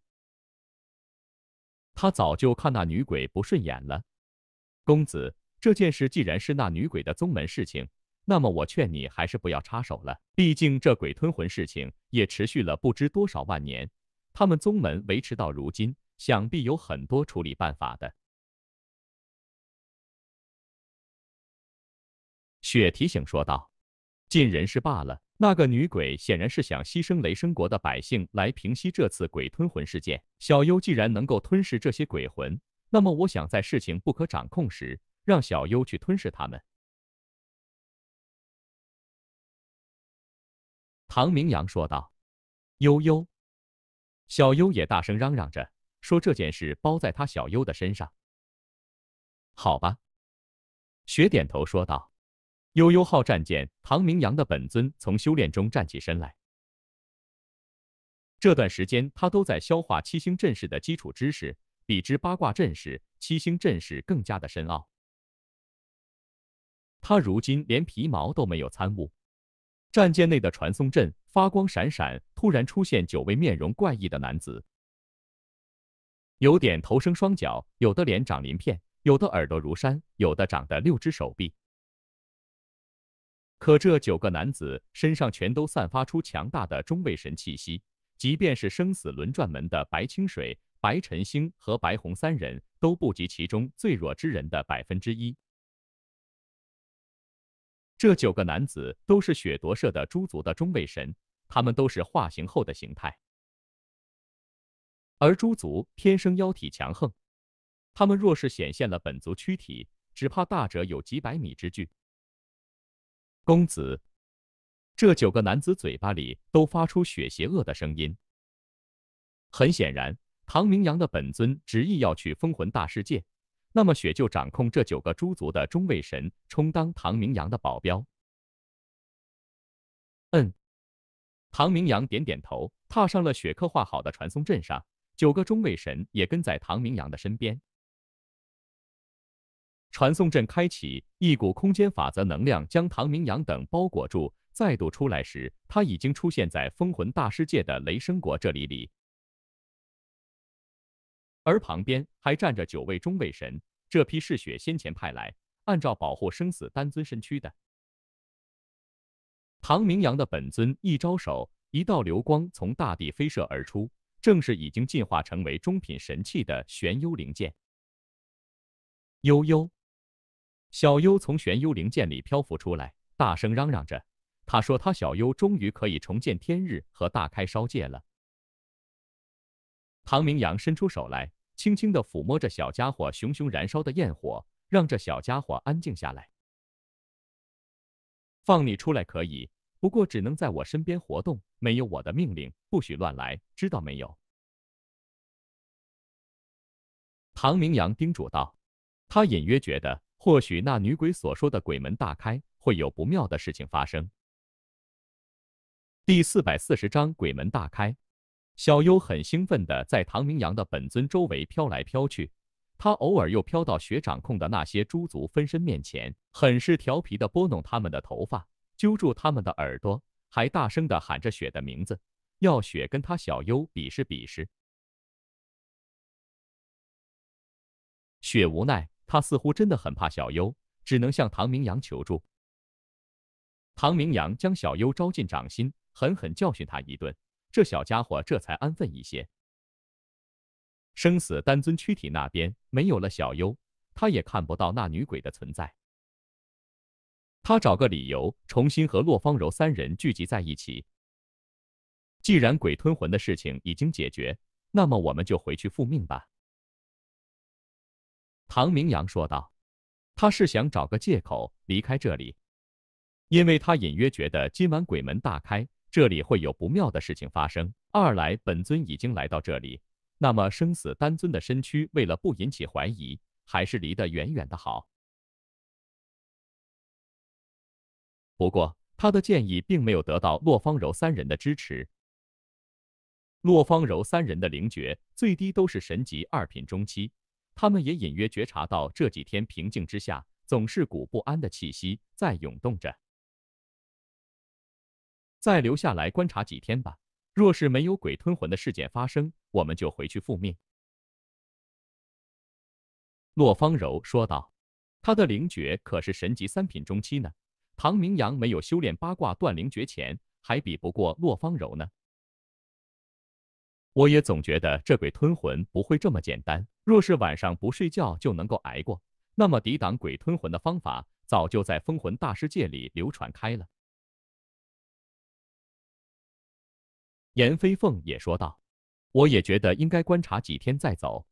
他早就看那女鬼不顺眼了，公子。这件事既然是那女鬼的宗门事情，那么我劝你还是不要插手了。毕竟这鬼吞魂事情也持续了不知多少万年，他们宗门维持到如今，想必有很多处理办法的。雪提醒说道：“尽人事罢了。那个女鬼显然是想牺牲雷声国的百姓来平息这次鬼吞魂事件。小优既然能够吞噬这些鬼魂，那么我想在事情不可掌控时。”让小优去吞噬他们。”唐明阳说道。“悠悠，小优也大声嚷嚷着说这件事包在他小优的身上。”好吧，学点头说道。“悠悠号战舰，唐明阳的本尊从修炼中站起身来。这段时间他都在消化七星阵势的基础知识，比之八卦阵势、七星阵势更加的深奥。”他如今连皮毛都没有参悟，战舰内的传送阵发光闪闪，突然出现九位面容怪异的男子，有点头生双脚，有的脸长鳞片，有的耳朵如山，有的长得六只手臂。可这九个男子身上全都散发出强大的中位神气息，即便是生死轮转门的白清水、白晨星和白红三人都不及其中最弱之人的百分之一。这九个男子都是血夺舍的诸族的中位神，他们都是化形后的形态。而诸族天生妖体强横，他们若是显现了本族躯体，只怕大者有几百米之巨。公子，这九个男子嘴巴里都发出血邪恶的声音。很显然，唐明阳的本尊执意要去封魂大世界。那么雪就掌控这九个诸族的中位神，充当唐明阳的保镖。嗯，唐明阳点点头，踏上了雪刻画好的传送阵上。九个中位神也跟在唐明阳的身边。传送阵开启，一股空间法则能量将唐明阳等包裹住。再度出来时，他已经出现在封魂大世界的雷声国这里里。而旁边还站着九位中位神，这批是雪先前派来，按照保护生死丹尊身躯的。唐明阳的本尊一招手，一道流光从大地飞射而出，正是已经进化成为中品神器的玄幽灵剑。悠悠，小优从玄幽灵剑里漂浮出来，大声嚷嚷着，他说他小优终于可以重见天日和大开烧界了。唐明阳伸出手来，轻轻地抚摸着小家伙熊熊燃烧的焰火，让这小家伙安静下来。放你出来可以，不过只能在我身边活动，没有我的命令不许乱来，知道没有？唐明阳叮嘱道。他隐约觉得，或许那女鬼所说的“鬼门大开”会有不妙的事情发生。第四百四十章：鬼门大开。小优很兴奋的在唐明阳的本尊周围飘来飘去，他偶尔又飘到雪掌控的那些猪族分身面前，很是调皮的拨弄他们的头发，揪住他们的耳朵，还大声的喊着雪的名字，要雪跟他小优比试比试。雪无奈，他似乎真的很怕小优，只能向唐明阳求助。唐明阳将小优招进掌心，狠狠教训他一顿。这小家伙这才安分一些。生死丹尊躯体那边没有了小优，他也看不到那女鬼的存在。他找个理由重新和洛芳柔三人聚集在一起。既然鬼吞魂的事情已经解决，那么我们就回去复命吧。唐明阳说道，他是想找个借口离开这里，因为他隐约觉得今晚鬼门大开。这里会有不妙的事情发生。二来，本尊已经来到这里，那么生死丹尊的身躯，为了不引起怀疑，还是离得远远的好。不过，他的建议并没有得到洛方柔三人的支持。洛方柔三人的灵觉最低都是神级二品中期，他们也隐约觉察到这几天平静之下，总是股不安的气息在涌动着。再留下来观察几天吧。若是没有鬼吞魂的事件发生，我们就回去复命。”洛方柔说道，“他的灵诀可是神级三品中期呢。唐明阳没有修炼八卦断灵诀前，还比不过洛方柔呢。我也总觉得这鬼吞魂不会这么简单。若是晚上不睡觉就能够挨过，那么抵挡鬼吞魂的方法早就在封魂大世界里流传开了。”严飞凤也说道：“我也觉得应该观察几天再走。”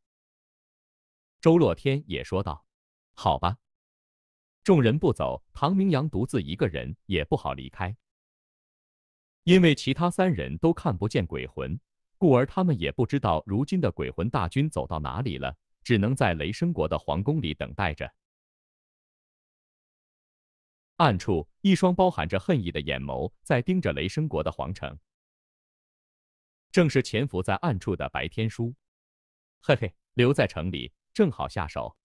周洛天也说道：“好吧。”众人不走，唐明阳独自一个人也不好离开，因为其他三人都看不见鬼魂，故而他们也不知道如今的鬼魂大军走到哪里了，只能在雷声国的皇宫里等待着。暗处，一双包含着恨意的眼眸在盯着雷声国的皇城。正是潜伏在暗处的白天书，嘿嘿，留在城里正好下手。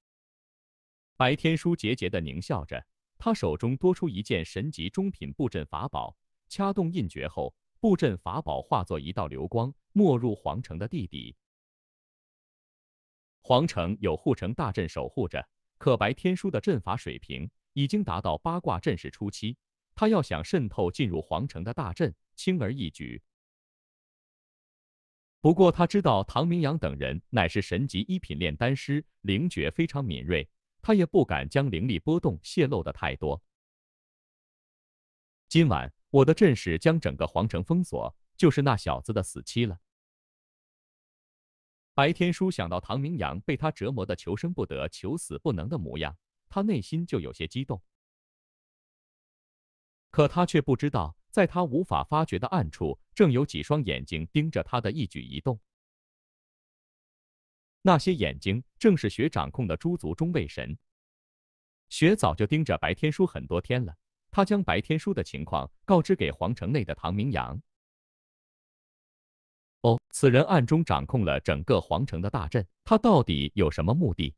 白天书桀桀的狞笑着，他手中多出一件神级中品布阵法宝，掐动印诀后，布阵法宝化作一道流光，没入皇城的地底。皇城有护城大阵守护着，可白天书的阵法水平已经达到八卦阵势初期，他要想渗透进入皇城的大阵，轻而易举。不过他知道唐明阳等人乃是神级一品炼丹师，灵觉非常敏锐，他也不敢将灵力波动泄露的太多。今晚我的阵势将整个皇城封锁，就是那小子的死期了。白天叔想到唐明阳被他折磨的求生不得、求死不能的模样，他内心就有些激动。可他却不知道。在他无法发觉的暗处，正有几双眼睛盯着他的一举一动。那些眼睛正是雪掌控的诸族中位神。雪早就盯着白天书很多天了，他将白天书的情况告知给皇城内的唐明阳。哦，此人暗中掌控了整个皇城的大阵，他到底有什么目的？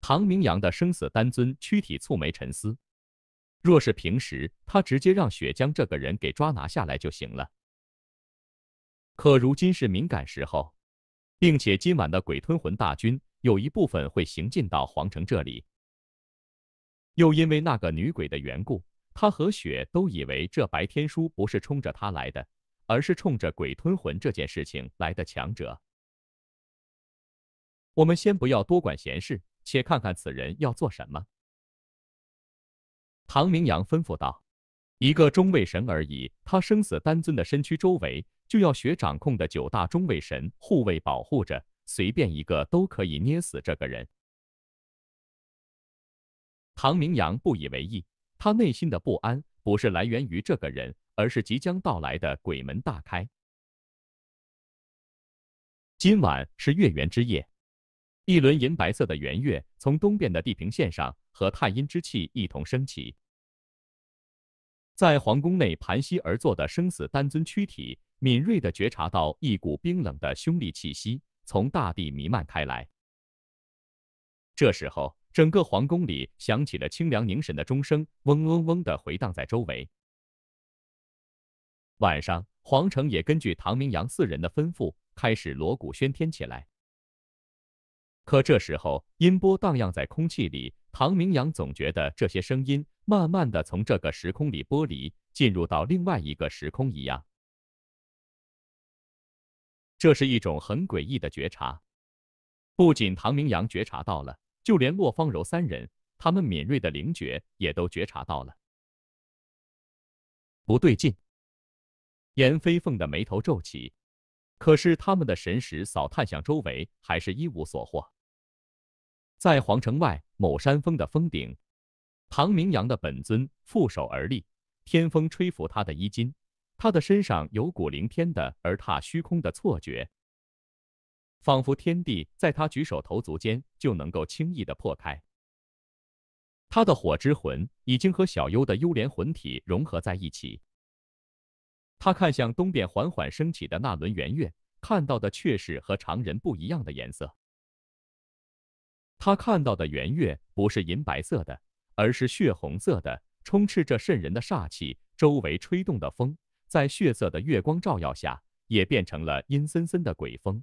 唐明阳的生死丹尊躯体蹙眉沉思。若是平时，他直接让雪将这个人给抓拿下来就行了。可如今是敏感时候，并且今晚的鬼吞魂大军有一部分会行进到皇城这里。又因为那个女鬼的缘故，他和雪都以为这白天书不是冲着他来的，而是冲着鬼吞魂这件事情来的强者。我们先不要多管闲事，且看看此人要做什么。唐明阳吩咐道：“一个中位神而已，他生死丹尊的身躯周围，就要学掌控的九大中位神护卫保护着，随便一个都可以捏死这个人。”唐明阳不以为意，他内心的不安不是来源于这个人，而是即将到来的鬼门大开。今晚是月圆之夜，一轮银白色的圆月从东边的地平线上。和太阴之气一同升起，在皇宫内盘膝而坐的生死丹尊躯体敏锐的觉察到一股冰冷的凶厉气息从大地弥漫开来。这时候，整个皇宫里响起了清凉凝神的钟声，嗡嗡嗡的回荡在周围。晚上，皇城也根据唐明阳四人的吩咐开始锣鼓喧天起来。可这时候，音波荡漾在空气里。唐明阳总觉得这些声音慢慢的从这个时空里剥离，进入到另外一个时空一样，这是一种很诡异的觉察。不仅唐明阳觉察到了，就连洛方柔三人，他们敏锐的灵觉也都觉察到了。不对劲，严飞凤的眉头皱起，可是他们的神识扫探向周围，还是一无所获。在皇城外某山峰的峰顶，唐明阳的本尊负手而立，天风吹拂他的衣襟，他的身上有古灵天的而踏虚空的错觉，仿佛天地在他举手投足间就能够轻易的破开。他的火之魂已经和小幽的幽莲魂体融合在一起，他看向东边缓缓升起的那轮圆月，看到的却是和常人不一样的颜色。他看到的圆月不是银白色的，而是血红色的，充斥着渗人的煞气。周围吹动的风，在血色的月光照耀下，也变成了阴森森的鬼风。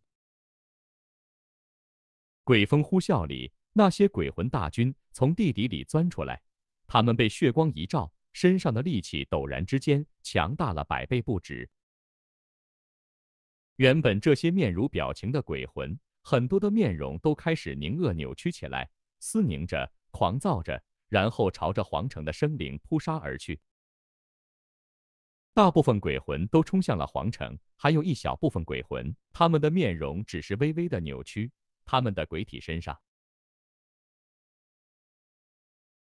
鬼风呼啸里，那些鬼魂大军从地底里钻出来，他们被血光一照，身上的力气陡然之间强大了百倍不止。原本这些面如表情的鬼魂。很多的面容都开始凝恶扭曲起来，嘶狞着，狂躁着，然后朝着皇城的生灵扑杀而去。大部分鬼魂都冲向了皇城，还有一小部分鬼魂，他们的面容只是微微的扭曲，他们的鬼体身上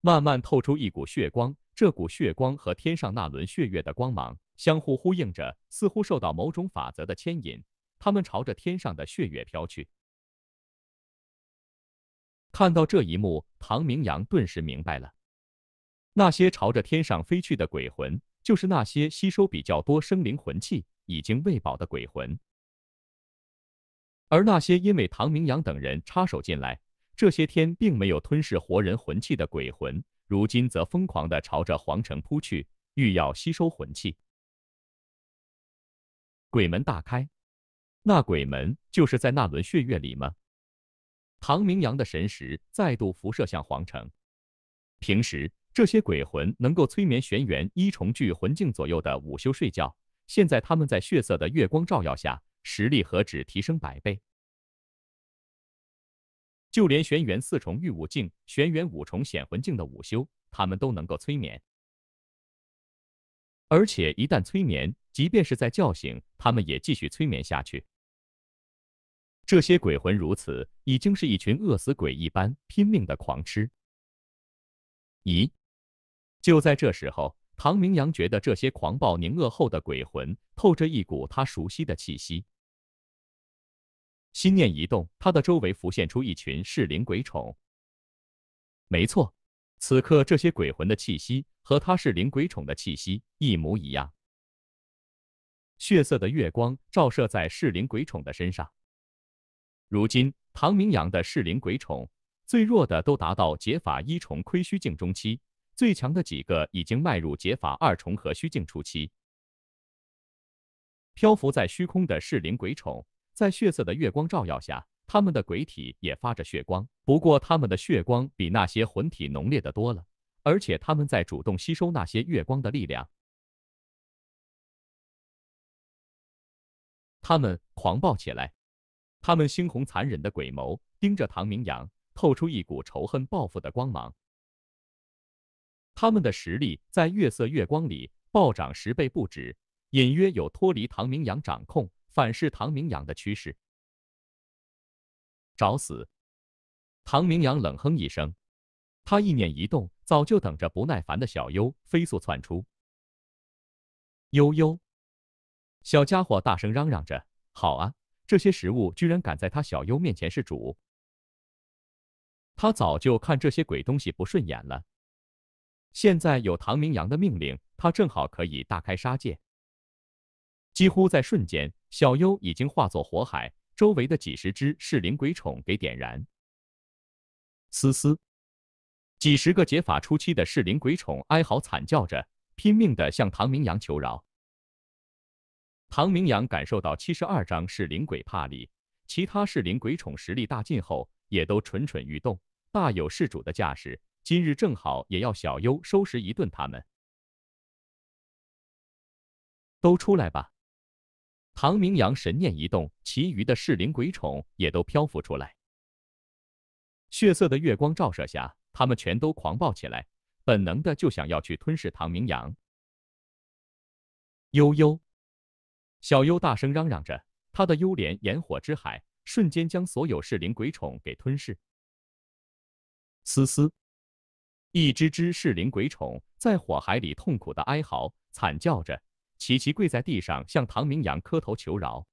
慢慢透出一股血光，这股血光和天上那轮血月的光芒相互呼应着，似乎受到某种法则的牵引，他们朝着天上的血月飘去。看到这一幕，唐明阳顿时明白了，那些朝着天上飞去的鬼魂，就是那些吸收比较多生灵魂气、已经喂饱的鬼魂。而那些因为唐明阳等人插手进来，这些天并没有吞噬活人魂气的鬼魂，如今则疯狂的朝着皇城扑去，欲要吸收魂气。鬼门大开，那鬼门就是在那轮血月里吗？唐明阳的神识再度辐射向皇城。平时这些鬼魂能够催眠玄元一重聚魂境左右的午休睡觉，现在他们在血色的月光照耀下，实力何止提升百倍？就连玄元四重御武境、玄元五重显魂境的午休，他们都能够催眠。而且一旦催眠，即便是在叫醒，他们也继续催眠下去。这些鬼魂如此，已经是一群饿死鬼一般拼命的狂吃。咦，就在这时候，唐明阳觉得这些狂暴凝饿后的鬼魂透着一股他熟悉的气息。心念一动，他的周围浮现出一群噬灵鬼宠。没错，此刻这些鬼魂的气息和他噬灵鬼宠的气息一模一样。血色的月光照射在噬灵鬼宠的身上。如今，唐明阳的噬灵鬼宠最弱的都达到解法一重亏虚境中期，最强的几个已经迈入解法二重和虚境初期。漂浮在虚空的噬灵鬼宠，在血色的月光照耀下，他们的鬼体也发着血光。不过，他们的血光比那些魂体浓烈的多了，而且他们在主动吸收那些月光的力量。他们狂暴起来。他们猩红残忍的鬼眸盯着唐明阳，透出一股仇恨报复的光芒。他们的实力在月色月光里暴涨十倍不止，隐约有脱离唐明阳掌控、反噬唐明阳的趋势。找死！唐明阳冷哼一声，他意念一动，早就等着不耐烦的小优飞速窜出。悠悠，小家伙大声嚷嚷着：“好啊！”这些食物居然敢在他小优面前是主，他早就看这些鬼东西不顺眼了。现在有唐明阳的命令，他正好可以大开杀戒。几乎在瞬间，小优已经化作火海，周围的几十只噬灵鬼宠给点燃。嘶嘶，几十个结法初期的噬灵鬼宠哀嚎惨叫着，拼命的向唐明阳求饶。唐明阳感受到七十二章是灵鬼帕里，其他是灵鬼宠实力大进后，也都蠢蠢欲动，大有噬主的架势。今日正好也要小优收拾一顿，他们都出来吧。唐明阳神念一动，其余的噬灵鬼宠也都漂浮出来。血色的月光照射下，他们全都狂暴起来，本能的就想要去吞噬唐明阳。悠悠。小优大声嚷嚷着，他的幽莲炎火之海瞬间将所有噬灵鬼宠给吞噬。嘶嘶，一只只噬灵鬼宠在火海里痛苦的哀嚎、惨叫着。琪琪跪在地上向唐明阳磕头求饶，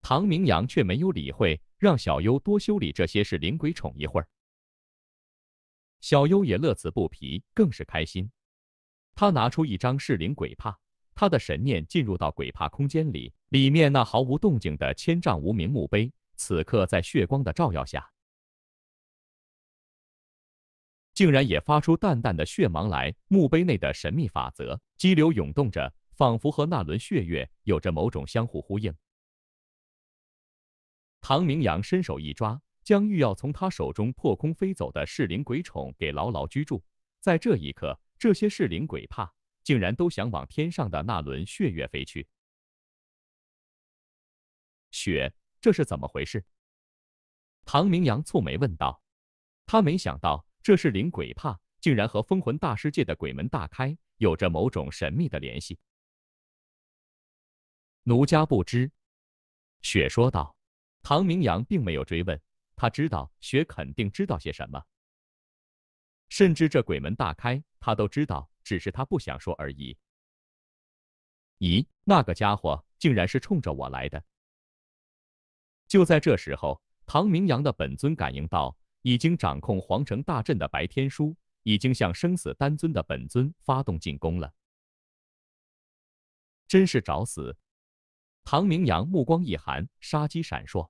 唐明阳却没有理会，让小优多修理这些噬灵鬼宠一会儿。小优也乐此不疲，更是开心。他拿出一张噬灵鬼帕。他的神念进入到鬼帕空间里，里面那毫无动静的千丈无名墓碑，此刻在血光的照耀下，竟然也发出淡淡的血芒来。墓碑内的神秘法则激流涌动着，仿佛和那轮血月有着某种相互呼应。唐明阳伸手一抓，将欲要从他手中破空飞走的噬灵鬼宠给牢牢拘住。在这一刻，这些噬灵鬼帕。竟然都想往天上的那轮血月飞去。雪，这是怎么回事？唐明阳蹙眉问道。他没想到，这是灵鬼怕，竟然和封魂大世界的鬼门大开有着某种神秘的联系。奴家不知，雪说道。唐明阳并没有追问，他知道雪肯定知道些什么，甚至这鬼门大开，他都知道。只是他不想说而已。咦，那个家伙竟然是冲着我来的！就在这时候，唐明阳的本尊感应到，已经掌控皇城大阵的白天书，已经向生死丹尊的本尊发动进攻了。真是找死！唐明阳目光一寒，杀机闪烁。